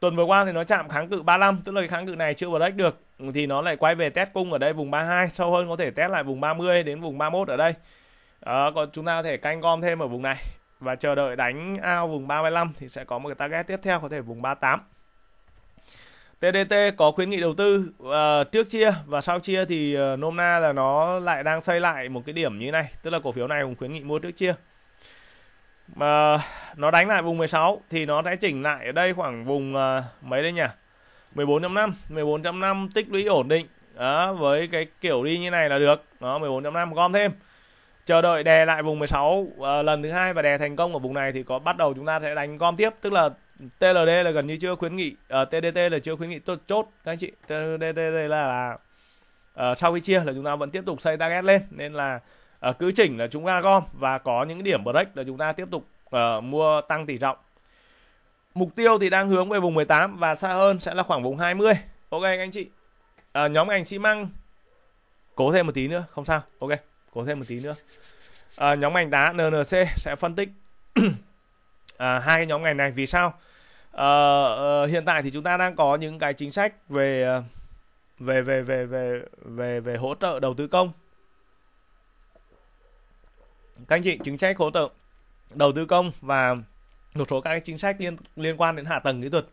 S1: Tuần vừa qua thì nó chạm kháng cự 35, tức là cái kháng cự này chưa break được ừ, thì nó lại quay về test cung ở đây vùng 32, sâu hơn có thể test lại vùng 30 đến vùng 31 ở đây. Uh, còn chúng ta có thể canh gom thêm ở vùng này và chờ đợi đánh ao vùng 35 thì sẽ có một cái target tiếp theo có thể vùng 38. TDT có khuyến nghị đầu tư uh, trước chia và sau chia thì uh, nôm na là nó lại đang xây lại một cái điểm như này tức là cổ phiếu này cũng khuyến nghị mua trước chia mà uh, nó đánh lại vùng 16 thì nó sẽ chỉnh lại ở đây khoảng vùng uh, mấy đây nhỉ 14.5 14.5 tích lũy ổn định đó, với cái kiểu đi như này là được nó 14.5 gom thêm chờ đợi đè lại vùng 16 uh, lần thứ hai và đè thành công ở vùng này thì có bắt đầu chúng ta sẽ đánh gom tiếp tức là TLD là gần như chưa khuyến nghị ở ờ, TDT là chưa khuyến nghị tốt chốt các anh chị TDT là, là uh, sau khi chia là chúng ta vẫn tiếp tục xây target lên nên là uh, cứ chỉnh là chúng ta gom và có những điểm break là chúng ta tiếp tục uh, mua tăng tỷ trọng mục tiêu thì đang hướng về vùng 18 và xa hơn sẽ là khoảng vùng 20 ok các anh chị uh, nhóm ngành xi măng cố thêm một tí nữa không sao ok cố thêm một tí nữa uh, nhóm ngành đá NNC sẽ phân tích à, hai cái nhóm ngành này vì sao à, hiện tại thì chúng ta đang có những cái chính sách ờ, về về về về về về về hỗ trợ đầu tư công các anh chị chính sách hỗ trợ đầu tư công và một số các chính sách liên liên quan đến hạ tầng kỹ thuật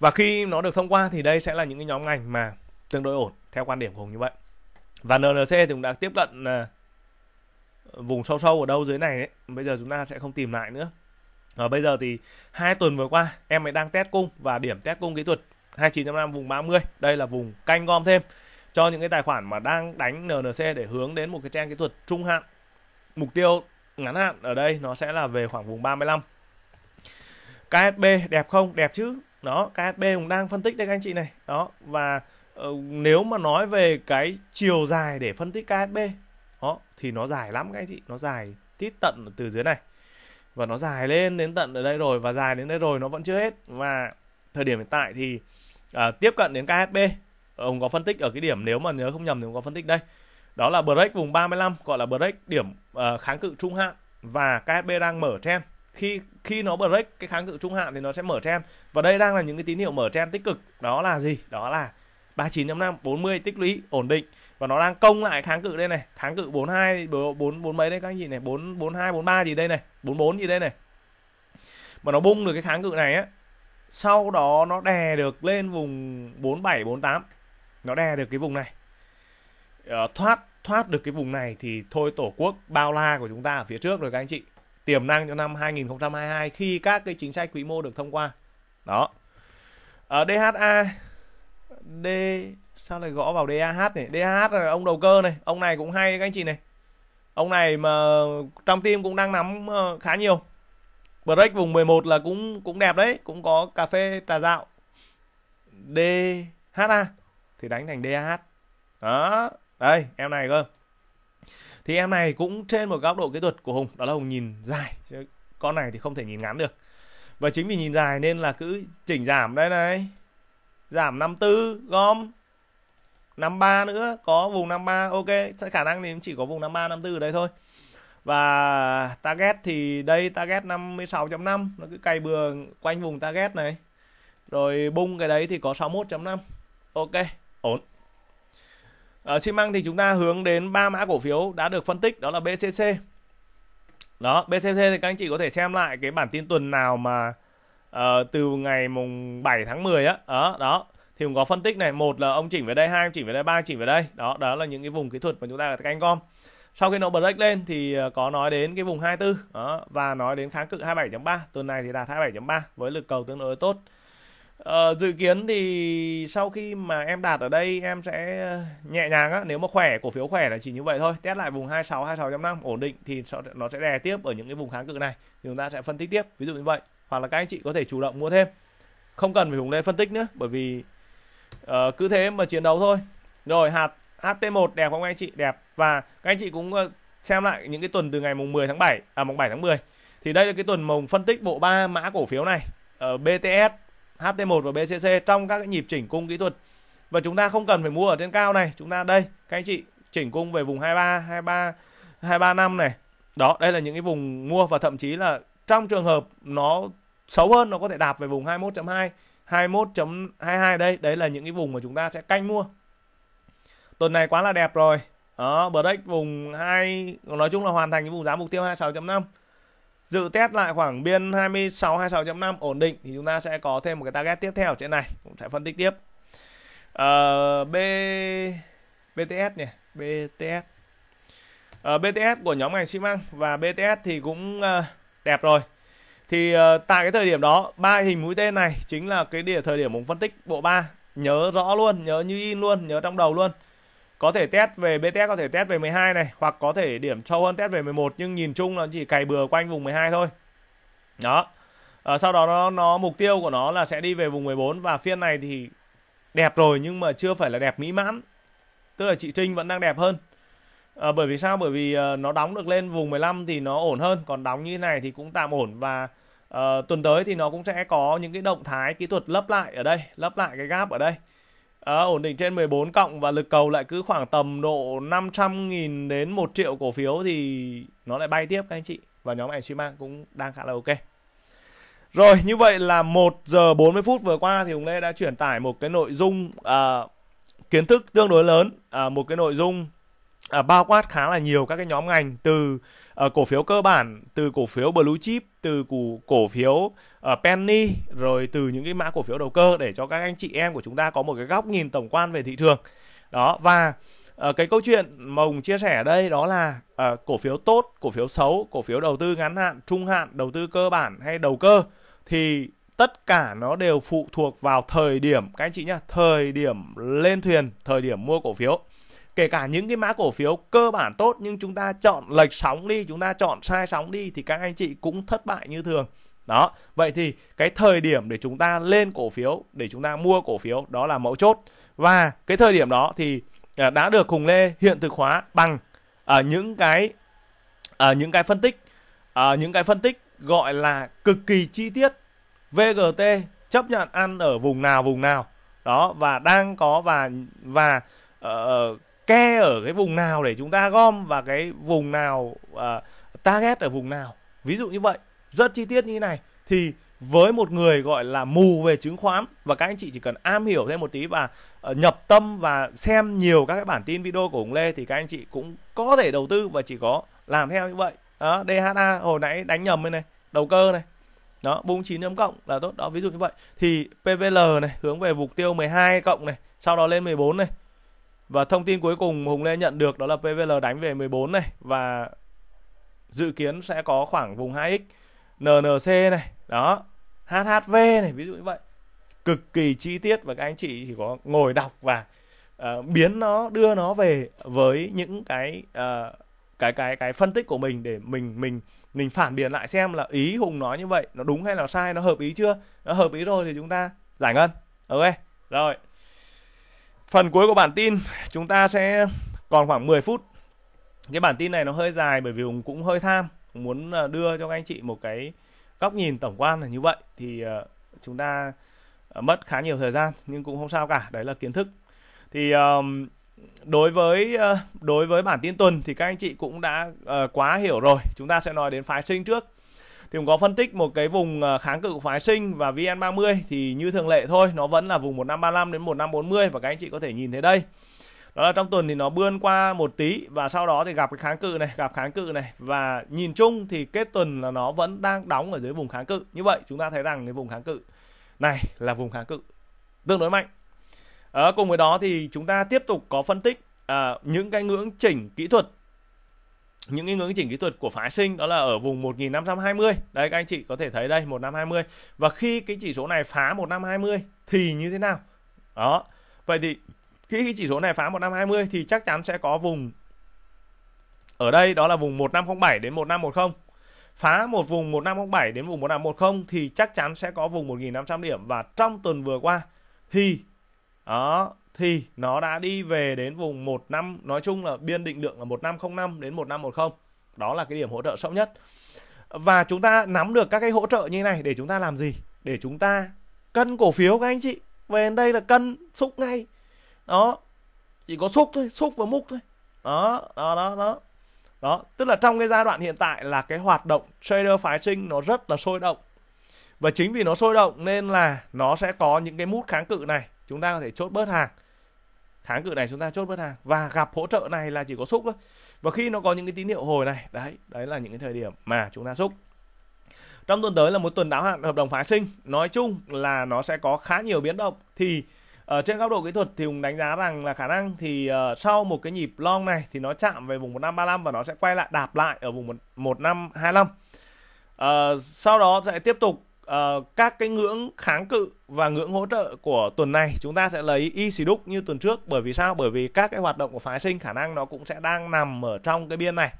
S1: và khi nó được thông qua thì đây sẽ là những cái nhóm ngành mà tương đối ổn theo quan điểm của Hùng như vậy và NNC thì cũng đã tiếp cận vùng sâu sâu ở đâu dưới này ấy. Bây giờ chúng ta sẽ không tìm lại nữa. và bây giờ thì hai tuần vừa qua em ấy đang test cung và điểm test cung kỹ thuật 29.5 vùng 30. Đây là vùng canh gom thêm cho những cái tài khoản mà đang đánh NNC để hướng đến một cái trang kỹ thuật trung hạn. Mục tiêu ngắn hạn ở đây nó sẽ là về khoảng vùng 35. KSB đẹp không? Đẹp chứ. Đó, KSB cũng đang phân tích đây các anh chị này. Đó, và ờ, nếu mà nói về cái chiều dài để phân tích KSB đó thì nó dài lắm các anh chị nó dài tít tận từ dưới này và nó dài lên đến tận ở đây rồi và dài đến đây rồi nó vẫn chưa hết và thời điểm hiện tại thì à, tiếp cận đến KHB, ông có phân tích ở cái điểm nếu mà nhớ không nhầm thì ông có phân tích đây đó là break vùng 35 gọi là break điểm uh, kháng cự trung hạn và KHB đang mở trend khi khi nó break cái kháng cự trung hạn thì nó sẽ mở trend và đây đang là những cái tín hiệu mở trend tích cực đó là gì đó là 39.5 40 tích lũy ổn định và nó đang công lại kháng cự đây này kháng cự 42 bốn bốn mấy đấy các anh chị này bốn bốn hai bốn ba gì đây này bốn bốn gì đây này mà nó bung được cái kháng cự này á sau đó nó đè được lên vùng 47 48 nó đè được cái vùng này ờ, thoát thoát được cái vùng này thì thôi tổ quốc bao la của chúng ta ở phía trước rồi các anh chị tiềm năng cho năm 2022 khi các cái chính sách vĩ mô được thông qua đó ở ờ, DHA D sao lại gõ vào DAH này DAH là ông đầu cơ này ông này cũng hay các anh chị này ông này mà trong tim cũng đang nắm ờ, khá nhiều break vùng 11 là cũng cũng đẹp đấy cũng có cà phê trà dạo DHA thì đánh thành DAH đó đây em này cơ thì em này cũng trên một góc độ kỹ thuật của Hùng đó là Hùng nhìn dài con này thì không thể nhìn ngắn được và chính vì nhìn dài nên là cứ chỉnh giảm đây này giảm 54 gom 53 nữa có vùng 53 ok sẽ khả năng thì chỉ có vùng 53 54 ở đây thôi và target thì đây target 56.5 nó cứ cày bừa quanh vùng target này rồi bung cái đấy thì có 61.5 ok ổn ở ờ, xi măng thì chúng ta hướng đến ba mã cổ phiếu đã được phân tích đó là BCC đó BCC thì các anh chị có thể xem lại cái bản tin tuần nào mà uh, từ ngày mùng 7 tháng 10 á đó, đó thì cũng có phân tích này một là ông chỉnh về đây hai ông chỉnh về đây ba chỉnh về đây đó đó là những cái vùng kỹ thuật mà chúng ta canh gom sau khi nó break lên thì ờ, có nói đến cái vùng 24 đó, và nói đến kháng cự 27.3 tuần này thì đạt 27.3 với lực cầu tương đối tốt ờ, dự kiến thì sau khi mà em đạt ở đây em sẽ ờ, nhẹ nhàng á nếu mà khỏe cổ phiếu khỏe là chỉ như vậy thôi test lại vùng 26 26.5 ổn định thì nó sẽ đè tiếp ở những cái vùng kháng cự này thì chúng ta sẽ phân tích tiếp ví dụ như vậy hoặc là các anh chị có thể chủ động mua thêm không cần phải hùng lên phân tích nữa bởi vì uh, cứ thế mà chiến đấu thôi rồi hạt HT1 đẹp không anh chị đẹp và các anh chị cũng ờ, xem lại những cái tuần từ ngày mùng 10 tháng 7 à mùng 7 tháng 10 thì đây là cái tuần mùng phân tích bộ ba mã cổ phiếu này ở ờ, BTS HT1 và BCC trong các cái nhịp chỉnh cung kỹ thuật và chúng ta không cần phải mua ở trên cao này chúng ta đây các anh chị chỉnh cung về vùng 23 23 235 này đó đây là những cái vùng mua và thậm chí là trong trường hợp nó xấu hơn nó có thể đạp về vùng 21.2 21.22 đây đấy là những cái vùng mà chúng ta sẽ canh mua tuần này quá là đẹp rồi đó break vùng 2 nói chung là hoàn thành cái vùng giá mục tiêu 26.5 dự test lại khoảng biên 26 26.5 ổn định thì chúng ta sẽ có thêm một cái target tiếp theo trên này cũng sẽ phân tích tiếp uh, B BTS nhỉ BTS uh, ờ, BTS của nhóm ngành xi măng và BTS thì cũng uh, đẹp rồi thì uh, tại cái thời điểm đó ba hình mũi tên này chính là cái địa thời điểm mình phân tích bộ ba nhớ rõ luôn nhớ như in luôn nhớ trong đầu luôn có thể test về BTS có thể test về 12 này hoặc có thể điểm sâu hơn test về 11 nhưng nhìn chung là chỉ cày bừa quanh vùng 12 thôi đó à, sau đó nó nó mục tiêu của nó là sẽ đi về vùng 14 và phiên này thì đẹp rồi nhưng mà chưa phải là đẹp mỹ mãn tức là chị Trinh vẫn đang đẹp hơn à, bởi vì sao bởi vì uh, nó đóng được lên vùng 15 thì nó ổn hơn còn đóng như thế này thì cũng tạm ổn và Ờ, tuần tới thì nó cũng sẽ có những cái động thái kỹ thuật lấp lại ở đây lấp lại cái gap ở đây à, ổn định trên 14 cộng và lực cầu lại cứ khoảng tầm độ 500.000 đến 1 triệu cổ phiếu thì nó lại bay tiếp các anh chị và nhóm mang cũng đang khá là ok rồi như vậy là 1 giờ 40 phút vừa qua thì Hùng Lê đã chuyển tải một cái nội dung à, kiến thức tương đối lớn à, một cái nội dung à, bao quát khá là nhiều các cái nhóm ngành từ à, cổ phiếu cơ bản, từ cổ phiếu blue chip, từ cổ, cổ phiếu à, penny rồi từ những cái mã cổ phiếu đầu cơ để cho các anh chị em của chúng ta có một cái góc nhìn tổng quan về thị trường. Đó và à, cái câu chuyện mà Hùng chia sẻ ở đây đó là à, cổ phiếu tốt, cổ phiếu xấu, cổ phiếu đầu tư ngắn hạn, trung hạn, đầu tư cơ bản hay đầu cơ thì tất cả nó đều phụ thuộc vào thời điểm các anh chị nhá, thời điểm lên thuyền, thời điểm mua cổ phiếu kể cả những cái mã cổ phiếu cơ bản tốt nhưng chúng ta chọn lệch sóng đi chúng ta chọn sai sóng đi thì các anh chị cũng thất bại như thường đó vậy thì cái thời điểm để chúng ta lên cổ phiếu để chúng ta mua cổ phiếu đó là mẫu chốt và cái thời điểm đó thì à, đã được hùng lê hiện thực hóa bằng ở à, uh, những cái ở à, uh, những cái phân tích ở uh, những cái phân tích gọi là cực kỳ chi tiết vgt chấp nhận ăn ở vùng nào vùng nào đó và đang có và và uh, ke ở cái vùng nào để chúng ta gom và cái vùng nào uh, target ở vùng nào ví dụ như vậy rất chi tiết như thế này thì với một người gọi là mù về chứng khoán và các anh chị chỉ cần am hiểu thêm một tí và uh, nhập tâm và xem nhiều các cái bản tin video của ông Lê thì các anh chị cũng có thể đầu tư và chỉ có làm theo như vậy đó DHA hồi nãy đánh nhầm bên này đầu cơ này đó bung chín chấm cộng là tốt đó ví dụ như vậy thì PVL này hướng về mục tiêu 12 cộng này sau đó lên 14 này và thông tin cuối cùng Hùng Lê nhận được đó là PVL đánh về 14 này và dự kiến sẽ có khoảng vùng 2x NNC này, đó, HHV này, ví dụ như vậy. Cực kỳ chi tiết và các anh chị chỉ có ngồi đọc và uh, biến nó đưa nó về với những cái uh, cái cái cái phân tích của mình để mình mình mình phản biện lại xem là ý Hùng nói như vậy nó đúng hay là sai, nó hợp ý chưa? Nó hợp ý rồi thì chúng ta giải ngân. Ok. Rồi, Phần cuối của bản tin chúng ta sẽ còn khoảng 10 phút. Cái bản tin này nó hơi dài bởi vì cũng hơi tham, muốn ờ, đưa cho các anh chị một cái góc nhìn tổng quan là như vậy thì ờ, chúng ta ờ, mất khá nhiều thời gian nhưng cũng không sao cả, đấy là kiến thức. Thì đối với đối với bản tin tuần thì các anh chị cũng đã quá hiểu rồi. Chúng ta sẽ nói đến phái sinh trước thì cũng có phân tích một cái vùng ờ, kháng cự phái sinh và VN30 thì như thường lệ thôi nó vẫn là vùng 1535 đến 1540 và các anh chị có thể nhìn thấy đây đó là trong tuần thì nó bươn qua một tí và sau đó thì gặp cái kháng cự này gặp kháng cự này và nhìn chung thì kết tuần là nó vẫn đang đóng ở dưới vùng kháng cự như vậy chúng ta thấy rằng cái vùng kháng cự này là vùng kháng cự tương đối mạnh ở ờ, cùng với đó thì chúng ta tiếp tục có phân tích à, những cái ngưỡng chỉnh kỹ thuật những cái ngưỡng chỉnh kỹ thuật của phái sinh đó là ở vùng 1520. Đây các anh chị có thể thấy đây 1520. Và khi cái chỉ số này phá 1520 thì như thế nào? Đó. Vậy thì khi cái chỉ số này phá 1520 thì chắc chắn sẽ có vùng ở đây đó là vùng 1507 đến 1510. Phá một vùng 1507 đến vùng 1510 thì chắc chắn sẽ có vùng 1500 điểm và trong tuần vừa qua thì đó thì nó đã đi về đến vùng 1 năm nói chung là biên định lượng là 1505 đến 1510 đó là cái điểm hỗ trợ sâu nhất và chúng ta nắm được các cái hỗ trợ như này để chúng ta làm gì để chúng ta cân cổ phiếu các anh chị về đây là cân xúc ngay đó chỉ có xúc thôi xúc và múc thôi đó đó đó đó đó tức là trong cái giai đoạn hiện tại là cái hoạt động trader phái sinh nó rất là sôi động và chính vì nó sôi động nên là nó sẽ có những cái mút kháng cự này chúng ta có thể chốt bớt hàng tháng cự này chúng ta chốt bớt hàng và gặp hỗ trợ này là chỉ có xúc thôi và khi nó có những cái tín hiệu hồi này đấy đấy là những cái thời điểm mà chúng ta xúc trong tuần tới là một tuần đáo hạn hợp đồng phái sinh nói chung là nó sẽ có khá nhiều biến động thì ở ờ, trên góc độ kỹ thuật thì Hùng đánh giá rằng là khả năng thì uh, sau một cái nhịp long này thì nó chạm về vùng 1535 và nó sẽ quay lại đạp lại ở vùng 1525. Uh, ờ, sau đó sẽ tiếp tục uh, các cái ngưỡng kháng cự và ngưỡng hỗ trợ của tuần này chúng ta sẽ lấy y xì đúc như tuần trước bởi vì sao bởi vì các cái hoạt động của phái sinh khả năng nó cũng sẽ đang nằm ở trong cái biên này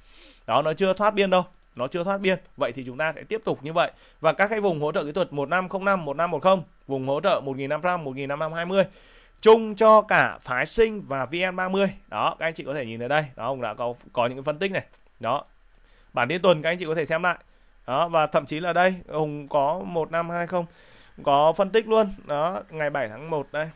S1: đó nó chưa thoát biên đâu nó chưa thoát biên vậy thì chúng ta sẽ tiếp tục như vậy và các cái vùng hỗ trợ kỹ thuật một một năm năm năm không một không vùng hỗ trợ một một nghìn nghìn năm năm trăm trăm hai mươi chung cho cả phái sinh và VN30 đó các anh chị có thể nhìn ở đây đó ông đã có có những cái phân tích này đó bản tin tuần các anh chị có thể xem lại đó và thậm chí là đây Hùng có một năm hai không có phân tích luôn đó ngày 7 tháng 1 đây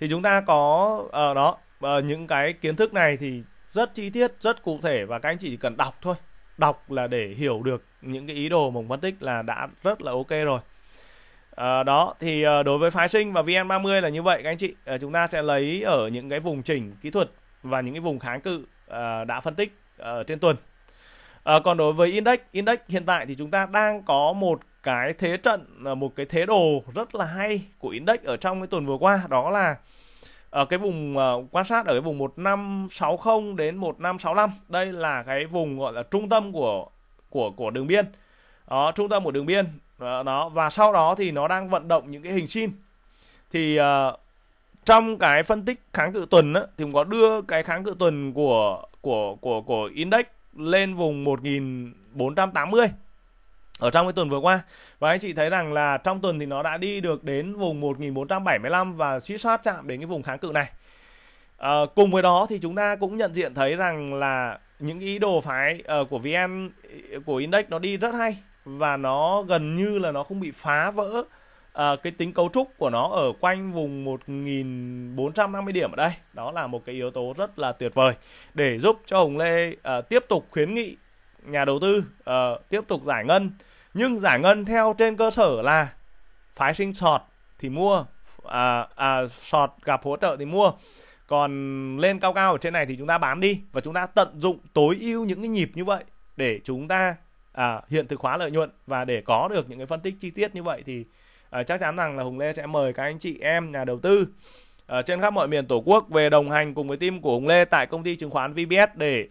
S1: thì chúng ta có ở ờ, uh, đó uh, những cái kiến thức này thì rất chi tiết rất cụ thể và các anh chị chỉ cần đọc thôi đọc là để hiểu được những cái ý đồ mà phân tích là đã rất là ok rồi À, đó thì uh, đối với phái sinh và VN30 là như vậy các anh chị uh, chúng ta sẽ lấy ở những cái vùng chỉnh kỹ thuật và những cái vùng kháng cự uh, đã phân tích uh, trên tuần À, còn đối với index, index hiện tại thì chúng ta đang có một cái thế trận, ờ, một cái thế đồ rất là hay của index ở trong cái tuần vừa qua đó là ở ờ, cái vùng uh, quan sát ở cái vùng 1560 đến 1565. Đây là cái vùng gọi là trung tâm của của của đường biên. Đó, trung tâm của đường biên. Đó, đó. và sau đó thì nó đang vận động những cái hình sin. Thì uh, trong cái phân tích kháng cự tuần á, thì cũng có đưa cái kháng cự tuần của của của của index lên vùng 1480 ở trong cái tuần vừa qua và anh chị thấy rằng là trong tuần thì nó đã đi được đến vùng 1475 và suy soát chạm đến cái vùng kháng cự này à, cùng với đó thì chúng ta cũng nhận diện thấy rằng là những ý đồ phái uh, của VN của index nó đi rất hay và nó gần như là nó không bị phá vỡ à, cái tính cấu trúc của nó ở quanh vùng 1450 điểm ở đây đó là một cái yếu tố rất là tuyệt vời để giúp cho Hồng Lê à, tiếp tục khuyến nghị nhà đầu tư à, tiếp tục giải ngân nhưng giải ngân theo trên cơ sở là phái sinh sọt thì mua à, à, sọt gặp hỗ trợ thì mua còn lên cao cao ở trên này thì chúng ta bán đi và chúng ta tận dụng tối ưu những cái nhịp như vậy để chúng ta à, hiện thực hóa lợi nhuận và để có được những cái phân tích chi tiết như vậy thì uh, chắc chắn rằng là Hùng Lê sẽ mời các anh chị em nhà đầu tư ở ờ, trên khắp mọi miền Tổ quốc về đồng hành cùng với team của Hùng Lê tại công ty chứng khoán VBS để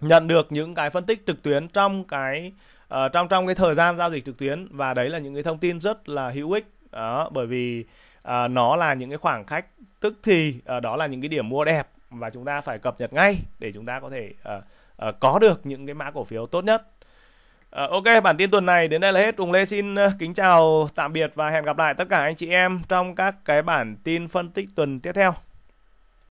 S1: nhận được những cái phân tích trực tuyến trong cái uh, trong trong cái thời gian giao dịch trực tuyến và đấy là những cái thông tin rất là hữu ích đó bởi vì uh, nó là những cái khoảng khách tức thì uh, đó là những cái điểm mua đẹp và chúng ta phải cập nhật ngay để chúng ta có thể uh, uh, có được những cái mã cổ phiếu tốt nhất Ờ, ok, bản tin tuần này đến đây là hết. Tùng Lê xin ờ, kính chào, tạm biệt và hẹn gặp lại tất cả anh chị em trong các cái bản tin phân tích tuần tiếp theo.